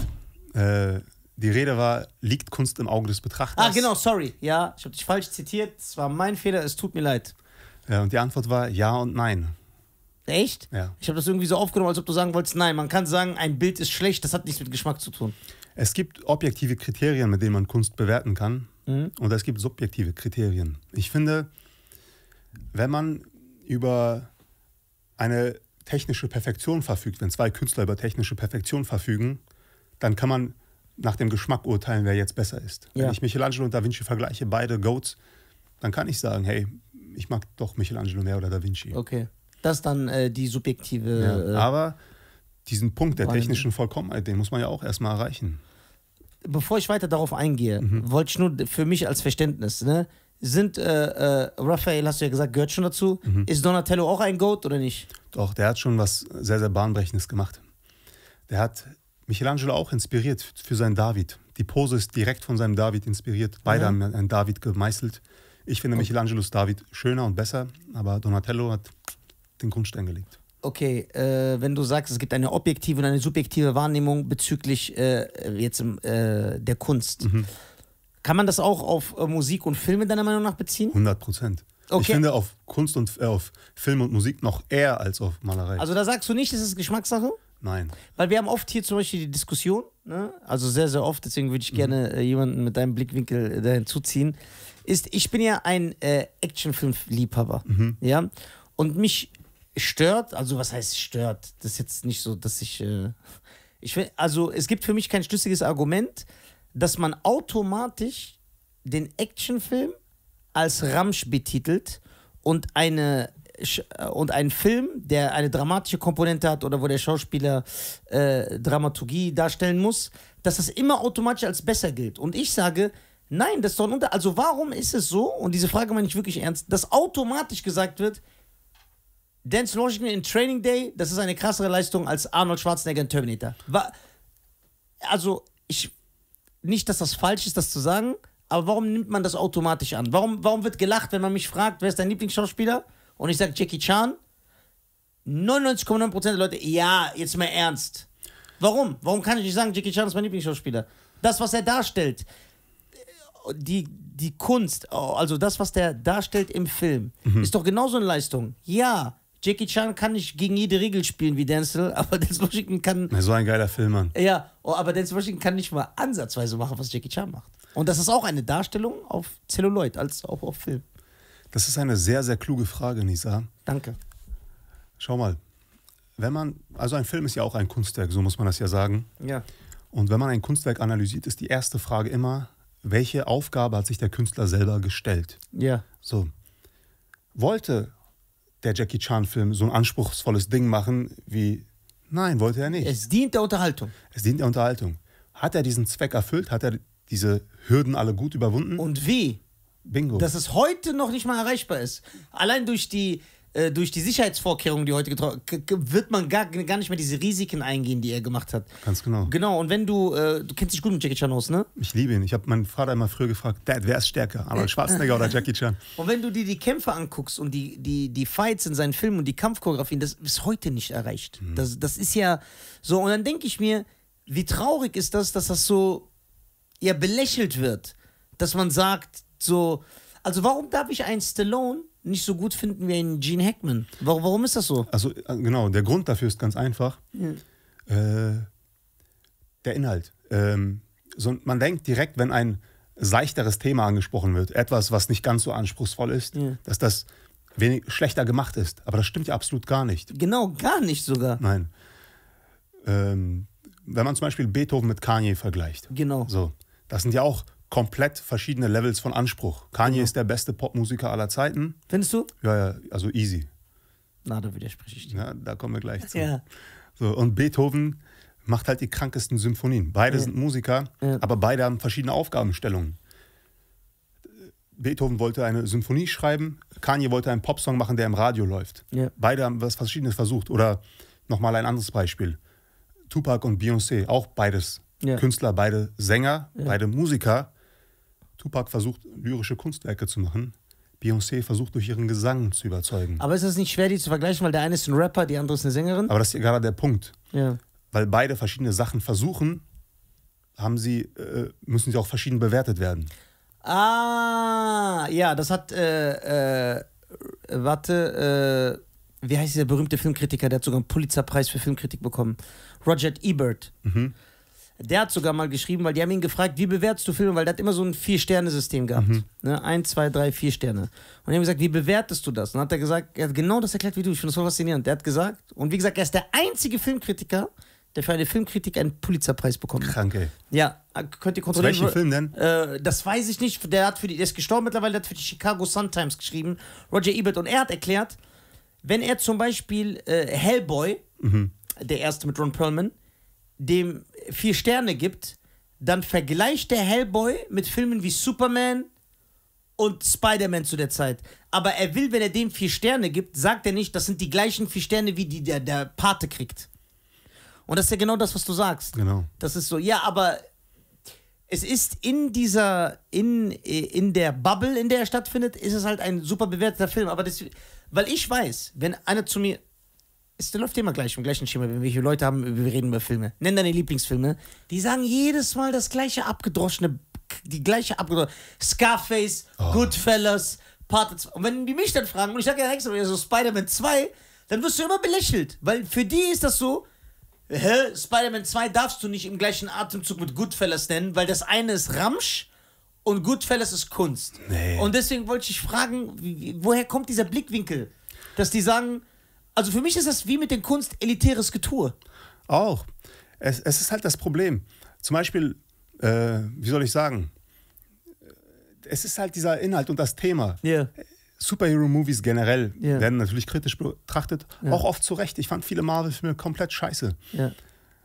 äh, die Rede war, liegt Kunst im Auge des Betrachters? Ah, genau, sorry. Ja, ich habe dich falsch zitiert. Es war mein Fehler, es tut mir leid. Ja, und die Antwort war ja und nein. Echt? Ja. Ich habe das irgendwie so aufgenommen, als ob du sagen wolltest, nein, man kann sagen, ein Bild ist schlecht, das hat nichts mit Geschmack zu tun. Es gibt objektive Kriterien, mit denen man Kunst bewerten kann. Mhm. Und es gibt subjektive Kriterien. Ich finde, wenn man über eine technische Perfektion verfügt, wenn zwei Künstler über technische Perfektion verfügen, dann kann man nach dem Geschmack urteilen, wer jetzt besser ist. Ja. Wenn ich Michelangelo und Da Vinci vergleiche, beide Goats, dann kann ich sagen, hey, ich mag doch Michelangelo mehr oder Da Vinci. Okay. Das ist dann äh, die subjektive. Ja, äh, aber diesen Punkt der technischen Vollkommenheit, den muss man ja auch erstmal erreichen. Bevor ich weiter darauf eingehe, mhm. wollte ich nur für mich als Verständnis, ne? Sind äh, äh, Raphael, hast du ja gesagt, gehört schon dazu. Mhm. Ist Donatello auch ein Goat oder nicht? Doch, der hat schon was sehr, sehr Bahnbrechendes gemacht. Der hat Michelangelo auch inspiriert für seinen David. Die Pose ist direkt von seinem David inspiriert. Beide ja. haben einen David gemeißelt. Ich finde okay. Michelangelos David schöner und besser, aber Donatello hat den Grundstein gelegt. Okay, äh, wenn du sagst, es gibt eine objektive und eine subjektive Wahrnehmung bezüglich äh, jetzt äh, der Kunst, mhm. kann man das auch auf äh, Musik und Filme deiner Meinung nach beziehen? 100 Prozent. Okay. Ich finde auf Kunst und äh, auf Film und Musik noch eher als auf Malerei. Also da sagst du nicht, es ist Geschmackssache? Nein. Weil wir haben oft hier zum Beispiel die Diskussion, ne? also sehr, sehr oft, deswegen würde ich mhm. gerne mhm. jemanden mit deinem Blickwinkel äh, da hinzuziehen, ist, ich bin ja ein äh, Actionfilm-Liebhaber, mhm. ja, und mich stört, also was heißt stört, das ist jetzt nicht so, dass ich, äh, ich also es gibt für mich kein schlüssiges Argument, dass man automatisch den Actionfilm als Ramsch betitelt und eine äh, und ein Film, der eine dramatische Komponente hat oder wo der Schauspieler äh, Dramaturgie darstellen muss, dass das immer automatisch als besser gilt. Und ich sage, nein, das ist doch ein Unter. Also warum ist es so, und diese Frage meine ich wirklich ernst, dass automatisch gesagt wird, Dance Washington in Training Day, das ist eine krassere Leistung als Arnold Schwarzenegger in Terminator. War, also, ich. Nicht, dass das falsch ist, das zu sagen, aber warum nimmt man das automatisch an? Warum, warum wird gelacht, wenn man mich fragt, wer ist dein Lieblingsschauspieler? und ich sage Jackie Chan, 99,9% der Leute, ja, jetzt mal ernst. Warum? Warum kann ich nicht sagen, Jackie Chan ist mein Lieblingsschauspieler? Das, was er darstellt, die, die Kunst, oh, also das, was der darstellt im Film, mhm. ist doch genauso eine Leistung. Ja, Jackie Chan kann nicht gegen jede Regel spielen wie Denzel, aber Denzel Washington kann. So ein geiler Film, Mann. Ja, oh, aber Denzel Washington kann nicht mal ansatzweise machen, was Jackie Chan macht. Und das ist auch eine Darstellung auf Celluloid, als auch auf Film. Das ist eine sehr, sehr kluge Frage, Nisa. Danke. Schau mal, wenn man, also ein Film ist ja auch ein Kunstwerk, so muss man das ja sagen. Ja. Und wenn man ein Kunstwerk analysiert, ist die erste Frage immer, welche Aufgabe hat sich der Künstler selber gestellt? Ja. So. Wollte der Jackie Chan-Film so ein anspruchsvolles Ding machen wie. Nein, wollte er nicht. Es dient der Unterhaltung. Es dient der Unterhaltung. Hat er diesen Zweck erfüllt? Hat er diese Hürden alle gut überwunden? Und wie? Bingo. Dass es heute noch nicht mal erreichbar ist. Allein durch die, äh, durch die Sicherheitsvorkehrungen, die heute getroffen wird man gar, gar nicht mehr diese Risiken eingehen, die er gemacht hat. Ganz genau. Genau, und wenn du, äh, du kennst dich gut mit Jackie Chan aus, ne? Ich liebe ihn. Ich habe meinen Vater immer früher gefragt, Dad, wer ist stärker, Arnold Schwarzenegger oder Jackie Chan? Und wenn du dir die Kämpfe anguckst und die, die, die Fights in seinen Filmen und die Kampfchoreografien, das ist heute nicht erreicht. Mhm. Das, das ist ja so, und dann denke ich mir, wie traurig ist das, dass das so ja belächelt wird, dass man sagt, so, also warum darf ich einen Stallone nicht so gut finden wie einen Gene Hackman? Warum, warum ist das so? Also äh, genau, der Grund dafür ist ganz einfach. Hm. Äh, der Inhalt. Ähm, so, man denkt direkt, wenn ein seichteres Thema angesprochen wird, etwas, was nicht ganz so anspruchsvoll ist, ja. dass das wenig schlechter gemacht ist. Aber das stimmt ja absolut gar nicht. Genau, gar nicht sogar. Nein. Ähm, wenn man zum Beispiel Beethoven mit Kanye vergleicht. Genau. So, das sind ja auch komplett verschiedene Levels von Anspruch. Kanye mhm. ist der beste Popmusiker aller Zeiten. Findest du? Ja, ja, also easy. Na, da widerspreche ich dir. Ja, da kommen wir gleich zu. Ja. So, und Beethoven macht halt die krankesten Symphonien. Beide ja. sind Musiker, ja. aber beide haben verschiedene Aufgabenstellungen. Beethoven wollte eine Symphonie schreiben, Kanye wollte einen Popsong machen, der im Radio läuft. Beide haben was Verschiedenes versucht. Oder nochmal ein anderes Beispiel. Tupac und Beyoncé, auch beides Künstler, beide Sänger, beide Musiker Tupac versucht, lyrische Kunstwerke zu machen. Beyoncé versucht durch ihren Gesang zu überzeugen. Aber ist es nicht schwer, die zu vergleichen, weil der eine ist ein Rapper, die andere ist eine Sängerin? Aber das ist ja gerade der Punkt. Ja. Weil beide verschiedene Sachen versuchen, haben sie, äh, müssen sie auch verschieden bewertet werden. Ah, ja, das hat, äh, äh, warte, äh, wie heißt dieser berühmte Filmkritiker, der hat sogar einen Pulitzerpreis für Filmkritik bekommen? Roger Ebert. Mhm der hat sogar mal geschrieben, weil die haben ihn gefragt, wie bewertest du Filme? Weil der hat immer so ein Vier-Sterne-System gehabt. Mhm. Ne? Ein, zwei, drei, vier Sterne. Und die haben gesagt, wie bewertest du das? Und dann hat er gesagt, er hat genau das erklärt wie du. Ich finde das voll faszinierend. Der hat gesagt, und wie gesagt, er ist der einzige Filmkritiker, der für eine Filmkritik einen Pulitzerpreis bekommt. Kranke. Ja, äh, könnt ihr kontrollieren. Welchen Film denn? Äh, das weiß ich nicht. Der, hat für die, der ist gestorben mittlerweile, der hat für die Chicago Sun-Times geschrieben, Roger Ebert. Und er hat erklärt, wenn er zum Beispiel äh, Hellboy, mhm. der erste mit Ron Perlman, dem vier Sterne gibt, dann vergleicht der Hellboy mit Filmen wie Superman und Spider-Man zu der Zeit. Aber er will, wenn er dem vier Sterne gibt, sagt er nicht, das sind die gleichen vier Sterne, wie die der, der Pate kriegt. Und das ist ja genau das, was du sagst. Genau. Das ist so, ja, aber es ist in dieser, in, in der Bubble, in der er stattfindet, ist es halt ein super bewerteter Film. Aber das, weil ich weiß, wenn einer zu mir, es läuft immer gleich im gleichen Schema, wenn wir hier Leute haben, wir reden über Filme. Nenn deine Lieblingsfilme. Die sagen jedes Mal das gleiche abgedroschene, die gleiche abgedroschene. Scarface, oh. Goodfellas, Part 2. Und wenn die mich dann fragen, und ich sage ja extra, so Spider-Man 2, dann wirst du immer belächelt. Weil für die ist das so, hä, Spider-Man 2 darfst du nicht im gleichen Atemzug mit Goodfellas nennen, weil das eine ist Ramsch und Goodfellas ist Kunst. Nee. Und deswegen wollte ich fragen, woher kommt dieser Blickwinkel? Dass die sagen, also für mich ist das wie mit den Kunst elitäres Getue. Auch. Es, es ist halt das Problem. Zum Beispiel, äh, wie soll ich sagen? Äh, es ist halt dieser Inhalt und das Thema. Yeah. Superhero-Movies generell yeah. werden natürlich kritisch betrachtet, yeah. auch oft zu Recht. Ich fand viele Marvel-Filme komplett scheiße. Yeah.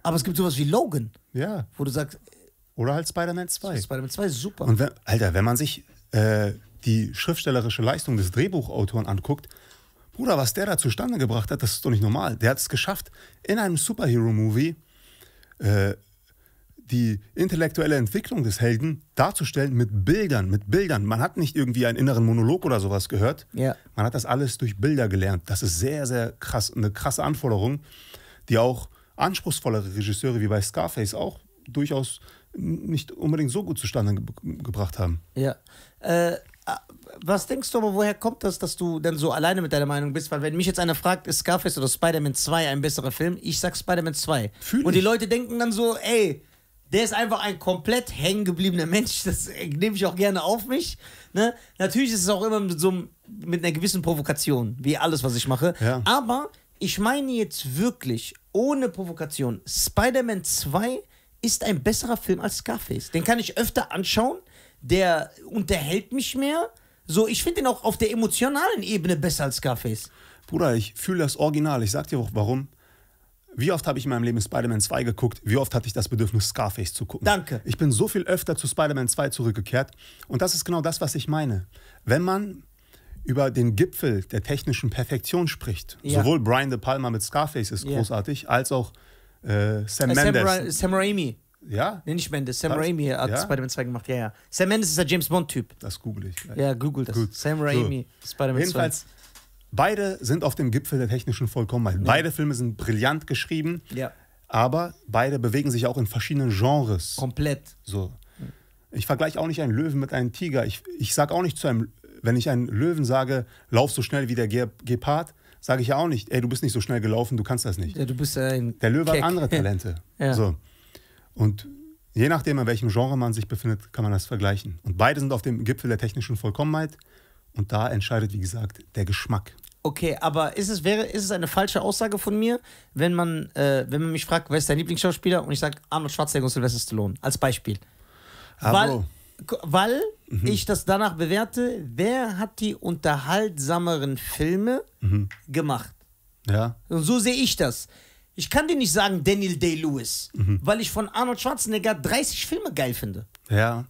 Aber es gibt sowas wie Logan, yeah. wo du sagst. Äh, Oder halt Spider-Man 2. Spider-Man 2 ist super. Und wenn, Alter, wenn man sich äh, die schriftstellerische Leistung des Drehbuchautoren anguckt, Bruder, was der da zustande gebracht hat, das ist doch nicht normal. Der hat es geschafft, in einem Superhero-Movie äh, die intellektuelle Entwicklung des Helden darzustellen mit Bildern, mit Bildern. Man hat nicht irgendwie einen inneren Monolog oder sowas gehört. Ja. Man hat das alles durch Bilder gelernt. Das ist sehr, sehr krass, eine krasse Anforderung, die auch anspruchsvollere Regisseure wie bei Scarface auch durchaus nicht unbedingt so gut zustande ge gebracht haben. Ja. Äh, was denkst du aber, woher kommt das, dass du dann so alleine mit deiner Meinung bist? Weil wenn mich jetzt einer fragt, ist Scarface oder Spider-Man 2 ein besserer Film? Ich sag Spider-Man 2. Fühl Und die Leute denken dann so, ey, der ist einfach ein komplett hängengebliebener Mensch. Das nehme ich auch gerne auf mich. Ne? Natürlich ist es auch immer mit, so, mit einer gewissen Provokation, wie alles, was ich mache. Ja. Aber ich meine jetzt wirklich, ohne Provokation, Spider-Man 2 ist ein besserer Film als Scarface. Den kann ich öfter anschauen. Der unterhält mich mehr so, ich finde ihn auch auf der emotionalen Ebene besser als Scarface. Bruder, ich fühle das Original. Ich sag dir auch warum. Wie oft habe ich in meinem Leben Spider-Man 2 geguckt? Wie oft hatte ich das Bedürfnis, Scarface zu gucken? Danke. Ich bin so viel öfter zu Spider-Man 2 zurückgekehrt. Und das ist genau das, was ich meine. Wenn man über den Gipfel der technischen Perfektion spricht, ja. sowohl Brian De Palma mit Scarface ist ja. großartig, als auch äh, Sam, äh, Sam Mendes. Ra Sam Raimi. Ja? Nee, nicht Mendes. Sam Raimi hat ja? Spider-Man 2 gemacht. Ja, ja. Sam Mendes ist der James Bond-Typ. Das google ich. Gleich. Ja, google das. Gut. Sam Raimi, so. Spider-Man 2. Jedenfalls, beide sind auf dem Gipfel der technischen Vollkommenheit. Ja. Beide Filme sind brillant geschrieben. Ja. Aber beide bewegen sich auch in verschiedenen Genres. Komplett. So. Ich vergleiche auch nicht einen Löwen mit einem Tiger. Ich, ich sage auch nicht zu einem, wenn ich einen Löwen sage, lauf so schnell wie der Ge Gepard, sage ich ja auch nicht, ey, du bist nicht so schnell gelaufen, du kannst das nicht. Ja, du bist ein. Der Löwe Keck. hat andere Talente. Ja. So. Und je nachdem, in welchem Genre man sich befindet, kann man das vergleichen. Und beide sind auf dem Gipfel der technischen Vollkommenheit. Und da entscheidet, wie gesagt, der Geschmack. Okay, aber ist es, wäre, ist es eine falsche Aussage von mir, wenn man, äh, wenn man mich fragt, wer ist dein Lieblingsschauspieler? Und ich sage Arnold Schwarzenegger und Sylvester Stallone, als Beispiel. Abo. Weil, weil mhm. ich das danach bewerte, wer hat die unterhaltsameren Filme mhm. gemacht? Ja. Und so sehe ich das. Ich kann dir nicht sagen Daniel Day-Lewis, mhm. weil ich von Arnold Schwarzenegger 30 Filme geil finde. Ja.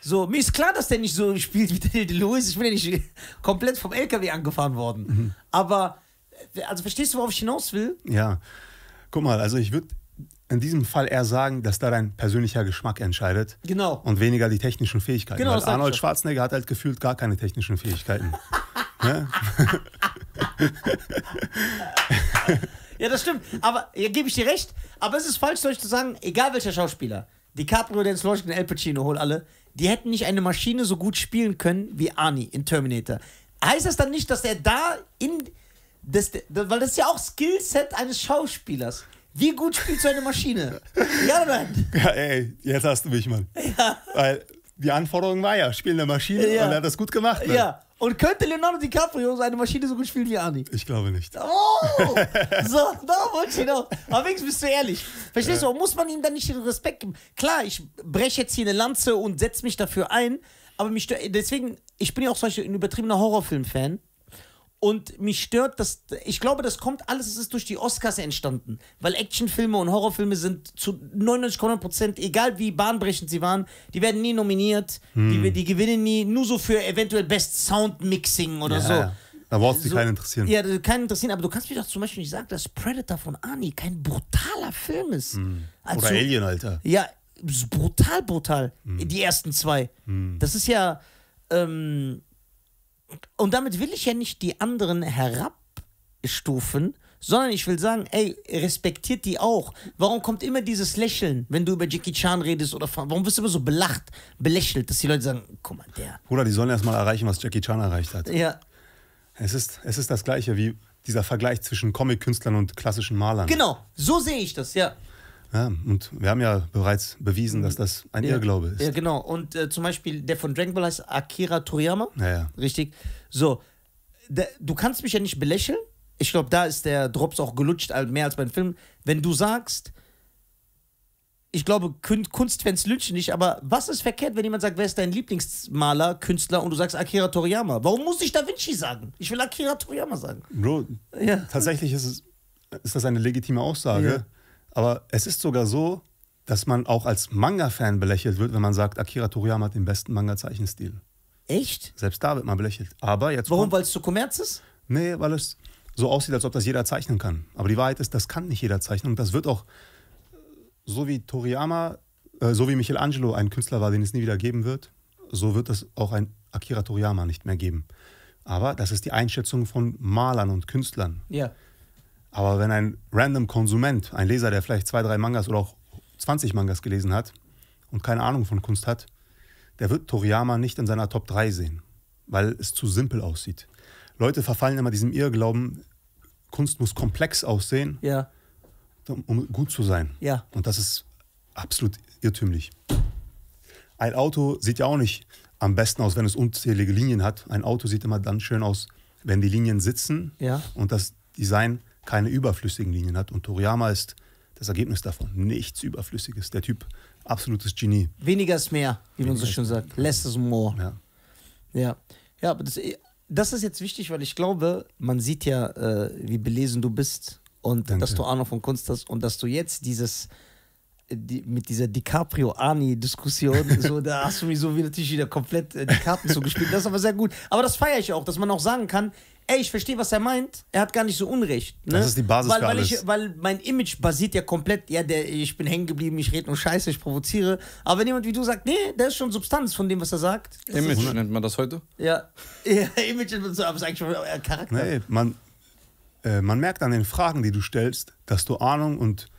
So, mir ist klar, dass der nicht so spielt wie Daniel Day-Lewis. Ich bin ja nicht komplett vom LKW angefahren worden. Mhm. Aber, also verstehst du, worauf ich hinaus will? Ja. Guck mal, also ich würde in diesem Fall eher sagen, dass da dein persönlicher Geschmack entscheidet. Genau. Und weniger die technischen Fähigkeiten. Genau, Weil Arnold Schwarzenegger hat halt gefühlt gar keine technischen Fähigkeiten. Ne? ja, das stimmt. Aber ja, gebe ich dir recht. Aber es ist falsch, euch zu sagen, egal welcher Schauspieler, DiCaprio, Denzel Washington, El Pacino, hol alle, die hätten nicht eine Maschine so gut spielen können wie Arnie in Terminator. Heißt das dann nicht, dass er da in. Das, weil das ist ja auch Skillset eines Schauspielers. Wie gut spielt so eine Maschine? ja, oder nein? Ja, ey, jetzt hast du mich, Mann. Ja. Weil die Anforderung war ja, spiel eine Maschine ja. und er hat das gut gemacht. Ne? Ja. Und könnte Leonardo DiCaprio seine Maschine so gut spielen wie Arnie? Ich glaube nicht. Oh! So, da wollte ich hinaus. Aber wenigstens bist du ehrlich. Verstehst ja. du? Muss man ihm dann nicht den Respekt geben? Klar, ich breche jetzt hier eine Lanze und setze mich dafür ein. Aber mich, deswegen, ich bin ja auch solch ein übertriebener Horrorfilm-Fan. Und mich stört dass ich glaube, das kommt alles, es ist durch die Oscars entstanden. Weil Actionfilme und Horrorfilme sind zu 99,9 Prozent, egal wie bahnbrechend sie waren, die werden nie nominiert, hm. die, die, gewinnen nie, nur so für eventuell Best Sound Mixing oder ja. so. Da brauchst du so, keinen interessieren. Ja, keinen interessieren, aber du kannst mir doch zum Beispiel nicht sagen, dass Predator von Ani kein brutaler Film ist. Hm. Also, oder Alien, Alter. Ja, brutal, brutal. Hm. Die ersten zwei. Hm. Das ist ja. Ähm, und damit will ich ja nicht die anderen herabstufen, sondern ich will sagen, ey, respektiert die auch. Warum kommt immer dieses Lächeln, wenn du über Jackie Chan redest oder warum wirst du immer so belacht, belächelt, dass die Leute sagen, guck mal, der. Bruder, die sollen erstmal erreichen, was Jackie Chan erreicht hat. Ja. Es ist, es ist das Gleiche wie dieser Vergleich zwischen Comic-Künstlern und klassischen Malern. Genau, so sehe ich das, ja. Ja, und wir haben ja bereits bewiesen, dass das ein ja. Irrglaube ist. Ja, genau. Und äh, zum Beispiel der von Dragon Ball heißt Akira Toriyama. Ja, ja. Richtig. So, der, du kannst mich ja nicht belächeln. Ich glaube, da ist der Drops auch gelutscht, also mehr als beim Film. Wenn du sagst, ich glaube, Kunstfans lynchen nicht, aber was ist verkehrt, wenn jemand sagt, wer ist dein Lieblingsmaler, Künstler und du sagst Akira Toriyama? Warum muss ich Da Vinci sagen? Ich will Akira Toriyama sagen. Bro, ja. tatsächlich ist, es, ist das eine legitime Aussage. Ja aber es ist sogar so, dass man auch als Manga-Fan belächelt wird, wenn man sagt, Akira Toriyama hat den besten Manga-Zeichenstil. Echt? Selbst da wird man belächelt. Aber jetzt. Warum? Weil es zu Kommerz ist? Nee, weil es so aussieht, als ob das jeder zeichnen kann. Aber die Wahrheit ist, das kann nicht jeder zeichnen. Und das wird auch, so wie Toriyama, äh, so wie Michelangelo ein Künstler war, den es nie wieder geben wird, so wird es auch ein Akira Toriyama nicht mehr geben. Aber das ist die Einschätzung von Malern und Künstlern. Ja. Aber wenn ein random Konsument, ein Leser, der vielleicht zwei, drei Mangas oder auch 20 Mangas gelesen hat und keine Ahnung von Kunst hat, der wird Toriyama nicht in seiner Top 3 sehen, weil es zu simpel aussieht. Leute verfallen immer diesem Irrglauben, Kunst muss komplex aussehen, ja. um gut zu sein. Ja. Und das ist absolut irrtümlich. Ein Auto sieht ja auch nicht am besten aus, wenn es unzählige Linien hat. Ein Auto sieht immer dann schön aus, wenn die Linien sitzen ja. und das Design keine überflüssigen Linien hat. Und Toriyama ist das Ergebnis davon. Nichts Überflüssiges. Der Typ, absolutes Genie. Weniger ist mehr, wie man so schön sagt. Less is more. Ja. Ja, ja aber das, eh, das ist jetzt wichtig, weil ich glaube, man sieht ja, äh, wie belesen du bist und Danke. dass du Ahnung von Kunst hast und dass du jetzt dieses äh, die, mit dieser DiCaprio-Ani-Diskussion, so, da hast du mir so wie natürlich wieder komplett äh, die Karten zugespielt. Das ist aber sehr gut. Aber das feiere ich auch, dass man auch sagen kann, ey, ich verstehe, was er meint. Er hat gar nicht so Unrecht. Ne? Das ist die Basis weil, für weil, ich, weil mein Image basiert ja komplett, ja, der, ich bin hängen geblieben, ich rede nur Scheiße, ich provoziere. Aber wenn jemand wie du sagt, nee, der ist schon Substanz von dem, was er sagt. Das Image ist, nennt man das heute? Ja, ja Image ist, man so, aber es ist eigentlich schon äh, Charakter. Nee, man, äh, man merkt an den Fragen, die du stellst, dass du Ahnung und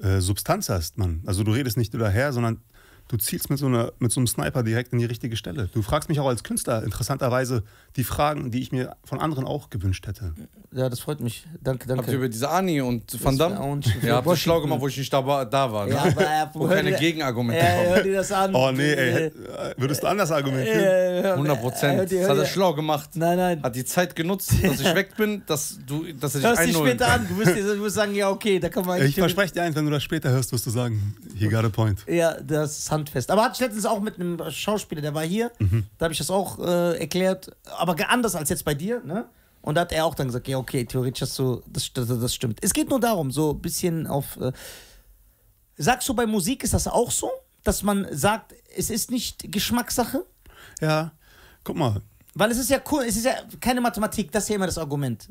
äh, Substanz hast, Mann. Also du redest nicht nur daher, sondern du zielst mit so, einer, mit so einem Sniper direkt in die richtige Stelle. Du fragst mich auch als Künstler interessanterweise die Fragen, die ich mir von anderen auch gewünscht hätte. Ja, das freut mich. Danke, danke. Habt ihr über diese Ani und Van Damme? Ja, habt ihr schlau gemacht, wo ich nicht da war. Da war ne? ja, aber, äh, wo keine Gegenargumente ja, äh, kommen. Hör dir das an. Oh nee, ey, äh, würdest du anders argumentieren? Ja, ja, 100 Prozent. Das hör hat er schlau gemacht. Nein, nein. Hat die Zeit genutzt, dass ich weg bin, dass, du, dass er dich Hörst dich später an. Du wirst, du wirst sagen, ja okay, da kann man... Ich verspreche dir eins, wenn du das später hörst, wirst du sagen, he got a point. Ja, das hat handfest. Aber hatte ich letztens auch mit einem Schauspieler, der war hier, mhm. da habe ich das auch äh, erklärt, aber anders als jetzt bei dir, ne? Und da hat er auch dann gesagt, ja, okay, theoretisch hast du, das, das, das stimmt. Es geht nur darum, so ein bisschen auf. Äh, sagst du, bei Musik ist das auch so, dass man sagt, es ist nicht Geschmackssache? Ja, guck mal. Weil es ist ja cool, es ist ja keine Mathematik, das ist ja immer das Argument.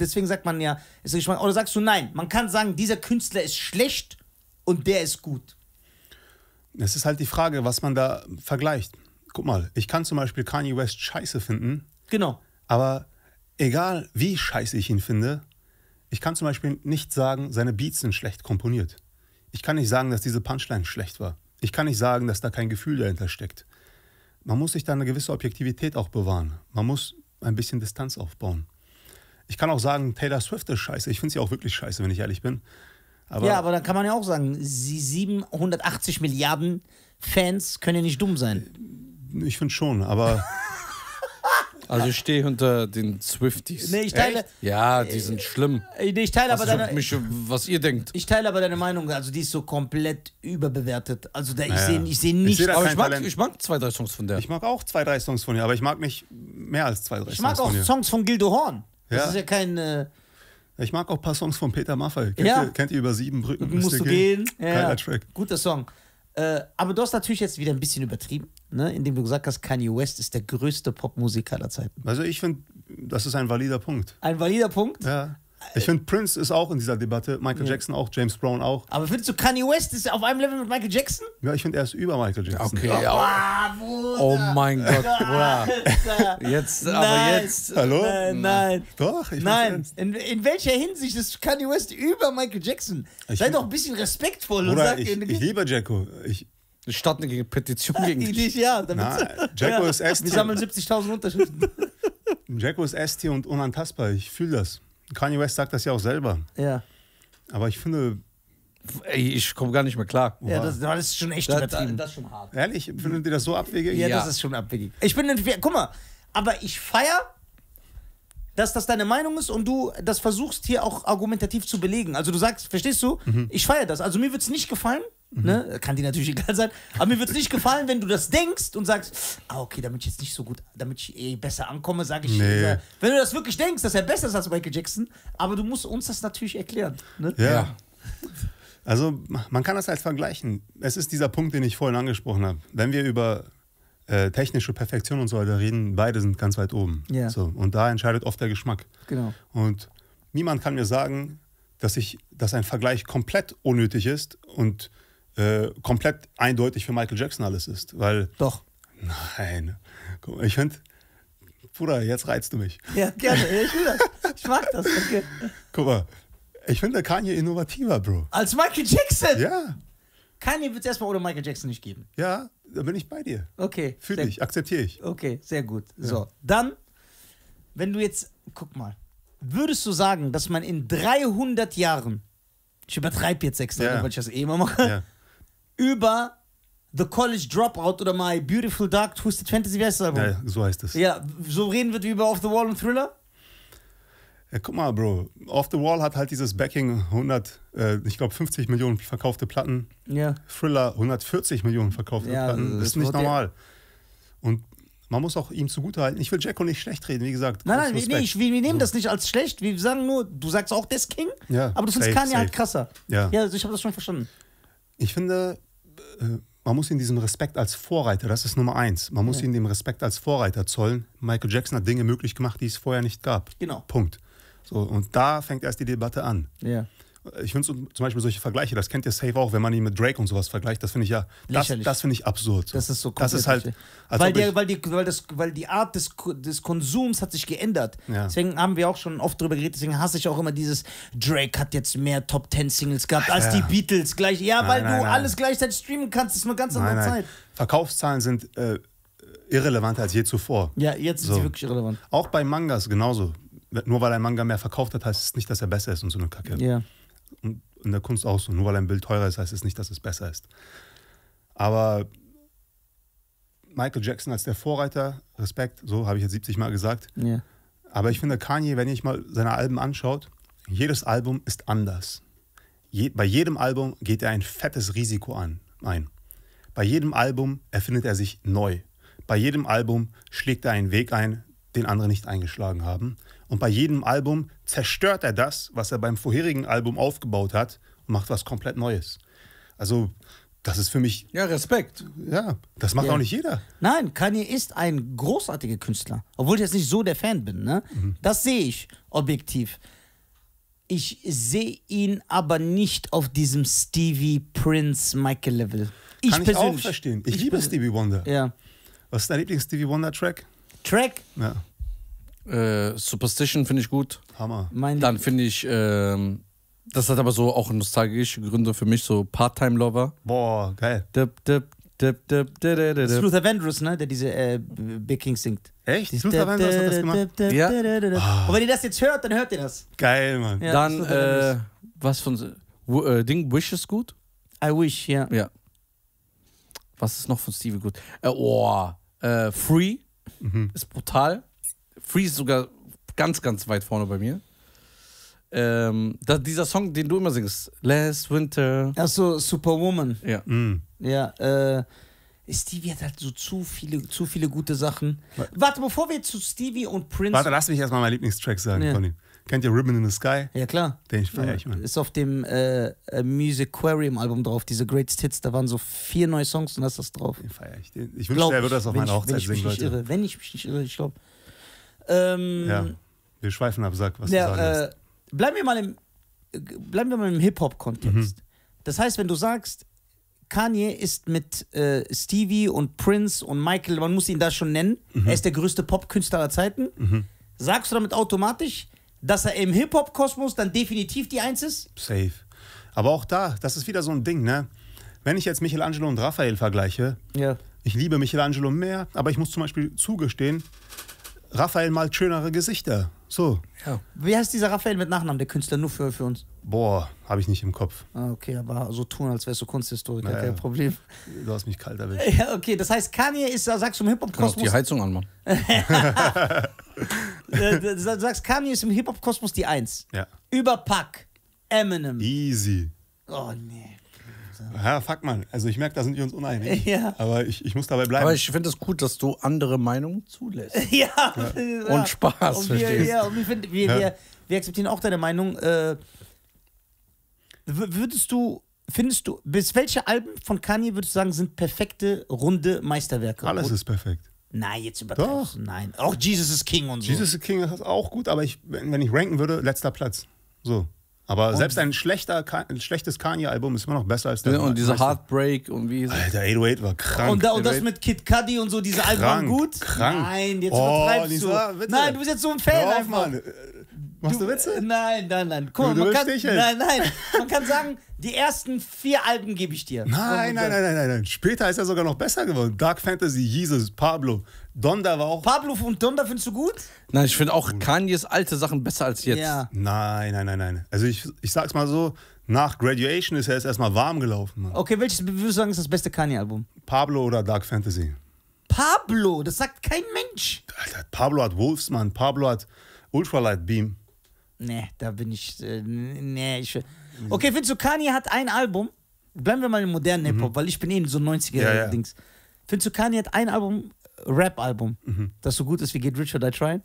Deswegen sagt man ja, es ist Geschmack. Oder sagst du, nein, man kann sagen, dieser Künstler ist schlecht und der ist gut. Es ist halt die Frage, was man da vergleicht. Guck mal, ich kann zum Beispiel Kanye West scheiße finden. Genau. Aber egal wie scheiße ich ihn finde, ich kann zum Beispiel nicht sagen, seine Beats sind schlecht komponiert. Ich kann nicht sagen, dass diese Punchline schlecht war. Ich kann nicht sagen, dass da kein Gefühl dahinter steckt. Man muss sich da eine gewisse Objektivität auch bewahren. Man muss ein bisschen Distanz aufbauen. Ich kann auch sagen, Taylor Swift ist scheiße. Ich finde sie auch wirklich scheiße, wenn ich ehrlich bin. Aber ja, aber dann kann man ja auch sagen, sie 780 Milliarden Fans können ja nicht dumm sein. Ich finde schon, aber. Also ich stehe unter den Swifties. Nee, ich teile. Echt? Ja, die sind schlimm. Äh, nee, ich teile also aber deine. Mich, was ihr denkt. Ich teile aber deine Meinung. Also die ist so komplett überbewertet. Also da, ich naja. sehe ich seh nicht. Ich seh aber ich mag, ich mag zwei, drei Songs von der. Ich mag auch zwei, drei Songs von ihr, aber ich mag nicht mehr als zwei, drei ich Songs. Ich mag auch von Songs von Gildo Horn. Das ja. ist ja kein. Äh, ich mag auch ein paar Songs von Peter Maffay. Kennt, ja. ihr, kennt ihr über sieben Brücken? Musst, musst du gehen. gehen. Ja, ja. Track. Guter Song. Äh, aber du hast natürlich jetzt wieder ein bisschen übertrieben, ne? indem du gesagt hast, Kanye West ist der größte Popmusiker aller Zeiten. Also ich finde, das ist ein valider Punkt. Ein valider Punkt? Ja. Ich finde, Prince ist auch in dieser Debatte, Michael ja. Jackson auch, James Brown auch. Aber findest du, Kanye West ist auf einem Level mit Michael Jackson? Ja, ich finde, er ist über Michael Jackson. Okay, ja. Oh, oh mein Gott, Bruder. jetzt, nein. aber jetzt. Hallo? Nein, nein. Doch, ich Nein, in, in, welcher Hinsicht ist Kanye West über Michael Jackson? Ich Sei doch ein bisschen respektvoll Bruder, und sag ich, ich liebe Jacko. Ich, Statt eine Petition gegen dich. Ja, Na, Jacko ist ST. Die sammeln 70.000 Unterschriften. Jacko ist ST und unantastbar. Ich fühle das. Kanye West sagt das ja auch selber. Ja. Aber ich finde. Ey, ich komme gar nicht mehr klar. Ja, das, das ist schon echt das, übertrieben. Das, ist schon hart. Ehrlich? Findet ihr das so abwegig? Ja, ja. das ist schon abwegig. Ich bin. Guck mal, aber ich feier dass das deine Meinung ist und du das versuchst hier auch argumentativ zu belegen. Also du sagst, verstehst du, mhm. ich feiere das. Also mir wird es nicht gefallen, Ne? Mhm. Ne? Kann dir natürlich egal sein. Aber mir wird es nicht gefallen, wenn du das denkst und sagst, ah, okay, damit ich jetzt nicht so gut, damit ich eh besser ankomme, sage ich. Nee. wenn du das wirklich denkst, dass er besser ist als Michael Jackson, aber du musst uns das natürlich erklären. Ne? Ja. ja. Also man kann das als vergleichen. Es ist dieser Punkt, den ich vorhin angesprochen habe. Wenn wir über äh, technische Perfektion und so weiter reden, beide sind ganz weit oben. Ja. So, und da entscheidet oft der Geschmack. Genau. Und niemand kann mir sagen, dass ich, dass ein Vergleich komplett unnötig ist und äh, komplett eindeutig für Michael Jackson alles ist. Weil, Doch. Nein. Ich finde, Bruder, jetzt reizt du mich. Ja, gerne. Ich will das. Ich mag das. Okay. Guck mal, ich finde Kanye innovativer, Bro. Als Michael Jackson? Ja. Kanye wird es erstmal ohne Michael Jackson nicht geben. Ja, da bin ich bei dir. Okay. Fühle dich, akzeptiere ich. Okay, sehr gut. Ja. So, dann, wenn du jetzt, guck mal, würdest du sagen, dass man in 300 Jahren, ich übertreibe jetzt extra, ja. weil ich das eh immer mache, ja über The College Dropout oder My Beautiful Dark Twisted Fantasy, wie heißt das Ja, so heißt es. Ja, so reden wir wie über Off the Wall und Thriller? Ja, guck mal, Bro. Off the Wall hat halt dieses Backing 100, äh, ich glaube 50 Millionen verkaufte Platten. Ja. Thriller 140 Millionen verkaufte ja, Platten. Das, das ist nicht normal. Und man muss auch ihm zugutehalten. Ich will Jacko nicht schlecht reden, wie gesagt. Nein, nein, nee, ich, wir, wir nehmen so. das nicht als schlecht. Wir sagen nur, du sagst auch, der King, ja, aber du findest Kanye halt krasser. Ja, ja also ich habe das schon verstanden. Ich finde, äh, man muss ihm diesen Respekt als Vorreiter, das ist Nummer eins, man muss ja. ihm den Respekt als Vorreiter zollen. Michael Jackson hat Dinge möglich gemacht, die es vorher nicht gab. Genau. Punkt. So, und da fängt erst die Debatte an. Ja ich finde zum Beispiel solche Vergleiche, das kennt ihr safe auch, wenn man ihn mit Drake und sowas vergleicht, das finde ich ja, das, das finde ich absurd. Das ist so komplett Das ist halt, weil, der, weil, die, weil, das, weil die Art des, des Konsums hat sich geändert. Ja. Deswegen haben wir auch schon oft drüber geredet, deswegen hasse ich auch immer dieses, Drake hat jetzt mehr Top Ten Singles gehabt als ja. die Beatles gleich. Ja, nein, weil nein, du nein. alles gleichzeitig streamen kannst, das ist eine ganz andere Zeit. Verkaufszahlen sind äh, irrelevant als je zuvor. Ja, jetzt sind sie wirklich irrelevant. Auch bei Mangas genauso. Nur weil ein Manga mehr verkauft hat, heißt es nicht, dass er besser ist und so eine Kacke. Ja in der Kunst auch so. Nur weil ein Bild teurer ist, heißt es nicht, dass es besser ist. Aber Michael Jackson als der Vorreiter, Respekt, so habe ich jetzt 70 Mal gesagt. Yeah. Aber ich finde, Kanye, wenn ihr euch mal seine Alben anschaut, jedes Album ist anders. Je, bei jedem Album geht er ein fettes Risiko an, ein. Bei jedem Album erfindet er sich neu. Bei jedem Album schlägt er einen Weg ein, den andere nicht eingeschlagen haben. Und bei jedem Album zerstört er das, was er beim vorherigen Album aufgebaut hat und macht was komplett Neues. Also, das ist für mich. Ja, Respekt. Ja, das macht ja. auch nicht jeder. Nein, Kanye ist ein großartiger Künstler. Obwohl ich jetzt nicht so der Fan bin, ne? Mhm. Das sehe ich objektiv. Ich sehe ihn aber nicht auf diesem Stevie Prince Michael Level. Ich Kann persönlich. ich auch verstehen. Ich, ich liebe Stevie Wonder. Ja. Was ist dein Lieblings-Stevie Wonder-Track? Track? Ja. Äh, Superstition finde ich gut. Hammer. Mein Dann finde ich, ähm, das hat aber so auch nostalgische Gründe für mich, so Part-Time-Lover. Boah, geil. Dip, dip, dip, dip, dip, dip, dip. Luther Vandross, ne, der diese äh, Big King singt. Echt? Dieses Luther Vandross hat das gemacht? Ja. Ah. Und wenn ihr das jetzt hört, dann hört ihr das. Geil, Mann. Ja, dann, äh, was von, äh, Ding, Wish ist gut? I Wish, ja. Ja. Was ist noch von Stevie gut? Äh, oh, äh, Free mhm. ist brutal. Freeze sogar ganz, ganz weit vorne bei mir. Ähm, da, dieser Song, den du immer singst, Last Winter. Achso, Superwoman. Ja. Mm. Ja, äh, Stevie hat halt so zu viele, zu viele gute Sachen. Warte, bevor wir zu Stevie und Prince. Warte, lass mich erstmal meinen Lieblingstrack sagen ja. von Kennt ihr Ribbon in the Sky? Ja, klar. Den ich feier ja, ich, Mann. Ist auf dem äh, Music Aquarium Album drauf, diese Greatest Hits. Da waren so vier neue Songs und da ist das drauf. Den feier ich. Den. Ich wünschte, er würde das auf meiner Hochzeit singen, Leute. Irre, wenn ich mich nicht irre, ich glaube. Ähm, ja, wir schweifen ab, sag, was ja, du sagen äh, bleiben, wir mal im, äh, bleiben wir mal im Hip-Hop-Kontext. Mhm. Das heißt, wenn du sagst, Kanye ist mit äh, Stevie und Prince und Michael, man muss ihn da schon nennen, mhm. er ist der größte Popkünstler aller Zeiten, mhm. sagst du damit automatisch, dass er im Hip-Hop-Kosmos dann definitiv die Eins ist? Safe. Aber auch da, das ist wieder so ein Ding, ne? Wenn ich jetzt Michelangelo und Raphael vergleiche, ja. ich liebe Michelangelo mehr, aber ich muss zum Beispiel zugestehen, Raphael malt schönere Gesichter. So. Ja. Wie heißt dieser Raphael mit Nachnamen, der Künstler nur für, für uns? Boah, habe ich nicht im Kopf. Ah, okay, aber so tun, als wärst du Kunsthistoriker, naja. kein Problem. Du hast mich kalt erwischt. Ja, okay, das heißt, Kanye ist, sagst du im Hip-Hop-Kosmos. Genau, die Heizung an, Mann. Äh, sagst, Kanye ist im Hip-Hop-Kosmos die Eins. Ja. Über Pack, Eminem. Easy. Oh, nee. Ja, fuck man. Also ich merke, da sind wir uns uneinig. Ja. Aber ich, ich muss dabei bleiben. Aber ich finde es gut, dass du andere Meinungen zulässt. ja. ja. Und Spaß, und wir, verstehst ja, und wir, find, wir, ja. wir, wir, akzeptieren auch deine Meinung. Äh, würdest du, findest du, bis welche Alben von Kanye würdest du sagen, sind perfekte, runde Meisterwerke? Alles ist perfekt. Nein, jetzt übertreibst Doch. Nein. Auch Jesus is King und so. Jesus is King ist auch gut, aber ich, wenn ich ranken würde, letzter Platz. So. Aber und selbst ein, schlechter, ein schlechtes Kanye-Album ist immer noch besser als der. Ja, und diese Heartbreak und wie. Alter, 808 war krank. Und, da, und das oh mit Kid Cudi und so, diese Alben waren gut? Krank. Nein, jetzt oh, übertreibst Lisa, du. Bitte. Nein, du bist jetzt so ein Fan auf, Mann. Äh, machst du, Witze? Äh, nein, nein, nein. Guck, du man kann, nein, nein. Man kann sagen, die ersten vier Alben gebe ich dir. Nein, nein, nein, nein, nein, Später ist er sogar noch besser geworden. Dark Fantasy, Jesus, Pablo. Donda war auch. Pablo und Donda findest du gut? Nein, ich finde auch Kanyes alte Sachen besser als jetzt. Ja. Nein, nein, nein, nein. Also ich, ich sag's mal so, nach Graduation ist er jetzt erstmal warm gelaufen. Mann. Okay, welches würdest du sagen, ist das beste Kanye-Album? Pablo oder Dark Fantasy? Pablo, das sagt kein Mensch. Alter, Pablo hat Wolves, Mann. Pablo hat Ultralight Beam. Nee, da bin ich. Äh, nee, ich. Okay, findest du, Kanye hat ein Album? Bleiben wir mal im modernen mhm. Hip-Hop, weil ich bin eben eh so 90er-Dings. Ja, ja. Findest du, Kanye hat ein Album, Rap-Album, mhm. das so gut ist wie Get Richard I Try?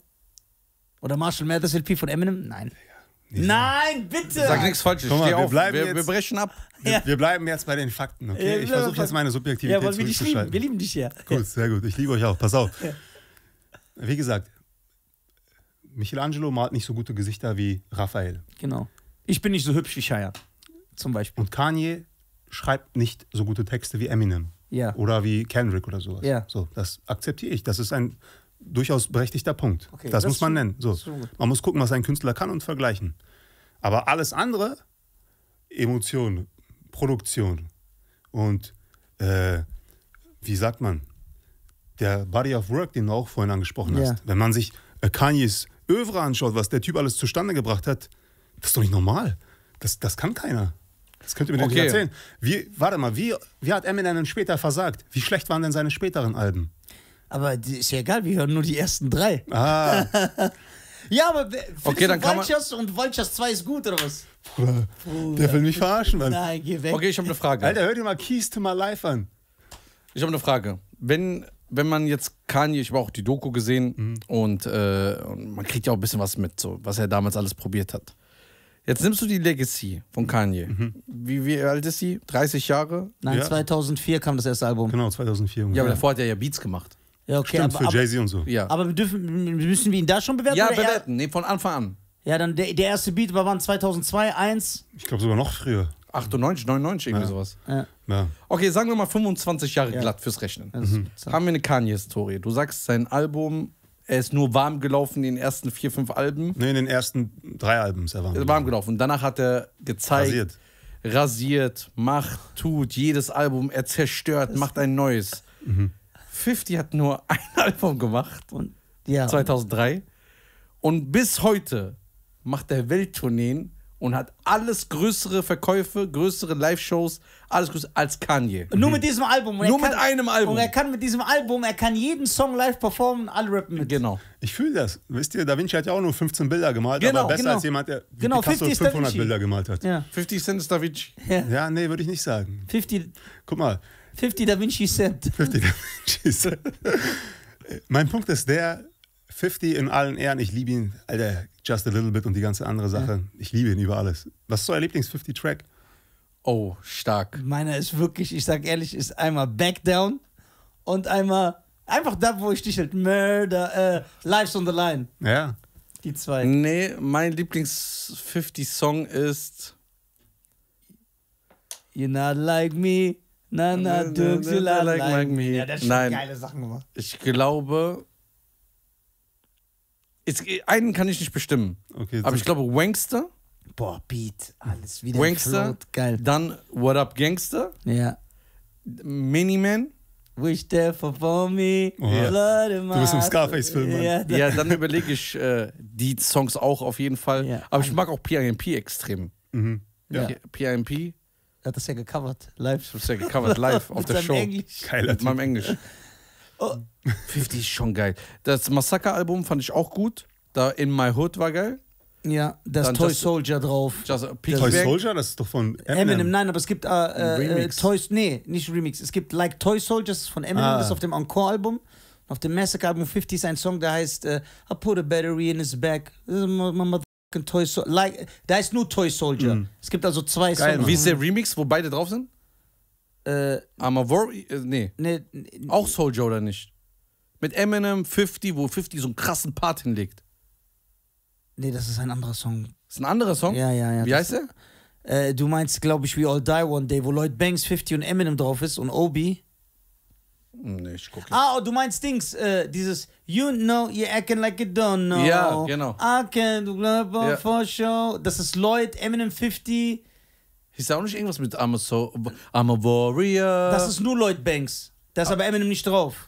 Oder Marshall Mathers LP von Eminem? Nein. Nicht Nein, bitte! Sag nichts Falsches, mal, wir auf, wir, jetzt, wir, brechen ab. Wir, ja. wir, bleiben jetzt bei den Fakten, okay? Ja, ich versuche jetzt meine Subjektivität ja, weil wir dich lieben. Wir lieben dich ja. Gut, sehr gut, ich liebe euch auch, pass auf. Ja. Wie gesagt, Michelangelo malt nicht so gute Gesichter wie Raphael. Genau. Ich bin nicht so hübsch wie Shia, zum Beispiel. Und Kanye schreibt nicht so gute Texte wie Eminem. Ja. Oder wie Kendrick oder sowas. Ja. So, das akzeptiere ich. Das ist ein durchaus berechtigter Punkt. Okay, das, das, muss man nennen. So. Man muss gucken, was ein Künstler kann und vergleichen. Aber alles andere, Emotion, Produktion und äh, wie sagt man, der Body of Work, den du auch vorhin angesprochen ja. hast. Wenn man sich äh, Kanyes Övre anschaut, was der Typ alles zustande gebracht hat, das ist doch nicht normal. Das, das kann keiner. Das könnt ihr mir okay. nicht erzählen. Wie, warte mal, wie, wie hat Eminem denn später versagt? Wie schlecht waren denn seine späteren Alben? Aber ist ja egal, wir hören nur die ersten drei. Ah. ja, aber okay, dann kann man und Vultures 2 ist gut, oder was? Bruder, Bruder. der will mich verarschen, Mann. Nein, geh weg. Okay, ich habe eine Frage. Alter, hör dir mal Keys to My Life an. Ich habe eine Frage. Wenn wenn man jetzt Kanye, ich habe auch die Doku gesehen mhm. und äh, man kriegt ja auch ein bisschen was mit, so, was er damals alles probiert hat. Jetzt nimmst du die Legacy von Kanye. Mhm. Wie, wie, alt ist sie? 30 Jahre? Nein, ja. 2004 kam das erste Album. Genau, 2004. Ja, aber davor hat er ja Beats gemacht. Ja, okay. Stimmt, aber, für Jay-Z und so. Ja. Aber dürfen, müssen wir ihn da schon bewerten? Ja, bewerten. Nee, von Anfang an. Ja, dann der, der erste Beat war wann? 2002, 1? Ich glaube sogar noch früher. 98, 99, irgendwie ja. sowas. Ja. ja. Okay, sagen wir mal 25 Jahre glatt fürs Rechnen. Also mhm. Haben wir eine Kanye-Historie. Du sagst, sein Album er ist nur warm gelaufen in den ersten vier, fünf Alben. Ne, in den ersten drei Alben ist er warm. Er ist warm gelaufen. Danach hat er gezeigt. Rasiert. Rasiert, macht, tut, jedes Album, er zerstört, macht ein neues. Mhm. 50 hat nur ein Album gemacht. Und, ja. 2003. Und bis heute macht er Welttourneen und hat alles größere Verkäufe, größere Live-Shows, alles größere als Kanye. Nur mit diesem Album. Nur kann, mit einem Album. Und er kann mit diesem Album, er kann jeden Song live performen, alle rappen mit. Genau. Ich fühle das. Wisst ihr, Da Vinci hat ja auch nur 15 Bilder gemalt, genau, aber besser genau. als jemand, der genau, Picasso 500 Bilder gemalt hat. Ja. 50 Cent ist Da Vinci. Ja, ja nee, würde ich nicht sagen. 50. Guck mal. 50 Da Vinci Cent. 50 Da Vinci Cent. mein Punkt ist der, 50 in allen Ehren, ich liebe ihn, Alter, Just a Little Bit und die ganze andere Sache. Ja. Ich liebe ihn über alles. Was ist euer Lieblings-50-Track? Oh, stark. Meiner ist wirklich, ich sag ehrlich, ist einmal Back Down und einmal einfach da, wo ich dich halt Murder, äh, Lives on the Line. Ja. Die zwei. Nee, mein Lieblings-50-Song ist. You're not like me. Na, na, Dirk, you're not like, like me. Ja, der hat schon Nein. geile Sachen gemacht. Ich glaube, es, einen kann ich nicht bestimmen. Okay, aber ich glaube Wangster. Boah, Beat, alles wieder Wankster, float, geil. Dann What Up Gangster. Ja. Miniman. Wish there for, for me. Oh, ja. Du bist im Scarface-Film. Ja, ja, dann überlege ich äh, die Songs auch auf jeden Fall. Ja. Aber ich mag auch PIMP extrem. Mhm. Ja. PIMP. Er hat das ja gecovert, live. Das ist ja gecovert, live auf der Show. Englisch. Geiler Mit meinem Englisch. 50 ist schon geil. Das Massaker-Album fand ich auch gut. Da In My Hood war geil. Ja, das Dann Toy Just, Soldier drauf. Just, Toy Soldier, das ist doch von Eminem. Eminem, nein, aber es gibt äh, äh, äh Toy, nee, nicht Remix. Es gibt Like Toy Soldiers von Eminem, ah. das ist auf dem Encore-Album. Auf dem Massacre-Album 50 ist ein Song, der heißt äh, I put a battery in his back. This is my, Toy Soldier. Like, da ist nur Toy Soldier. Mm. Es gibt also zwei Geil, Songs. Wie ist der Remix, wo beide drauf sind? Äh, Armor Warrior, äh, nee. Nee, nee. Auch Soldier oder nicht? Mit Eminem 50, wo 50 so einen krassen Part hinlegt. Nee, das ist ein anderer Song. ist ein anderer Song? Ja, ja, ja. Wie heißt der? Äh, du meinst, glaube ich, We All Die One Day, wo Lloyd Banks, 50 und Eminem drauf ist und Obi. Nee, ich gucke. Ah, oh, du meinst Dings, äh, dieses You know, you're acting like you don't know. Ja, genau. I can do yeah. for sure. Das ist Lloyd, Eminem 50. Hieß da auch nicht irgendwas mit I'm a, so, I'm a Warrior? Das ist nur Lloyd Banks. Da ist ah. aber Eminem nicht drauf.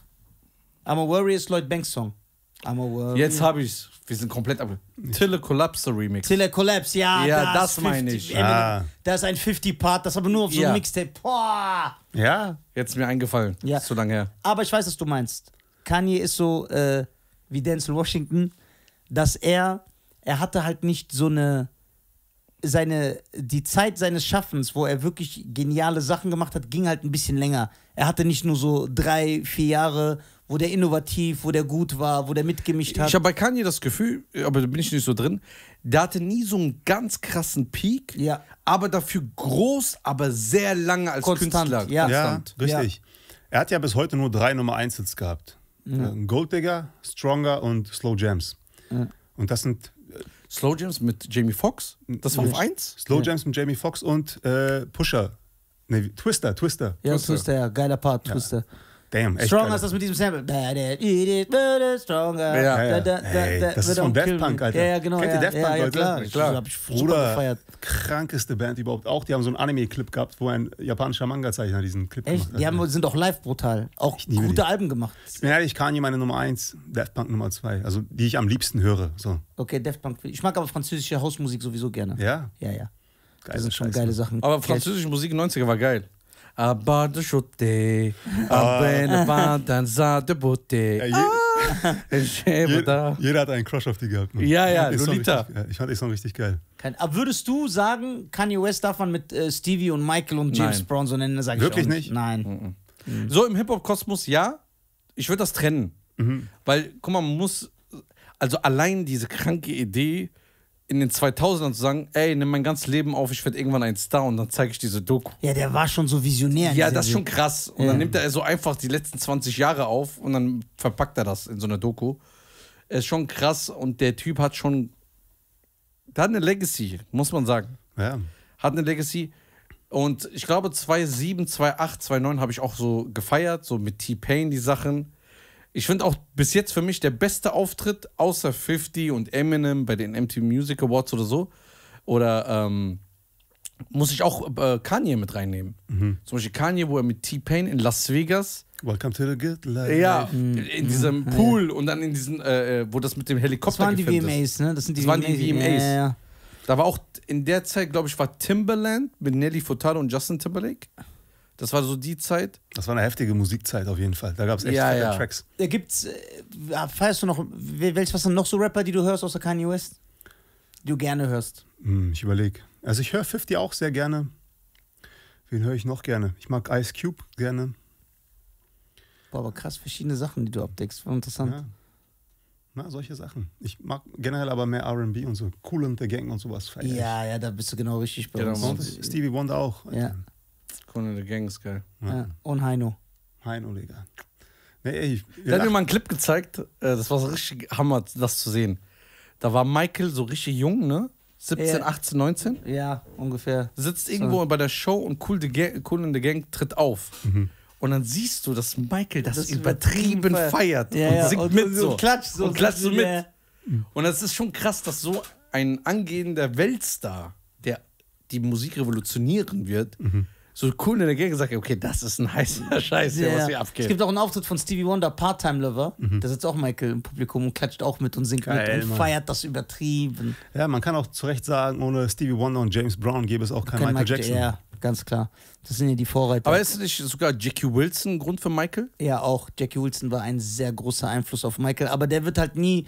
I'm a Warrior ist Lloyd Banks Song. I'm a Warrior. Jetzt hab ich's. Wir sind komplett ab. Tiller Collapse Remix. Tiller Collapse, ja. Ja, das, das meine ich. Eminem, ah. Da ist ein 50-Part, das aber nur auf so einem ja. Mixtape. Boah. Ja, jetzt ist mir eingefallen. Ja. Ist zu lange her. Aber ich weiß, was du meinst. Kanye ist so äh, wie Denzel Washington, dass er, er hatte halt nicht so eine seine, die Zeit seines Schaffens, wo er wirklich geniale Sachen gemacht hat, ging halt ein bisschen länger. Er hatte nicht nur so drei, vier Jahre, wo der innovativ, wo der gut war, wo der mitgemischt hat. Ich habe bei Kanye das Gefühl, aber da bin ich nicht so drin, der hatte nie so einen ganz krassen Peak, ja. aber dafür groß, aber sehr lange als Konstant, Künstler. Ja, ja richtig. Ja. Er hat ja bis heute nur drei Nummer 1 Hits gehabt. Mhm. Äh, Gold Digger, Stronger und Slow Jams. Mhm. Und das sind Slow Jams mit Jamie Foxx? Das war auf 1? Slow Jams ja. mit Jamie Foxx und äh, Pusher. Nee, Twister, Twister. Ja, Twister, ja, geiler Part, Twister. Ja. Damn, echt Stronger ist das mit diesem Sample. Stronger. Ja, ja. Da, da, da, hey, das ist von Death Punk, Alter. Ja, ja, genau. Kennt ihr Daft Punk, Leute? Klar, klar. Hab ich früher gefeiert. krankeste Band überhaupt. Auch die haben so einen Anime-Clip gehabt, wo ein japanischer Manga-Zeichner diesen Clip echt? gemacht hat. Die haben, sind auch live brutal. Auch ich gute die. Alben gemacht. Ich bin ehrlich, Kanye meine Nummer 1, Death Punk Nummer 2. Also die ich am liebsten höre. So. Okay, Death Punk. Ich mag aber französische Hausmusik sowieso gerne. Ja? Ja, ja. Geil, das sind schon Scheiße. geile Sachen. Aber französische Musik 90er war geil. Abad Schutte, Abend Wandan ah. Sade Butte. Ah. Jeder hat einen Crush auf die gehabt. Ne? Ja, ja, ich Lolita. Richtig, ich fand den Song richtig geil. Kein, aber würdest du sagen, Kanye West darf man mit äh, Stevie und Michael und James Nein. Brown so nennen? Sag Wirklich ich nicht? Nein. Mhm. So im Hip-Hop-Kosmos ja. Ich würde das trennen. Mhm. Weil, guck mal, man muss, also allein diese kranke Idee, in den 2000ern zu sagen, ey, nimm mein ganzes Leben auf, ich werde irgendwann ein Star und dann zeige ich diese Doku. Ja, der war schon so visionär. Ja, das ist schon krass. Und ja. dann nimmt er so einfach die letzten 20 Jahre auf und dann verpackt er das in so einer Doku. Ist schon krass und der Typ hat schon, der hat eine Legacy, muss man sagen. Ja. Hat eine Legacy. Und ich glaube 2007, 2008, 2009 habe ich auch so gefeiert, so mit T-Pain die Sachen. Ich finde auch bis jetzt für mich der beste Auftritt, außer 50 und Eminem bei den MTV Music Awards oder so. Oder ähm, muss ich auch äh, Kanye mit reinnehmen. Mhm. Zum Beispiel Kanye, wo er mit T-Pain in Las Vegas. Welcome to the good life. Ja, mhm. in diesem mhm. Pool und dann in diesem, äh, äh, wo das mit dem Helikopter war. Das waren die VMAs, ne? Das, sind die das waren die VMAs. ja, ja. Da war auch in der Zeit, glaube ich, war Timberland mit Nelly Furtado und Justin Timberlake. Das war so die Zeit. Das war eine heftige Musikzeit auf jeden Fall. Da gab es echt ja, viele ja. Tracks. Da äh, gibt's, äh, feierst du noch, welches was sind noch so Rapper, die du hörst außer Kanye West? Die du gerne hörst? Hm, ich überlege. Also ich höre 50 auch sehr gerne. Wen höre ich noch gerne? Ich mag Ice Cube gerne. Boah, aber krass, verschiedene Sachen, die du abdeckst. War interessant. Ja. Na, solche Sachen. Ich mag generell aber mehr RB und so. Cool und the Gang und sowas. ja, ja, da bist du genau richtig bei genau. uns. Stevie Wonder auch. Alter. Ja. Conan the Gang ist geil. Ja. Und Heino. Heino, Digga. Nee, ey, ich, der hat mir mal einen Clip gezeigt, äh, das war so richtig Hammer, das zu sehen. Da war Michael so richtig jung, ne? 17, ja. 18, 19? Ja, ungefähr. Sitzt irgendwo so. bei der Show und cool the Gang, cool the Gang tritt auf. Mhm. Und dann siehst du, dass Michael das, das übertrieben feiert ja, und singt und, mit und, so. Und klatscht so. Und klatscht so mit. Ja. Und das ist schon krass, dass so ein angehender Weltstar, der die Musik revolutionieren wird, mhm so cool in Kunde dagegen gesagt, okay, das ist ein heißer Scheiß, der ja, was hier abgeht. Es gibt auch einen Auftritt von Stevie Wonder, Part-Time Lover. Mhm. Da sitzt auch Michael im Publikum und klatscht auch mit und singt Geil, mit und Mann. feiert das übertrieben. Ja, man kann auch zu Recht sagen, ohne Stevie Wonder und James Brown gäbe es auch keinen Michael Michael Jackson. Ja ganz klar. Das sind ja die Vorreiter. Aber ist nicht sogar Jackie Wilson ein Grund für Michael? Ja, auch. Jackie Wilson war ein sehr großer Einfluss auf Michael, aber der wird halt nie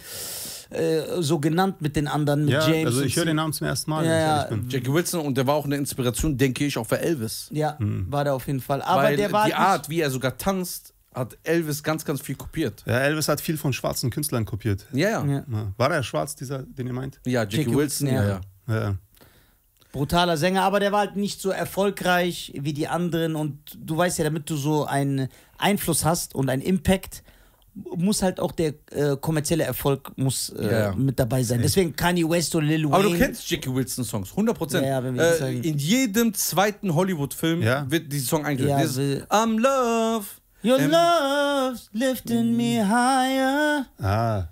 äh, so genannt mit den anderen, mit ja, James. Also ich höre den Namen zum ersten Mal. Ja, ja. Jackie Wilson und der war auch eine Inspiration, denke ich, auch für Elvis. Ja, mhm. war der auf jeden Fall. Aber Weil der war die Art, wie er sogar tanzt, hat Elvis ganz, ganz viel kopiert. Ja, Elvis hat viel von schwarzen Künstlern kopiert. Ja, ja. ja. War der schwarz, dieser, den ihr meint? Ja, Jackie, Jackie Wilson, Wilson, ja. ja. ja brutaler Sänger, aber der war halt nicht so erfolgreich wie die anderen. Und du weißt ja, damit du so einen Einfluss hast und einen Impact, muss halt auch der äh, kommerzielle Erfolg muss äh, ja, mit dabei sein. Deswegen Kanye West und Lil Wayne. Aber du kennst Jackie Wilson Songs, 100%. Prozent. Ja, ja, äh, in jedem zweiten Hollywood-Film wird dieser Song eingesetzt. I'm love. Your ähm, love's lifting me higher. Ah.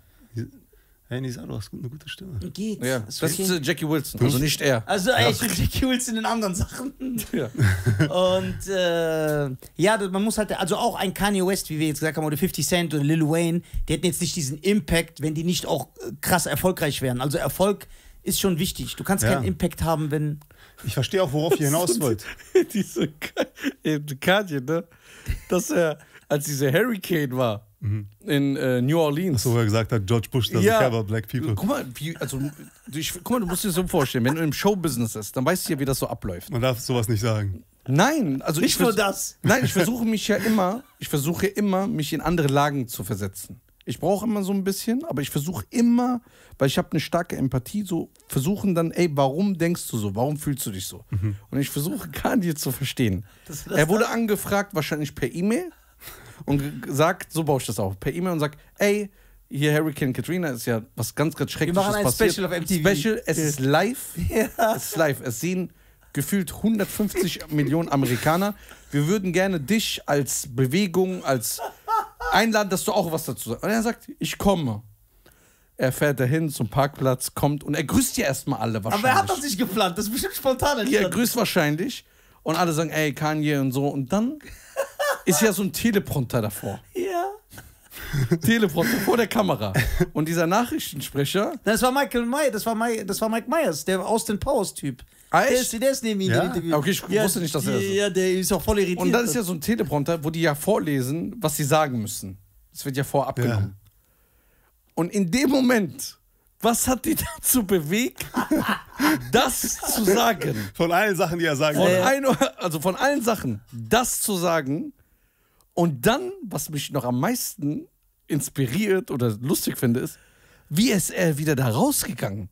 Hey, Nisa, du hast eine gute Stimme. Geht. Ja, das ist äh, Jackie Wilson, also nicht er. Also ja. ich bin Jackie Wilson in anderen Sachen. Ja. Und äh, ja, man muss halt, also auch ein Kanye West, wie wir jetzt gesagt haben, oder 50 Cent und Lil Wayne, die hätten jetzt nicht diesen Impact, wenn die nicht auch äh, krass erfolgreich wären. Also Erfolg ist schon wichtig. Du kannst ja. keinen Impact haben, wenn... Ich verstehe auch, worauf ihr hinaus wollt. Diese Kanye, ne? Dass er als dieser Hurricane war mhm. in äh, New Orleans. So, wo er gesagt hat, George Bush das ja. care black people. Guck mal, wie, also, ich, guck mal, du musst dir das so vorstellen, wenn du im Showbusiness bist, dann weißt du ja, wie das so abläuft. Man darf sowas nicht sagen. Nein, also nicht ich nur das. Nein, ich versuche mich ja immer, ich versuche immer, mich in andere Lagen zu versetzen. Ich brauche immer so ein bisschen, aber ich versuche immer, weil ich habe eine starke Empathie, so versuchen dann, ey, warum denkst du so? Warum fühlst du dich so? Mhm. Und ich versuche Kanye zu verstehen. Das, das, er wurde angefragt, wahrscheinlich per E-Mail und sagt, so baue ich das auf, per E-Mail und sagt, ey, hier Hurricane Katrina ist ja was ganz, ganz Schreckliches passiert. Wir machen ein Special auf MTV. Special, es ist live. Ja. Es ist live. Es sehen gefühlt 150 Millionen Amerikaner. Wir würden gerne dich als Bewegung, als einladen, dass du auch was dazu sagst. Und er sagt, ich komme. Er fährt dahin zum Parkplatz, kommt und er grüßt ja erstmal alle wahrscheinlich. Aber er hat das nicht geplant, das ist bestimmt spontan entstanden. er grüßt wahrscheinlich und alle sagen, ey, Kanye und so. Und dann ist ja so ein Teleprompter davor. Ja. Teleprompter vor der Kamera. Und dieser Nachrichtensprecher. Das war Michael May, das war, May, das war Mike Myers, der Austin Powers-Typ. Ah, der ist, der ist neben ihm Interview. Okay, ich ja, wusste nicht, dass er das ist. Ja, der ist auch voll irritiert. Und das ist ja so ein Teleprompter, wo die ja vorlesen, was sie sagen müssen. Das wird ja vorab genommen. Und in dem Moment, was hat die dazu bewegt, das zu sagen? Von allen Sachen, die er sagen von ein, Also von allen Sachen, das zu sagen, und dann, was mich noch am meisten inspiriert oder lustig finde, ist, wie ist er wieder da rausgegangen?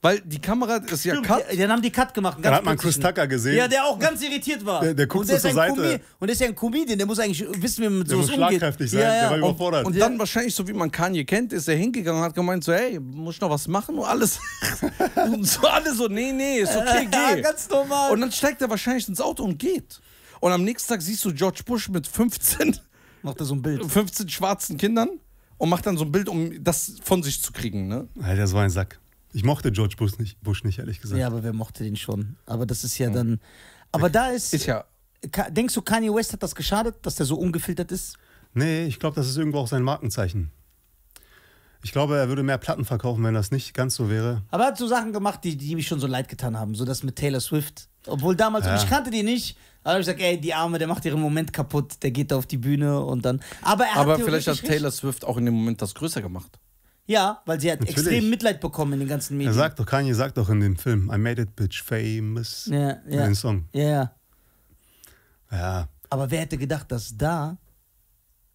Weil die Kamera ist ja Cut. Die, dann haben die Cut gemacht. Dann hat man Chris Tucker gesehen. Ja, der auch ganz irritiert war. Der, der guckt so zur Seite. Kombi und der ist ja ein Comedian, der muss eigentlich wissen, wie man mit sowas umgeht. Der muss schlagkräftig sein, ja, ja. der war überfordert. Und, und dann ja. wahrscheinlich, so wie man Kanye kennt, ist er hingegangen und hat gemeint so, hey, muss ich noch was machen? Und alles, und so, alle so, nee, nee, ist okay, geh. ganz normal. Und dann steigt er wahrscheinlich ins Auto und geht. Und am nächsten Tag siehst du George Bush mit 15, macht er so ein Bild. 15 schwarzen Kindern und macht dann so ein Bild, um das von sich zu kriegen. Ne? Alter, so ein Sack. Ich mochte George Bush nicht, Bush nicht, ehrlich gesagt. Ja, aber wer mochte den schon? Aber das ist ja dann. Aber da ist. Ist ja. Denkst du, Kanye West hat das geschadet, dass der so ungefiltert ist? Nee, ich glaube, das ist irgendwo auch sein Markenzeichen. Ich glaube, er würde mehr Platten verkaufen, wenn das nicht ganz so wäre. Aber er hat so Sachen gemacht, die, die mich schon so leid getan haben. So das mit Taylor Swift. Obwohl damals, ja. ich kannte die nicht, dann habe ich gesagt, ey, die Arme, der macht ihren Moment kaputt, der geht da auf die Bühne und dann. Aber, er aber hat vielleicht hat Taylor Swift auch in dem Moment das größer gemacht. Ja, weil sie hat Natürlich. extrem Mitleid bekommen in den ganzen Medien. Er sagt doch, Kanye sagt doch in dem Film, I made it bitch famous. Ja, ja. Ein Song. Ja, ja. Ja. Aber wer hätte gedacht, dass da,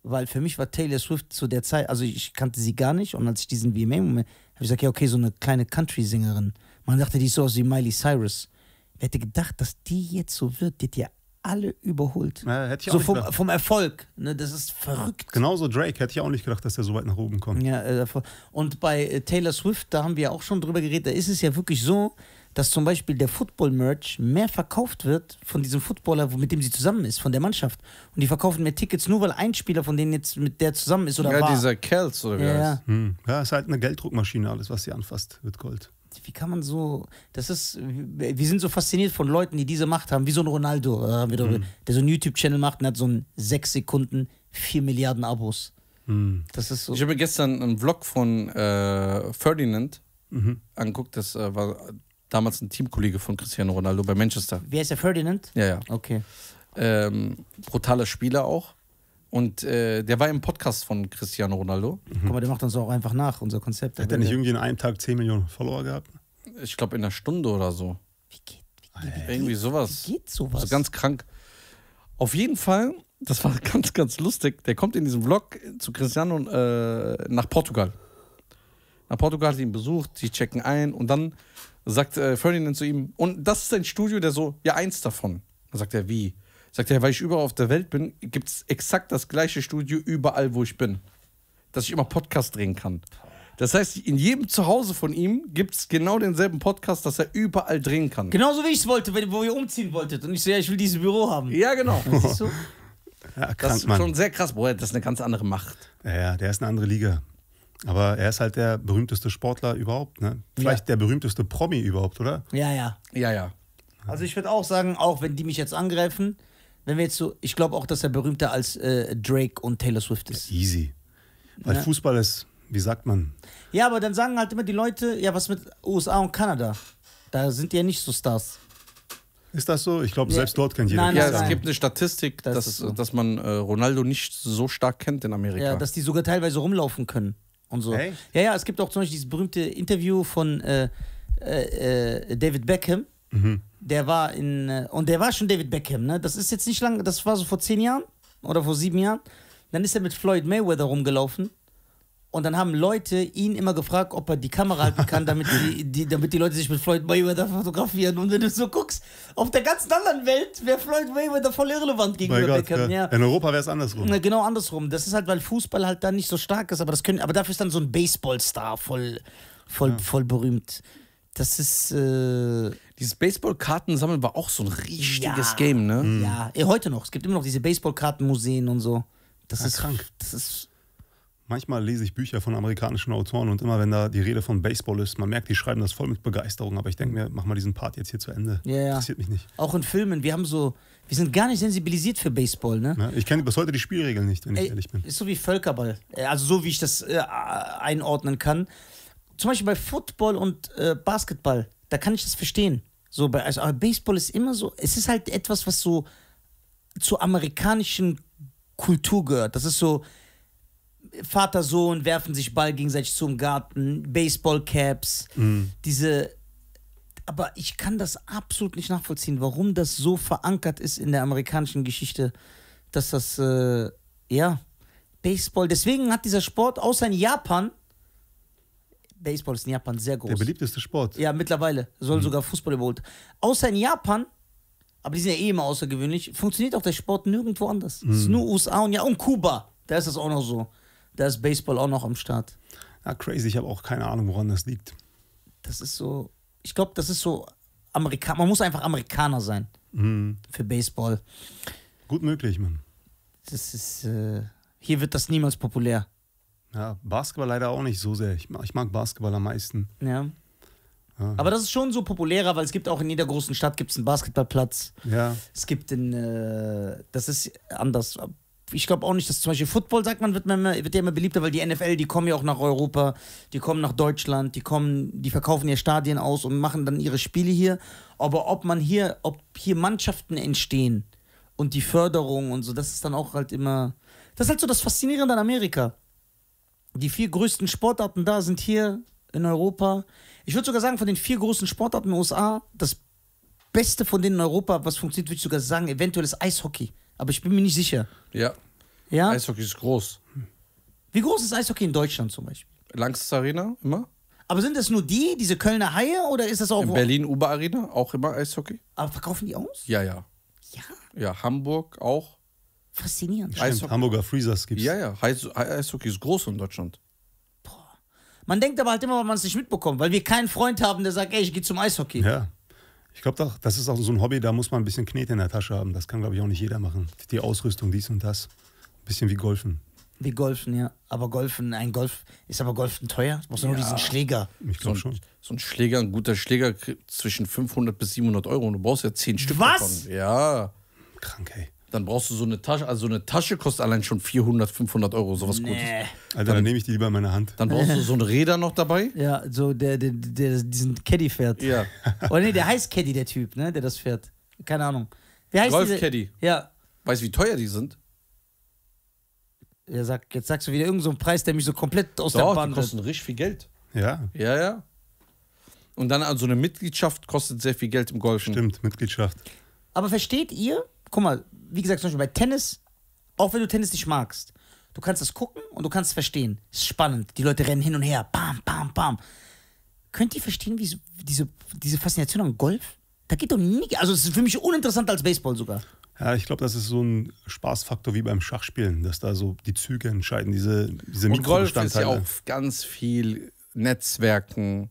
weil für mich war Taylor Swift zu der Zeit, also ich kannte sie gar nicht und als ich diesen VMA-Moment, habe ich gesagt, ja, okay, so eine kleine Country-Sängerin. Man dachte, die ist so aus wie Miley Cyrus. Wer hätte gedacht, dass die jetzt so wird? Die hat ja alle überholt. Ja, hätte ich so auch nicht vom, gedacht. vom Erfolg. Ne? Das ist verrückt. Genauso Drake. Hätte ich auch nicht gedacht, dass er so weit nach oben kommt. Ja, äh, und bei äh, Taylor Swift, da haben wir auch schon drüber geredet, da ist es ja wirklich so, dass zum Beispiel der Football-Merch mehr verkauft wird von diesem Footballer, mit dem sie zusammen ist, von der Mannschaft. Und die verkaufen mehr Tickets nur, weil ein Spieler von denen jetzt mit der zusammen ist oder ja, war. Ja, dieser Kells oder wie ja, Ja. Hm. ja, ist halt eine Gelddruckmaschine. Alles, was sie anfasst, wird Gold. Wie kann man so. Das ist. Wir sind so fasziniert von Leuten, die diese Macht haben, wie so ein Ronaldo, äh, mhm. der so einen YouTube-Channel macht und hat so einen 6 Sekunden, 4 Milliarden Abos. Mhm. Das ist so. Ich habe gestern einen Vlog von äh, Ferdinand mhm. angeguckt. Das äh, war damals ein Teamkollege von Cristiano Ronaldo bei Manchester. Wer ist der Ferdinand? Ja, ja. Okay. Ähm, brutaler Spieler auch. Und äh, der war im Podcast von Cristiano Ronaldo. Mhm. Guck mal, der macht uns auch einfach nach, unser Konzept. Hat er nicht irgendwie in einem Tag 10 Millionen Follower gehabt? Ich glaube, in einer Stunde oder so. Wie geht, wie geht, Irgendwie sowas. Wie geht sowas? Also ganz krank. Auf jeden Fall, das war ganz, ganz lustig. Der kommt in diesem Vlog zu Cristiano äh, nach Portugal. Nach Portugal hat ihn besucht, die checken ein und dann sagt äh, Ferdinand zu ihm, und das ist ein Studio, der so, ja, eins davon. Dann sagt er, wie? Sagt er, weil ich überall auf der Welt bin, gibt es exakt das gleiche Studio überall, wo ich bin. Dass ich immer Podcast drehen kann. Das heißt, in jedem Zuhause von ihm gibt es genau denselben Podcast, dass er überall drehen kann. Genauso wie ich es wollte, wo ihr umziehen wolltet. Und ich so, ja, ich will dieses Büro haben. Ja, genau. Das so. ja, krank, das ist schon sehr krass. Boah, das ist eine ganz andere Macht. Ja, ja, der ist eine andere Liga. Aber er ist halt der berühmteste Sportler überhaupt, ne? Vielleicht ja. der berühmteste Promi überhaupt, oder? Ja, ja. Ja, ja. Also ich würde auch sagen, auch wenn die mich jetzt angreifen, wenn wir jetzt so, ich glaube auch, dass er berühmter als äh, Drake und Taylor Swift ist. Ja, easy. Weil ja. Fußball ist, wie sagt man? Ja, aber dann sagen halt immer die Leute, ja, was mit USA und Kanada? Da sind die ja nicht so Stars. Ist das so? Ich glaube, selbst ja. dort kennt jeder. Nein, ja, es gibt eine Statistik, das dass, so. dass man äh, Ronaldo nicht so stark kennt in Amerika. Ja, dass die sogar teilweise rumlaufen können und so. Hey? Ja, ja, es gibt auch zum Beispiel dieses berühmte Interview von äh, äh, äh David Beckham, Mhm. Der war in, äh, und der war schon David Beckham, ne? Das ist jetzt nicht lange, das war so vor zehn Jahren oder vor sieben Jahren. Dann ist er mit Floyd Mayweather rumgelaufen. Und dann haben Leute ihn immer gefragt, ob er die Kamera halten kann, damit die, die, damit die Leute sich mit Floyd Mayweather fotografieren. Und wenn du so guckst, auf der ganzen anderen Welt wäre Floyd Mayweather voll irrelevant gegenüber Gott, Beckham. Ja. Ja. In Europa wäre es andersrum. Na, genau andersrum. Das ist halt, weil Fußball halt da nicht so stark ist, aber, das können, aber dafür ist dann so ein Baseballstar voll, voll, ja. voll berühmt. Das ist. Äh dieses Baseballkarten sammeln war auch so ein richtiges ja. Game, ne? Ja, eh, heute noch. Es gibt immer noch diese Baseballkartenmuseen und so. Das ja, ah, ist krank. Das ist Manchmal lese ich Bücher von amerikanischen Autoren und immer, wenn da die Rede von Baseball ist, man merkt, die schreiben das voll mit Begeisterung, aber ich denke mir, mach mal diesen Part jetzt hier zu Ende. Ja, ja. Interessiert mich nicht. Auch in Filmen, wir haben so, wir sind gar nicht sensibilisiert für Baseball, ne? Ja, ich kenne bis heute die Spielregeln nicht, wenn Ey, ich ehrlich bin. Ist so wie Völkerball, äh, also so wie ich das äh, einordnen kann. Zum Beispiel bei Football und äh, Basketball, da kann ich das verstehen. So, also, aber Baseball ist immer so, es ist halt etwas, was so zur amerikanischen Kultur gehört. Das ist so, Vater, Sohn werfen sich Ball gegenseitig zum Garten, Baseballcaps, mhm. diese. Aber ich kann das absolut nicht nachvollziehen, warum das so verankert ist in der amerikanischen Geschichte, dass das, äh, ja, Baseball. Deswegen hat dieser Sport außer in Japan Baseball ist in Japan sehr groß. Der beliebteste Sport. Ja, mittlerweile. Soll mhm. sogar Fußball überholt. Außer in Japan, aber die sind ja eh immer außergewöhnlich, funktioniert auch der Sport nirgendwo anders. Mhm. Es ist nur USA und ja, und Kuba. Da ist das auch noch so. Da ist Baseball auch noch am Start. Ja, crazy. Ich habe auch keine Ahnung, woran das liegt. Das ist so, ich glaube, das ist so Amerika man muss einfach Amerikaner sein mhm. für Baseball. Gut möglich, Mann. Das ist, äh, hier wird das niemals populär. Ja, Basketball leider auch nicht so sehr. Ich, mag, ich mag Basketball am meisten. Ja. ja. Aber das ist schon so populärer, weil es gibt auch in jeder großen Stadt gibt's einen Basketballplatz. Ja. Es gibt in, äh, das ist anders. Ich glaube auch nicht, dass zum Beispiel Football, sagt man, wird, man immer, wird ja immer beliebter, weil die NFL, die kommen ja auch nach Europa, die kommen nach Deutschland, die kommen, die verkaufen ihr Stadien aus und machen dann ihre Spiele hier. Aber ob man hier, ob hier Mannschaften entstehen und die Förderung und so, das ist dann auch halt immer, das ist halt so das Faszinierende an Amerika die vier größten Sportarten da sind hier in Europa. Ich würde sogar sagen, von den vier großen Sportarten in den USA, das Beste von denen in Europa, was funktioniert, würde ich sogar sagen, eventuell ist Eishockey. Aber ich bin mir nicht sicher. Ja. ja? Eishockey ist groß. Wie groß ist Eishockey in Deutschland zum Beispiel? Langstes Arena, immer. Aber sind das nur die, diese Kölner Haie, oder ist das auch. In Berlin Uber Arena, auch immer Eishockey. Aber verkaufen die aus? Ja, ja. Ja. Ja, Hamburg auch. Faszinierend. Stimmt, Hamburger Freezers gibt's. Ja, ja. Eishockey ist groß in Deutschland. Boah. Man denkt aber halt immer, weil man es nicht mitbekommt, weil wir keinen Freund haben, der sagt, ey, ich gehe zum Eishockey. Ja. Ich glaube, das ist auch so ein Hobby, da muss man ein bisschen Knete in der Tasche haben. Das kann, glaube ich, auch nicht jeder machen. Die Ausrüstung, dies und das. Ein bisschen wie Golfen. Wie Golfen, ja. Aber Golfen, ein Golf, ist aber Golfen teuer? Du brauchst ja. nur diesen Schläger. Ich glaube so schon. So ein Schläger, ein guter Schläger zwischen 500 bis 700 Euro und du brauchst ja 10 Stück Was? davon. Ja. Krank, ey. Dann brauchst du so eine Tasche. Also eine Tasche kostet allein schon 400, 500 Euro, sowas nee. Gutes. Alter, dann, nehme ich die lieber in meine Hand. Dann brauchst du so ein Räder noch dabei. Ja, so der, der, der diesen Caddy fährt. Ja. Oder oh, nee, der heißt Caddy, der Typ, ne, der das fährt. Keine Ahnung. Wie heißt Golf diese? Caddy. Ja. Weißt du, wie teuer die sind? Ja, sag, jetzt sagst du wieder irgendeinen so Preis, der mich so komplett aus Doch, der Bahn die kosten richtig viel Geld. Ja. Ja, ja. Und dann also eine Mitgliedschaft kostet sehr viel Geld im Golfen. Stimmt, Mitgliedschaft. Aber versteht ihr, guck mal, wie gesagt, zum Beispiel bei Tennis, auch wenn du Tennis nicht magst, du kannst das gucken und du kannst es verstehen. Es ist spannend. Die Leute rennen hin und her. Bam, bam, bam. Könnt ihr verstehen, wie so, diese, diese Faszination am Golf? Da geht doch nie. Also, es ist für mich uninteressanter als Baseball sogar. Ja, ich glaube, das ist so ein Spaßfaktor wie beim Schachspielen, dass da so die Züge entscheiden, diese, diese Und Golf ist ja auch ganz viel Netzwerken,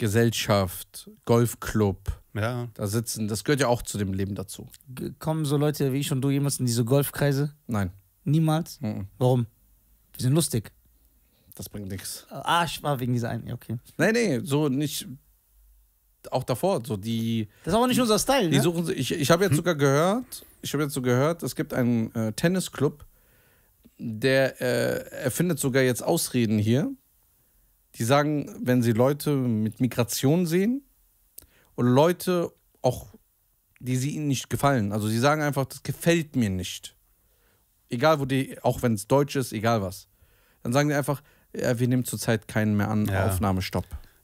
Gesellschaft, Golfclub. Ja. Da sitzen, das gehört ja auch zu dem Leben dazu. G kommen so Leute wie ich und du jemals in diese Golfkreise? Nein. Niemals? Mhm. Warum? Wir sind lustig. Das bringt nichts. Ah, ich war wegen dieser einen, ja, okay. Nee, nee, so nicht. Auch davor, so die. Das ist aber nicht unser Style, die ne? suchen Ich, ich habe jetzt hm. sogar gehört, ich habe jetzt so gehört, es gibt einen äh, Tennisclub, der äh, erfindet sogar jetzt Ausreden hier die sagen, wenn sie Leute mit Migration sehen und Leute auch, die sie ihnen nicht gefallen, also sie sagen einfach, das gefällt mir nicht. Egal wo die, auch wenn es Deutsch ist, egal was. Dann sagen die einfach, ja, wir nehmen zurzeit keinen mehr an, ja. Aufnahme,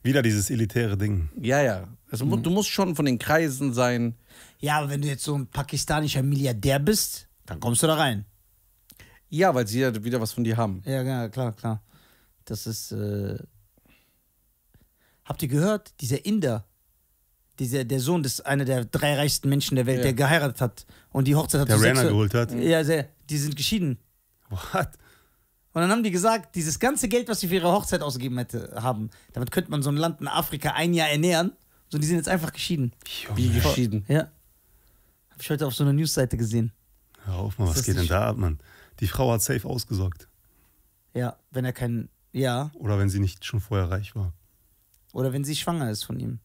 Wieder dieses elitäre Ding. Ja, ja. Also, mhm. Du musst schon von den Kreisen sein. Ja, aber wenn du jetzt so ein pakistanischer Milliardär bist, dann kommst du da rein. Ja, weil sie ja wieder was von dir haben. Ja, klar, klar. Das ist, äh, Habt ihr gehört? Dieser Inder, dieser, der Sohn des einer der drei reichsten Menschen der Welt, ja. der geheiratet hat und die Hochzeit hat. Der Rainer geholt hat. Ja, sehr, die sind geschieden. What? Und dann haben die gesagt, dieses ganze Geld, was sie für ihre Hochzeit ausgegeben hätte, haben, damit könnte man so ein Land in Afrika ein Jahr ernähren. So, die sind jetzt einfach geschieden. Wie geschieden? Ja. Hab ich heute auf so einer Newsseite gesehen. Hör auf mal, was geht denn da ab, Mann? Die Frau hat safe ausgesorgt. Ja, wenn er kein. Ja. Oder wenn sie nicht schon vorher reich war. Oder wenn sie schwanger ist von ihm.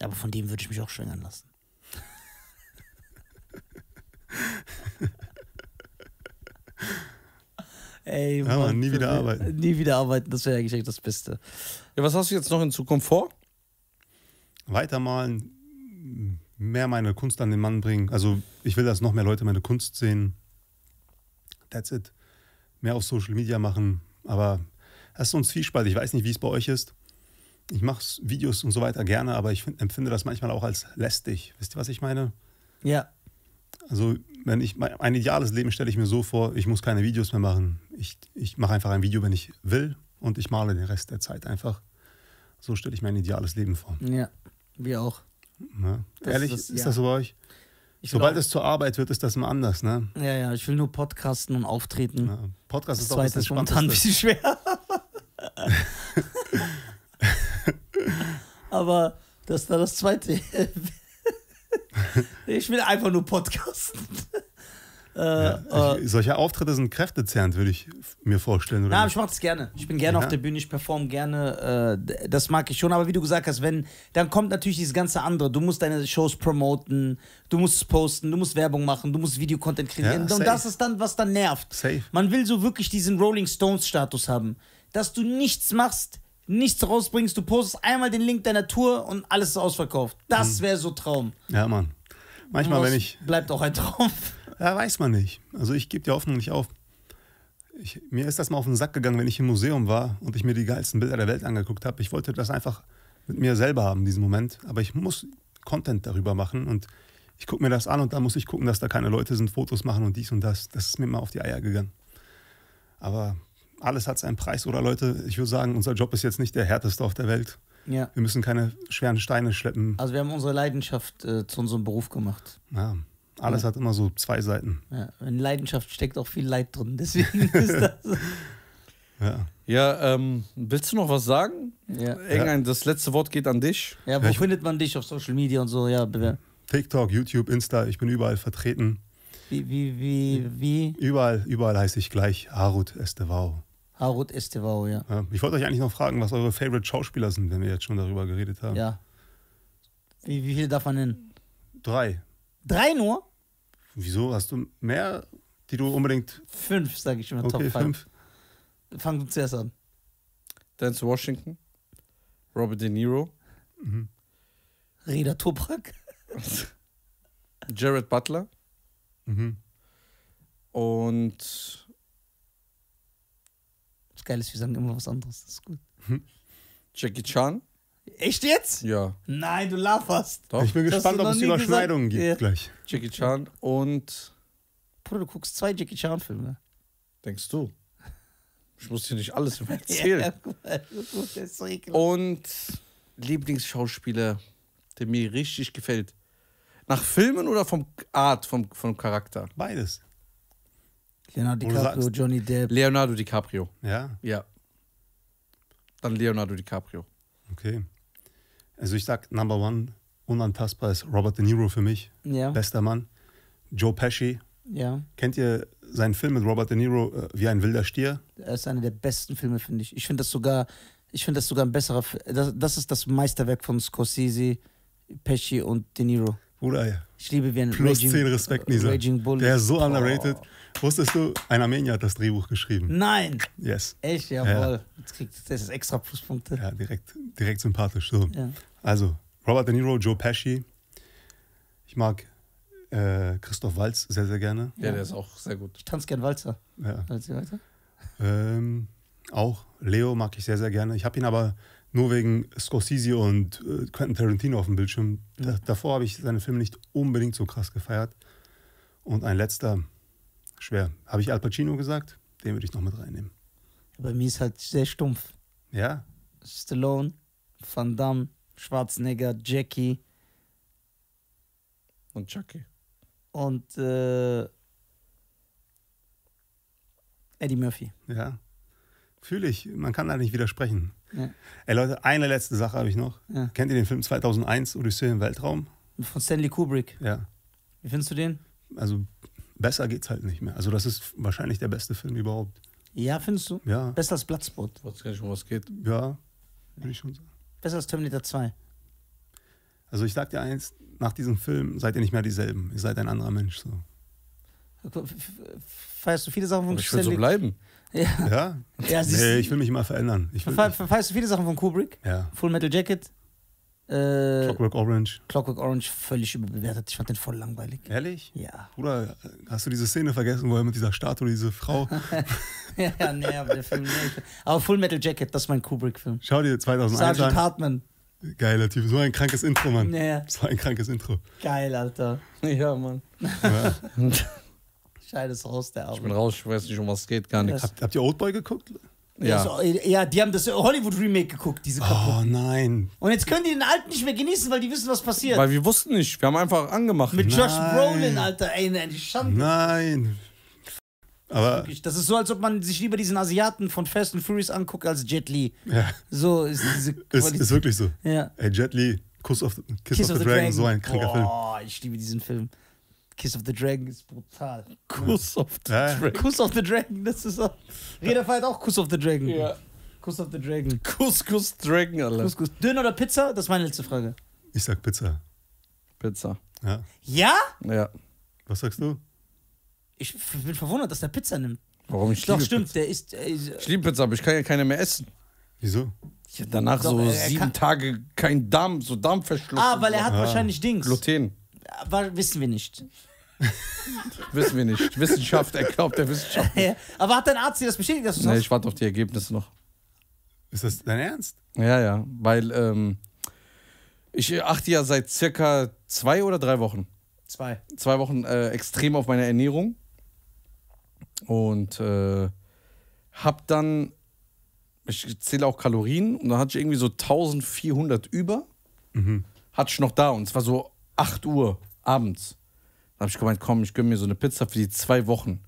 Aber von dem würde ich mich auch schwängern lassen. Ey, Mann, ja, Mann, nie wieder arbeiten. Nie wieder arbeiten, das wäre eigentlich echt das Beste. Ja, was hast du jetzt noch in Zukunft vor? Weitermalen, mehr meine Kunst an den Mann bringen. Also, ich will, dass noch mehr Leute meine Kunst sehen. That's it. Mehr auf Social Media machen. Aber das ist so ein Zwiespalt. Ich weiß nicht, wie es bei euch ist ich mache Videos und so weiter gerne, aber ich find, empfinde das manchmal auch als lästig. Wisst ihr, was ich meine? Ja. Also, wenn ich mein ideales Leben stelle ich mir so vor, ich muss keine Videos mehr machen. Ich, ich mache einfach ein Video, wenn ich will und ich male den Rest der Zeit einfach. So stelle ich mein ideales Leben vor. Ja, wir auch. Ne? Ehrlich, ist das, ist das so bei euch? Ich Sobald es zur Arbeit wird, ist das immer anders, ne? Ja, ja, ich will nur podcasten und auftreten. Ja, Podcast das ist auch das ein bisschen schwer. aber das ist da das zweite. ich will einfach nur podcasten. Ja, äh, also äh, solche Auftritte sind kräftezehrend, würde ich mir vorstellen. Oder ja, ich mache das gerne. Ich bin gerne ja. auf der Bühne, ich performe gerne. Äh, das mag ich schon. Aber wie du gesagt hast, wenn, dann kommt natürlich dieses ganze andere. Du musst deine Shows promoten, du musst es posten, du musst Werbung machen, du musst Videocontent kreieren. Ja, und das ist dann, was dann nervt. Safe. Man will so wirklich diesen Rolling Stones-Status haben. Dass du nichts machst, nichts rausbringst, du postest einmal den Link deiner Tour und alles ist ausverkauft. Das hm. wäre so Traum. Ja, Mann. Manchmal, wenn ich. Bleibt auch ein Traum. Ja, weiß man nicht. Also ich gebe die Hoffnung nicht auf. Ich, mir ist das mal auf den Sack gegangen, wenn ich im Museum war und ich mir die geilsten Bilder der Welt angeguckt habe. Ich wollte das einfach mit mir selber haben, diesen Moment. Aber ich muss Content darüber machen und ich gucke mir das an und da muss ich gucken, dass da keine Leute sind, Fotos machen und dies und das. Das ist mir mal auf die Eier gegangen. Aber alles hat seinen Preis. Oder Leute, ich würde sagen, unser Job ist jetzt nicht der härteste auf der Welt. Ja. Wir müssen keine schweren Steine schleppen. Also wir haben unsere Leidenschaft äh, zu unserem Beruf gemacht. Ja. Alles ja. hat immer so zwei Seiten. Ja. In Leidenschaft steckt auch viel Leid drin, deswegen ist das. Ja. Ja, ähm, willst du noch was sagen? Ja. Irgendein, das letzte Wort geht an dich. Ja, wo ich, findet man dich auf Social Media und so? Ja, TikTok, YouTube, Insta, ich bin überall vertreten. Wie, wie, wie, wie? Überall, überall heiße ich gleich Harut Estevao. Harut Estevao, ja. ja. Ich wollte euch eigentlich noch fragen, was eure Favorite Schauspieler sind, wenn wir jetzt schon darüber geredet haben. Ja. Wie, wie viele darf man nennen? Drei. Drei nur? Wieso? Hast du mehr, die du unbedingt. Fünf, sage ich immer, okay, Top 5. Fünf. Fang du zuerst an. Dance Washington, Robert De Niro, mhm. Reda Toprak, Jared Butler mhm. und Geiles. Wir sagen immer was anderes. Das ist gut. Jackie Chan? Echt jetzt? Ja. Nein, du laberst. Doch. Ich bin das gespannt, ob es Überschneidungen gesagt? gibt ja. gleich. Jackie Chan und. Bruder, du guckst zwei Jackie Chan-Filme. Denkst du? Ich muss dir nicht alles erzählen. ja, guck mal, das so Und Lieblingsschauspieler, der mir richtig gefällt. Nach Filmen oder vom Art, vom, vom Charakter? Beides. Leonardo DiCaprio, sagst, Johnny Depp. Leonardo DiCaprio. Ja? Ja. Dann Leonardo DiCaprio. Okay. Also ich sag, Number One, unantastbar ist Robert De Niro für mich. Ja. Bester Mann. Joe Pesci. Ja. Kennt ihr seinen Film mit Robert De Niro, äh, Wie ein wilder Stier? Er ist einer der besten Filme, finde ich. Ich finde das sogar, ich finde das sogar ein besserer, das, das ist das Meisterwerk von Scorsese, Pesci und De Niro. Bruder, ja. Ich liebe wie ein Plus Raging, 10 Respekt, Raging Bull. Der ist so underrated. Wusstest du, ein Armenier hat das Drehbuch geschrieben? Nein. Yes. Echt, jawohl. Ja. Jetzt kriegt das extra Pluspunkte. Ja, direkt, direkt sympathisch. So. Ja. Also, Robert De Niro, Joe Pesci. Ich mag äh, Christoph Walz sehr, sehr gerne. Ja, ja, der ist auch sehr gut. Ich tanze gern Walzer. Ja. Walzer weiter. Ähm, auch Leo mag ich sehr, sehr gerne. Ich habe ihn aber nur wegen Scorsese und äh, Quentin Tarantino auf dem Bildschirm. Da, davor habe ich seine Filme nicht unbedingt so krass gefeiert. Und ein letzter, Schwer. Habe ich Al Pacino gesagt? Den würde ich noch mit reinnehmen. Bei mir ist halt sehr stumpf. Ja? Stallone, Van Damme, Schwarzenegger, Jackie. Und Chucky. Und äh, Eddie Murphy. Ja. Fühle ich. Man kann da nicht widersprechen. Ja. Ey Leute, eine letzte Sache habe ich noch. Ja. Kennt ihr den Film 2001, Odyssee im Weltraum? Von Stanley Kubrick. Ja. Wie findest du den? Also besser geht's halt nicht mehr. Also das ist wahrscheinlich der beste Film überhaupt. Ja, findest du? Ja. Besser als Bloodsport. Ich weiß gar nicht, um was geht. Ja, würde ich schon sagen. Besser als Terminator 2. Also ich sag dir eins, nach diesem Film seid ihr nicht mehr dieselben. Ihr seid ein anderer Mensch. So. Feierst du viele Sachen von Kubrick? Ich will so bleiben. Ja. ja. ja nee, ich will mich immer verändern. Ich Feierst du viele Sachen von Kubrick? Ja. Full Metal Jacket? Äh, Clockwork Orange. Clockwork Orange völlig überbewertet. Ich fand den voll langweilig. Ehrlich? Ja. Bruder, hast du diese Szene vergessen, wo er mit dieser Statue, diese Frau. ja, nee, aber der Film nicht. Aber Full Metal Jacket, das ist mein Kubrick-Film. Schau dir 2001 Sergeant an. Hartman. Geiler Typ, so ein krankes Intro, Mann. Ja. So ein krankes Intro. Geil, Alter. Ja, Mann. Ja. Scheides raus, der Arme. Ich bin raus, ich weiß nicht, um was es geht, gar nichts. Habt, habt ihr Oldboy geguckt? Ja. Also, ja, die haben das Hollywood-Remake geguckt, diese oh, Kaputten. Oh nein. Und jetzt können die den alten nicht mehr genießen, weil die wissen, was passiert. Weil wir wussten nicht. Wir haben einfach angemacht. Mit nein. Josh Brolin, Alter. Ey, nein, die Schande. Nein. Aber Wirklich. das ist so, als ob man sich lieber diesen Asiaten von Fast and Furious anguckt als Jet Li. Ja. So ist diese Qualität. Ist, ist wirklich so. Ja. Ey, Jet Li, Kiss, Kiss of, the, the Dragon, Dragon, so ein kranker Film. Oh, ich liebe diesen Film. Kiss of the Dragon ist brutal. Kuss of the Hä? Dragon. Kuss of the Dragon, das ist auch. Reda feiert auch Kuss of the Dragon. Ja. Kuss of the Dragon. Kuss, Kuss, Dragon, Alter. Kuss, Kuss. Döner oder Pizza? Das ist meine letzte Frage. Ich sag Pizza. Pizza. Ja? Ja? Ja. Was sagst du? Ich bin verwundert, dass der Pizza nimmt. Warum ich Doch, liebe stimmt, der ist. Äh, Ich liebe Pizza, aber ich kann ja keine mehr essen. Wieso? Ich hab danach Doch, so sieben Tage kein Darm, so Darmverschluss. ah, und weil er so. hat ah. wahrscheinlich Dings. Gluten. Äh, aber wissen wir nicht. Wissen wir nicht. Wissenschaft, er glaubt der Wissenschaft. Nicht. Aber hat dein Arzt dir das bestätigt, dass du es Nee, ich warte auf die Ergebnisse noch. Ist das dein Ernst? Ja, ja. Weil ähm, ich achte ja seit circa zwei oder drei Wochen. Zwei. Zwei Wochen äh, extrem auf meine Ernährung. Und äh, hab dann, ich zähle auch Kalorien, und dann hatte ich irgendwie so 1400 über. Mhm. Hatte ich noch da, und zwar so 8 Uhr abends. Dann habe ich gemeint, komm, ich gönne mir so eine Pizza für die zwei Wochen.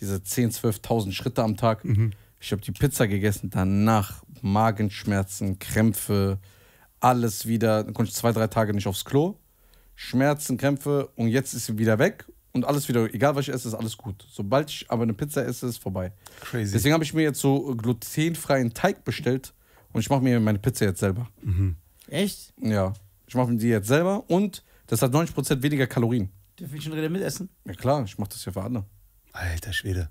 Diese 10, 12.000 Schritte am Tag. Mhm. Ich habe die Pizza gegessen, danach Magenschmerzen, Krämpfe, alles wieder. Dann konnte ich zwei, drei Tage nicht aufs Klo. Schmerzen, Krämpfe und jetzt ist sie wieder weg und alles wieder, egal was ich esse, ist alles gut. Sobald ich aber eine Pizza esse, ist es vorbei. Crazy. Deswegen habe ich mir jetzt so glutenfreien Teig bestellt und ich mache mir meine Pizza jetzt selber. Mhm. Echt? Ja. Ich mache mir die jetzt selber und das hat 90% weniger Kalorien. Dürfen wir schon wieder mitessen? Ja klar, ich mache das ja für andere. Alter Schwede.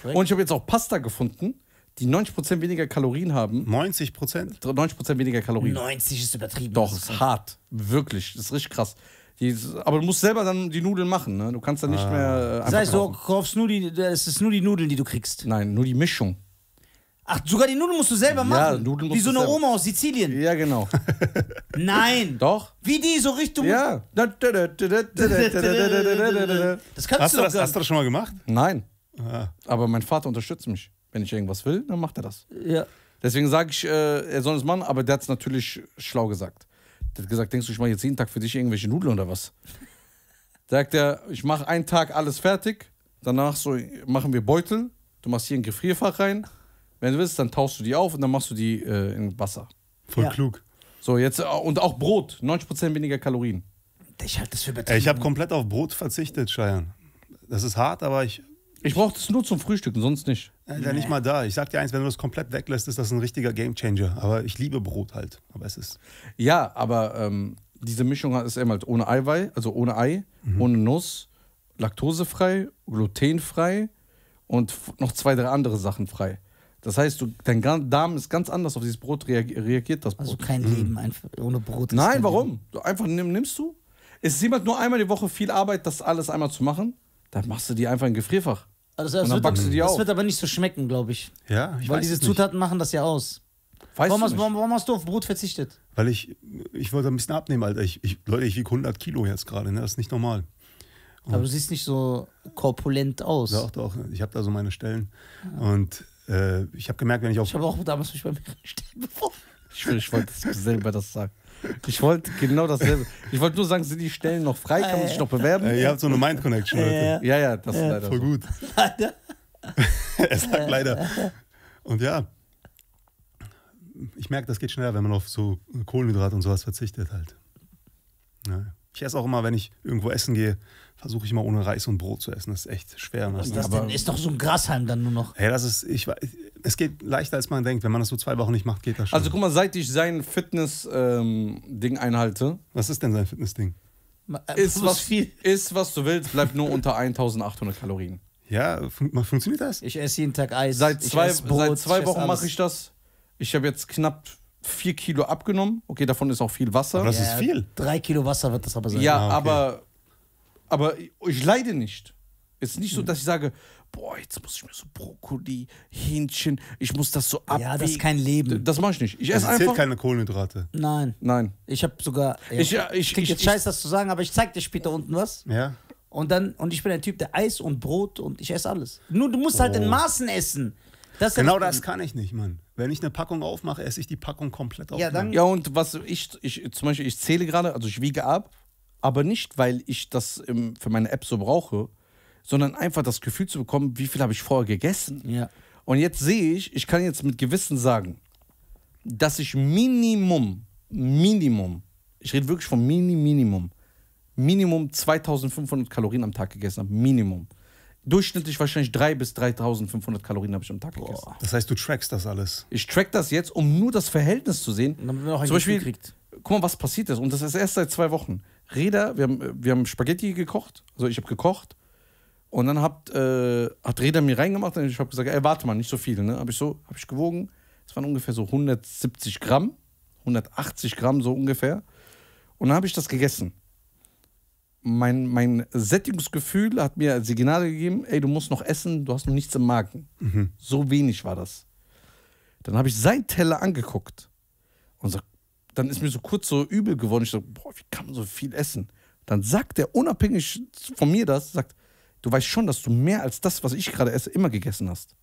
Korrekt. Und ich habe jetzt auch Pasta gefunden, die 90% weniger Kalorien haben. 90%? 90% weniger Kalorien. 90 ist übertrieben. Doch, ist hart. Wirklich. Das ist richtig krass. Die, aber du musst selber dann die Nudeln machen, ne? Du kannst dann nicht ah. mehr. Äh, das heißt, du kaufst nur die, es ist nur die Nudeln, die du kriegst. Nein, nur die Mischung. Ach, sogar die Nudeln musst du selber machen. Ja, Nudeln musst Wie so eine Oma aus Sizilien. Ja, genau. Nein. Doch? Wie die so Richtung. Ja. Das kannst Hast du du doch das, gar hast du das schon mal gemacht? Nein. Aber mein Vater unterstützt mich. Wenn ich irgendwas will, dann macht er das. Ja. Deswegen sage ich, äh, er soll es machen, aber der hat es natürlich schlau gesagt. Der hat gesagt, denkst du, ich mache jetzt jeden Tag für dich irgendwelche Nudeln oder was? Sagt er, ich mache einen Tag alles fertig, danach so machen wir Beutel, du machst hier ein Gefrierfach rein, wenn du willst, dann tauschst du die auf und dann machst du die äh, in Wasser. Voll ja. klug. So, jetzt, äh, und auch Brot, 90% weniger Kalorien. Ich halte das für übertrieben. Ich habe komplett auf Brot verzichtet, Scheiern. Das ist hart, aber ich. Ich brauche das nur zum Frühstücken, sonst nicht. Äh, nee. nicht mal da. Ich sag dir eins, wenn du das komplett weglässt, ist das ein richtiger Gamechanger. Aber ich liebe Brot halt. Aber es ist. Ja, aber ähm, diese Mischung ist eben halt ohne Eiweiß, also ohne Ei, mhm. ohne Nuss, laktosefrei, glutenfrei und noch zwei, drei andere Sachen frei. Das heißt, du, dein Darm ist ganz anders auf dieses Brot, reagiert das also Brot. Also kein hm. Leben einfach ohne Brot. Nein, warum? Du einfach nimmst du? Ist jemand nur einmal die Woche viel Arbeit, das alles einmal zu machen? Dann machst du die einfach in Gefrierfach. Also das, und dann backst du die auf. Das wird aber nicht so schmecken, glaube ich. Ja, ich Weil weiß diese Zutaten machen das ja aus. Weißt warum, du hast, warum, warum, hast du auf Brot verzichtet? Weil ich, ich wollte ein bisschen abnehmen, Alter. Ich, ich, Leute, ich wiege 100 Kilo jetzt gerade, ne? Das ist nicht normal. Und aber du siehst nicht so korpulent aus. Doch, doch. Ich habe da so meine Stellen. Ja. Und äh, ich habe gemerkt, wenn ich auch. Ich habe auch damals mich bei mir stehen beworben. Ich, ich wollte selber das sagen. Ich wollte genau dasselbe. Ich wollte nur sagen, sind die Stellen noch frei? Kann man sich noch bewerben? Äh, ihr habt so eine Mind Connection heute. Ja, ja, das ist leider. Voll so. gut. Leider. er sagt leider. Und ja, ich merke, das geht schneller, wenn man auf so Kohlenhydrate und sowas verzichtet halt. Ja. Ich esse auch immer, wenn ich irgendwo essen gehe, versuche ich mal ohne Reis und Brot zu essen. Das ist echt schwer. Was ist das denn? Ist doch so ein Grashalm dann nur noch. Ja, das ist, ich, es geht leichter als man denkt. Wenn man das so zwei Wochen nicht macht, geht das schon. Also guck mal, seit ich sein Fitness-Ding ähm, einhalte. Was ist denn sein Fitness-Ding? Äh, ist was, viel. ist was du willst, bleibt nur unter 1800 Kalorien. Ja, fun funktioniert das? Ich esse jeden Tag Eis. Seit zwei, Brot, seit zwei Wochen mache ich das. Ich habe jetzt knapp vier Kilo abgenommen. Okay, davon ist auch viel Wasser. Aber das ja, ist viel. Drei Kilo Wasser wird das aber sein. Ja, ah, okay. aber aber ich leide nicht. Es ist nicht so, dass ich sage, boah, jetzt muss ich mir so Brokkoli, Hähnchen, ich muss das so abwägen. Ja, das ist kein Leben. Das mache ich nicht. Ich esse das einfach. keine Kohlenhydrate. Nein. Nein. Ich habe sogar. Ja, ich, ja, ich, ich, jetzt scheiße, das zu sagen, aber ich zeig dir später unten was. Ja. Und dann und ich bin ein Typ, der Eis und Brot und ich esse alles. Nur du musst oh. halt in oh. Maßen essen. Das genau das kann ich nicht, Mann. Wenn ich eine Packung aufmache, esse ich die Packung komplett auf. Ja, dann, ja und was ich, ich zum Beispiel, ich zähle gerade, also ich wiege ab aber nicht, weil ich das im, für meine App so brauche, sondern einfach das Gefühl zu bekommen, wie viel habe ich vorher gegessen. Ja. Und jetzt sehe ich, ich kann jetzt mit Gewissen sagen, dass ich Minimum, Minimum, ich rede wirklich von Mini, Minimum, Minimum 2500 Kalorien am Tag gegessen habe. Minimum. Durchschnittlich wahrscheinlich 3 bis 3500 Kalorien habe ich am Tag Boah. gegessen. Das heißt, du trackst das alles. Ich track das jetzt, um nur das Verhältnis zu sehen. Und damit man auch ein Zum Beispiel, kriegt. guck mal, was passiert ist. Und das ist erst seit zwei Wochen. Reda, wir haben, äh, wir haben Spaghetti gekocht, also ich habe gekocht und dann hat, äh, hat Reda mir reingemacht und ich habe gesagt, ey, warte mal, nicht so viel, ne? Habe ich so, habe ich gewogen, es waren ungefähr so 170 Gramm, 180 Gramm so ungefähr und dann habe ich das gegessen. Mein, mein Sättigungsgefühl hat mir Signale gegeben, ey, du musst noch essen, du hast noch nichts im Magen. Mhm. So wenig war das. Dann habe ich seinen Teller angeguckt und gesagt, dann ist mir so kurz so übel geworden. Ich so, boah, wie kann man so viel essen? Dann sagt er unabhängig von mir das, sagt, du weißt schon, dass du mehr als das, was ich gerade esse, immer gegessen hast.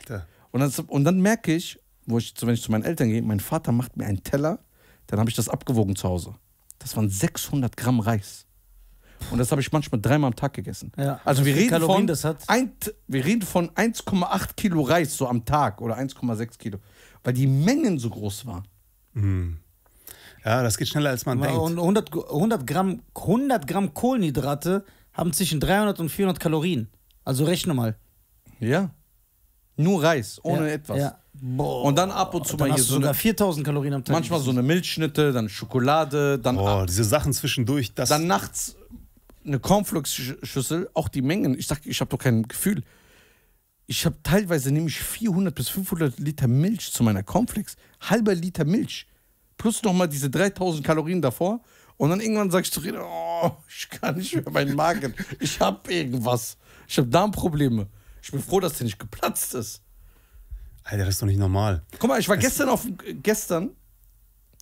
Alter. Und dann, und dann merke ich, wo ich, wenn ich zu meinen Eltern gehe, mein Vater macht mir einen Teller, dann habe ich das abgewogen zu Hause. Das waren 600 Gramm Reis. Und das habe ich manchmal dreimal am Tag gegessen. Ja. Also wir reden, Kalorien, von, das hat. Ein, wir reden von 1,8 Kilo Reis so am Tag oder 1,6 Kilo, weil die Mengen so groß waren. Mhm. Ja, das geht schneller, als man denkt. Und 100, 100, Gramm, 100 Gramm Kohlenhydrate haben zwischen 300 und 400 Kalorien. Also rechne mal. Ja. Nur Reis, ohne ja, etwas. Ja. Boah. Und dann ab und zu dann mal hier so sogar eine, 4000 Kalorien am Tag. Manchmal so eine Milchschnitte, dann Schokolade, dann Boah, ab, diese Sachen zwischendurch, das Dann nachts eine Cornflakes-Schüssel, auch die Mengen. Ich sag, ich habe doch kein Gefühl. Ich habe teilweise nämlich 400 bis 500 Liter Milch zu meiner Cornflakes, halber Liter Milch plus nochmal diese 3000 Kalorien davor. Und dann irgendwann sagst du, oh, ich kann nicht mehr meinen Magen. Ich habe irgendwas. Ich habe Darmprobleme. Ich bin froh, dass der nicht geplatzt ist. Alter, das ist doch nicht normal. Guck mal, ich war das gestern auf gestern,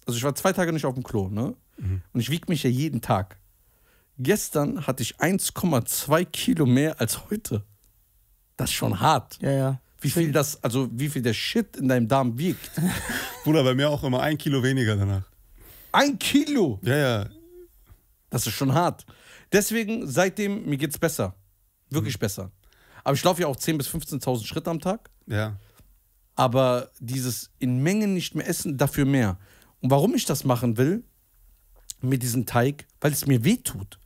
also ich war zwei Tage nicht auf dem Klo, ne? Mhm. Und ich wiege mich ja jeden Tag. Gestern hatte ich 1,2 Kilo mehr als heute. Das ist schon hart. Ja, ja wie viel das, also wie viel der Shit in deinem Darm wiegt. Bruder, bei mir auch immer ein Kilo weniger danach. Ein Kilo? Ja, ja. Das ist schon hart. Deswegen, seitdem, mir geht's besser. Wirklich mhm. besser. Aber ich laufe ja auch 10.000 bis 15.000 Schritte am Tag. Ja. Aber dieses in Mengen nicht mehr essen, dafür mehr. Und warum ich das machen will, mit diesem Teig, weil es mir weh tut.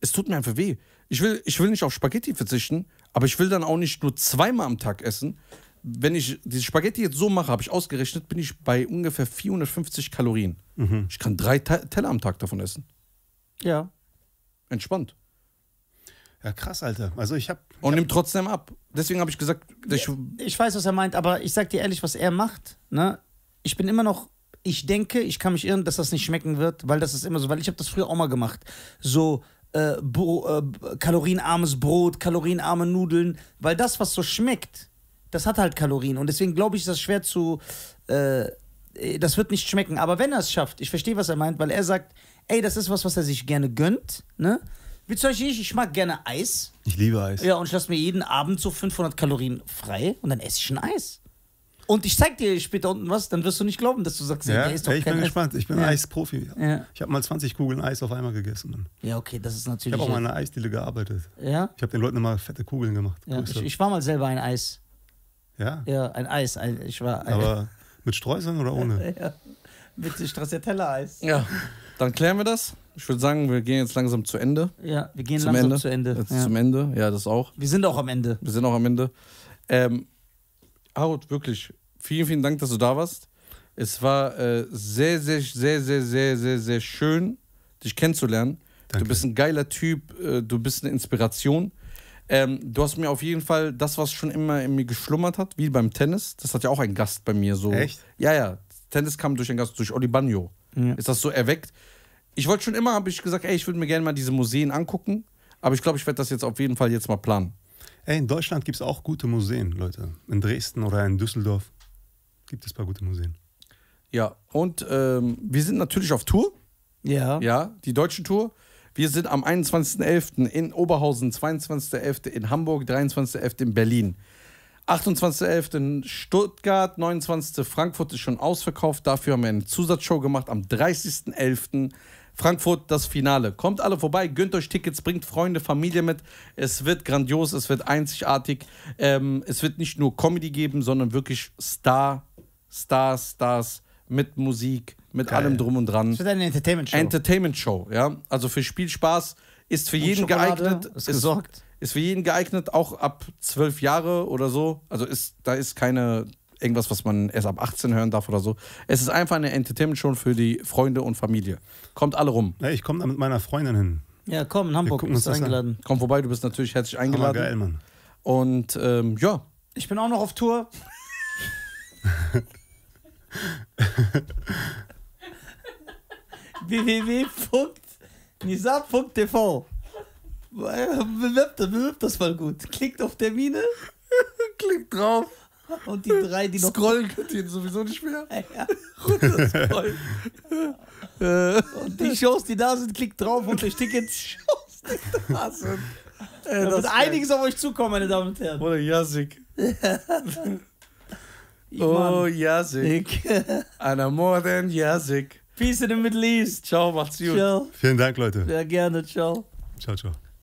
Es tut mir einfach weh. Ich will, ich will nicht auf Spaghetti verzichten, aber ich will dann auch nicht nur zweimal am Tag essen. Wenn ich diese Spaghetti jetzt so mache, habe ich ausgerechnet, bin ich bei ungefähr 450 Kalorien. Mhm. Ich kann drei Te Teller am Tag davon essen. Ja. Entspannt. Ja, krass, Alter. Also ich habe. Und nimm trotzdem ab. Deswegen habe ich gesagt, ich, ich, weiß, was er meint, aber ich sag dir ehrlich, was er macht. Ne? Ich bin immer noch. Ich denke, ich kann mich irren, dass das nicht schmecken wird, weil das ist immer so. Weil ich habe das früher auch mal gemacht. So äh, Bro, äh, kalorienarmes Brot, kalorienarme Nudeln, weil das, was so schmeckt, das hat halt Kalorien. Und deswegen glaube ich, ist das schwer zu. Äh, das wird nicht schmecken. Aber wenn er es schafft, ich verstehe, was er meint, weil er sagt, ey, das ist was, was er sich gerne gönnt, ne? Wie zum Beispiel ich, ich mag gerne Eis. Ich liebe Eis. Ja, und ich lasse mir jeden Abend so 500 Kalorien frei und dann esse ich ein Eis. Und ich zeig dir später unten was, dann wirst du nicht glauben, dass du sagst, ja, der ist doch ja, ich bin Eis. gespannt. Ich bin ja. Eisprofi. Ja. Ich habe mal 20 Kugeln Eis auf einmal gegessen. Ja, okay, das ist natürlich. Ich habe auch mal in einer Eisdiele gearbeitet. Ja. Ich habe den Leuten immer fette Kugeln gemacht. Ja, ich, ich, war mal selber ein Eis. Ja? Ja, ein Eis. Ein, ich war ein Aber mit Streuseln oder ohne? ja. Mit Stracciatella-Eis. Ja. Dann klären wir das. Ich würde sagen, wir gehen jetzt langsam zu Ende. Ja, wir gehen zum langsam Ende. zu Ende. Jetzt ja. Zum Ende, ja, das auch. Wir sind auch am Ende. Wir sind auch am Ende. Ähm, Harut, wirklich, vielen, vielen Dank, dass du da warst. Es war äh, sehr, sehr, sehr, sehr, sehr, sehr, sehr schön, dich kennenzulernen. Danke. Du bist ein geiler Typ, äh, du bist eine Inspiration. Ähm, du hast mir auf jeden Fall das, was schon immer in mir geschlummert hat, wie beim Tennis, das hat ja auch ein Gast bei mir so. Echt? Ja, ja. Tennis kam durch einen Gast, durch Oli Bagno. Ja. Ist das so erweckt? Ich wollte schon immer, habe ich gesagt, ey, ich würde mir gerne mal diese Museen angucken, aber ich glaube, ich werde das jetzt auf jeden Fall jetzt mal planen. Ey, in Deutschland gibt es auch gute Museen, Leute. In Dresden oder in Düsseldorf gibt es ein paar gute Museen. Ja, und ähm, wir sind natürlich auf Tour. Ja. Ja, die deutsche Tour. Wir sind am 21.11. in Oberhausen, 22.11. in Hamburg, 23.11. in Berlin. 28.11. in Stuttgart, 29. Frankfurt ist schon ausverkauft. Dafür haben wir eine Zusatzshow gemacht am 30.11. Frankfurt das Finale. Kommt alle vorbei, gönnt euch Tickets, bringt Freunde, Familie mit. Es wird grandios, es wird einzigartig. Ähm, es wird nicht nur Comedy geben, sondern wirklich Star, Stars, Stars mit Musik, mit Geil. allem drum und dran. Es wird eine Entertainment-Show. Entertainment-Show, ja. Also für Spielspaß ist für und jeden Schokolade geeignet. Ist, gesorgt. Ist, ist für jeden geeignet, auch ab zwölf Jahre oder so. Also ist, da ist keine irgendwas, was man erst ab 18 hören darf oder so. Es ist einfach eine Entertainment-Show für die Freunde und Familie. Kommt alle rum. Ja, ich komme da mit meiner Freundin hin. Ja, komm, in Hamburg bist du eingeladen. An. Komm vorbei, du bist natürlich herzlich eingeladen. geil, Mann. Und ähm, ja. Ich bin auch noch auf Tour. www.nisa.tv Bewirbt das mal gut. Klickt auf Termine. Klickt drauf. Und die drei, die noch. Scrollen könnt ihr sowieso nicht mehr. Ja, runterscrollen. und die Shows, die da sind, klickt drauf und euch Tickets. Shows, die da sind. Äh, da wird einiges auf euch zukommen, meine Damen und Herren. Oder Jasik. oh, Jasik. Einer more than Jasik. Peace in the Middle East. Ciao, macht's gut. Ciao. Vielen Dank, Leute. Sehr gerne. Ciao. Ciao, ciao.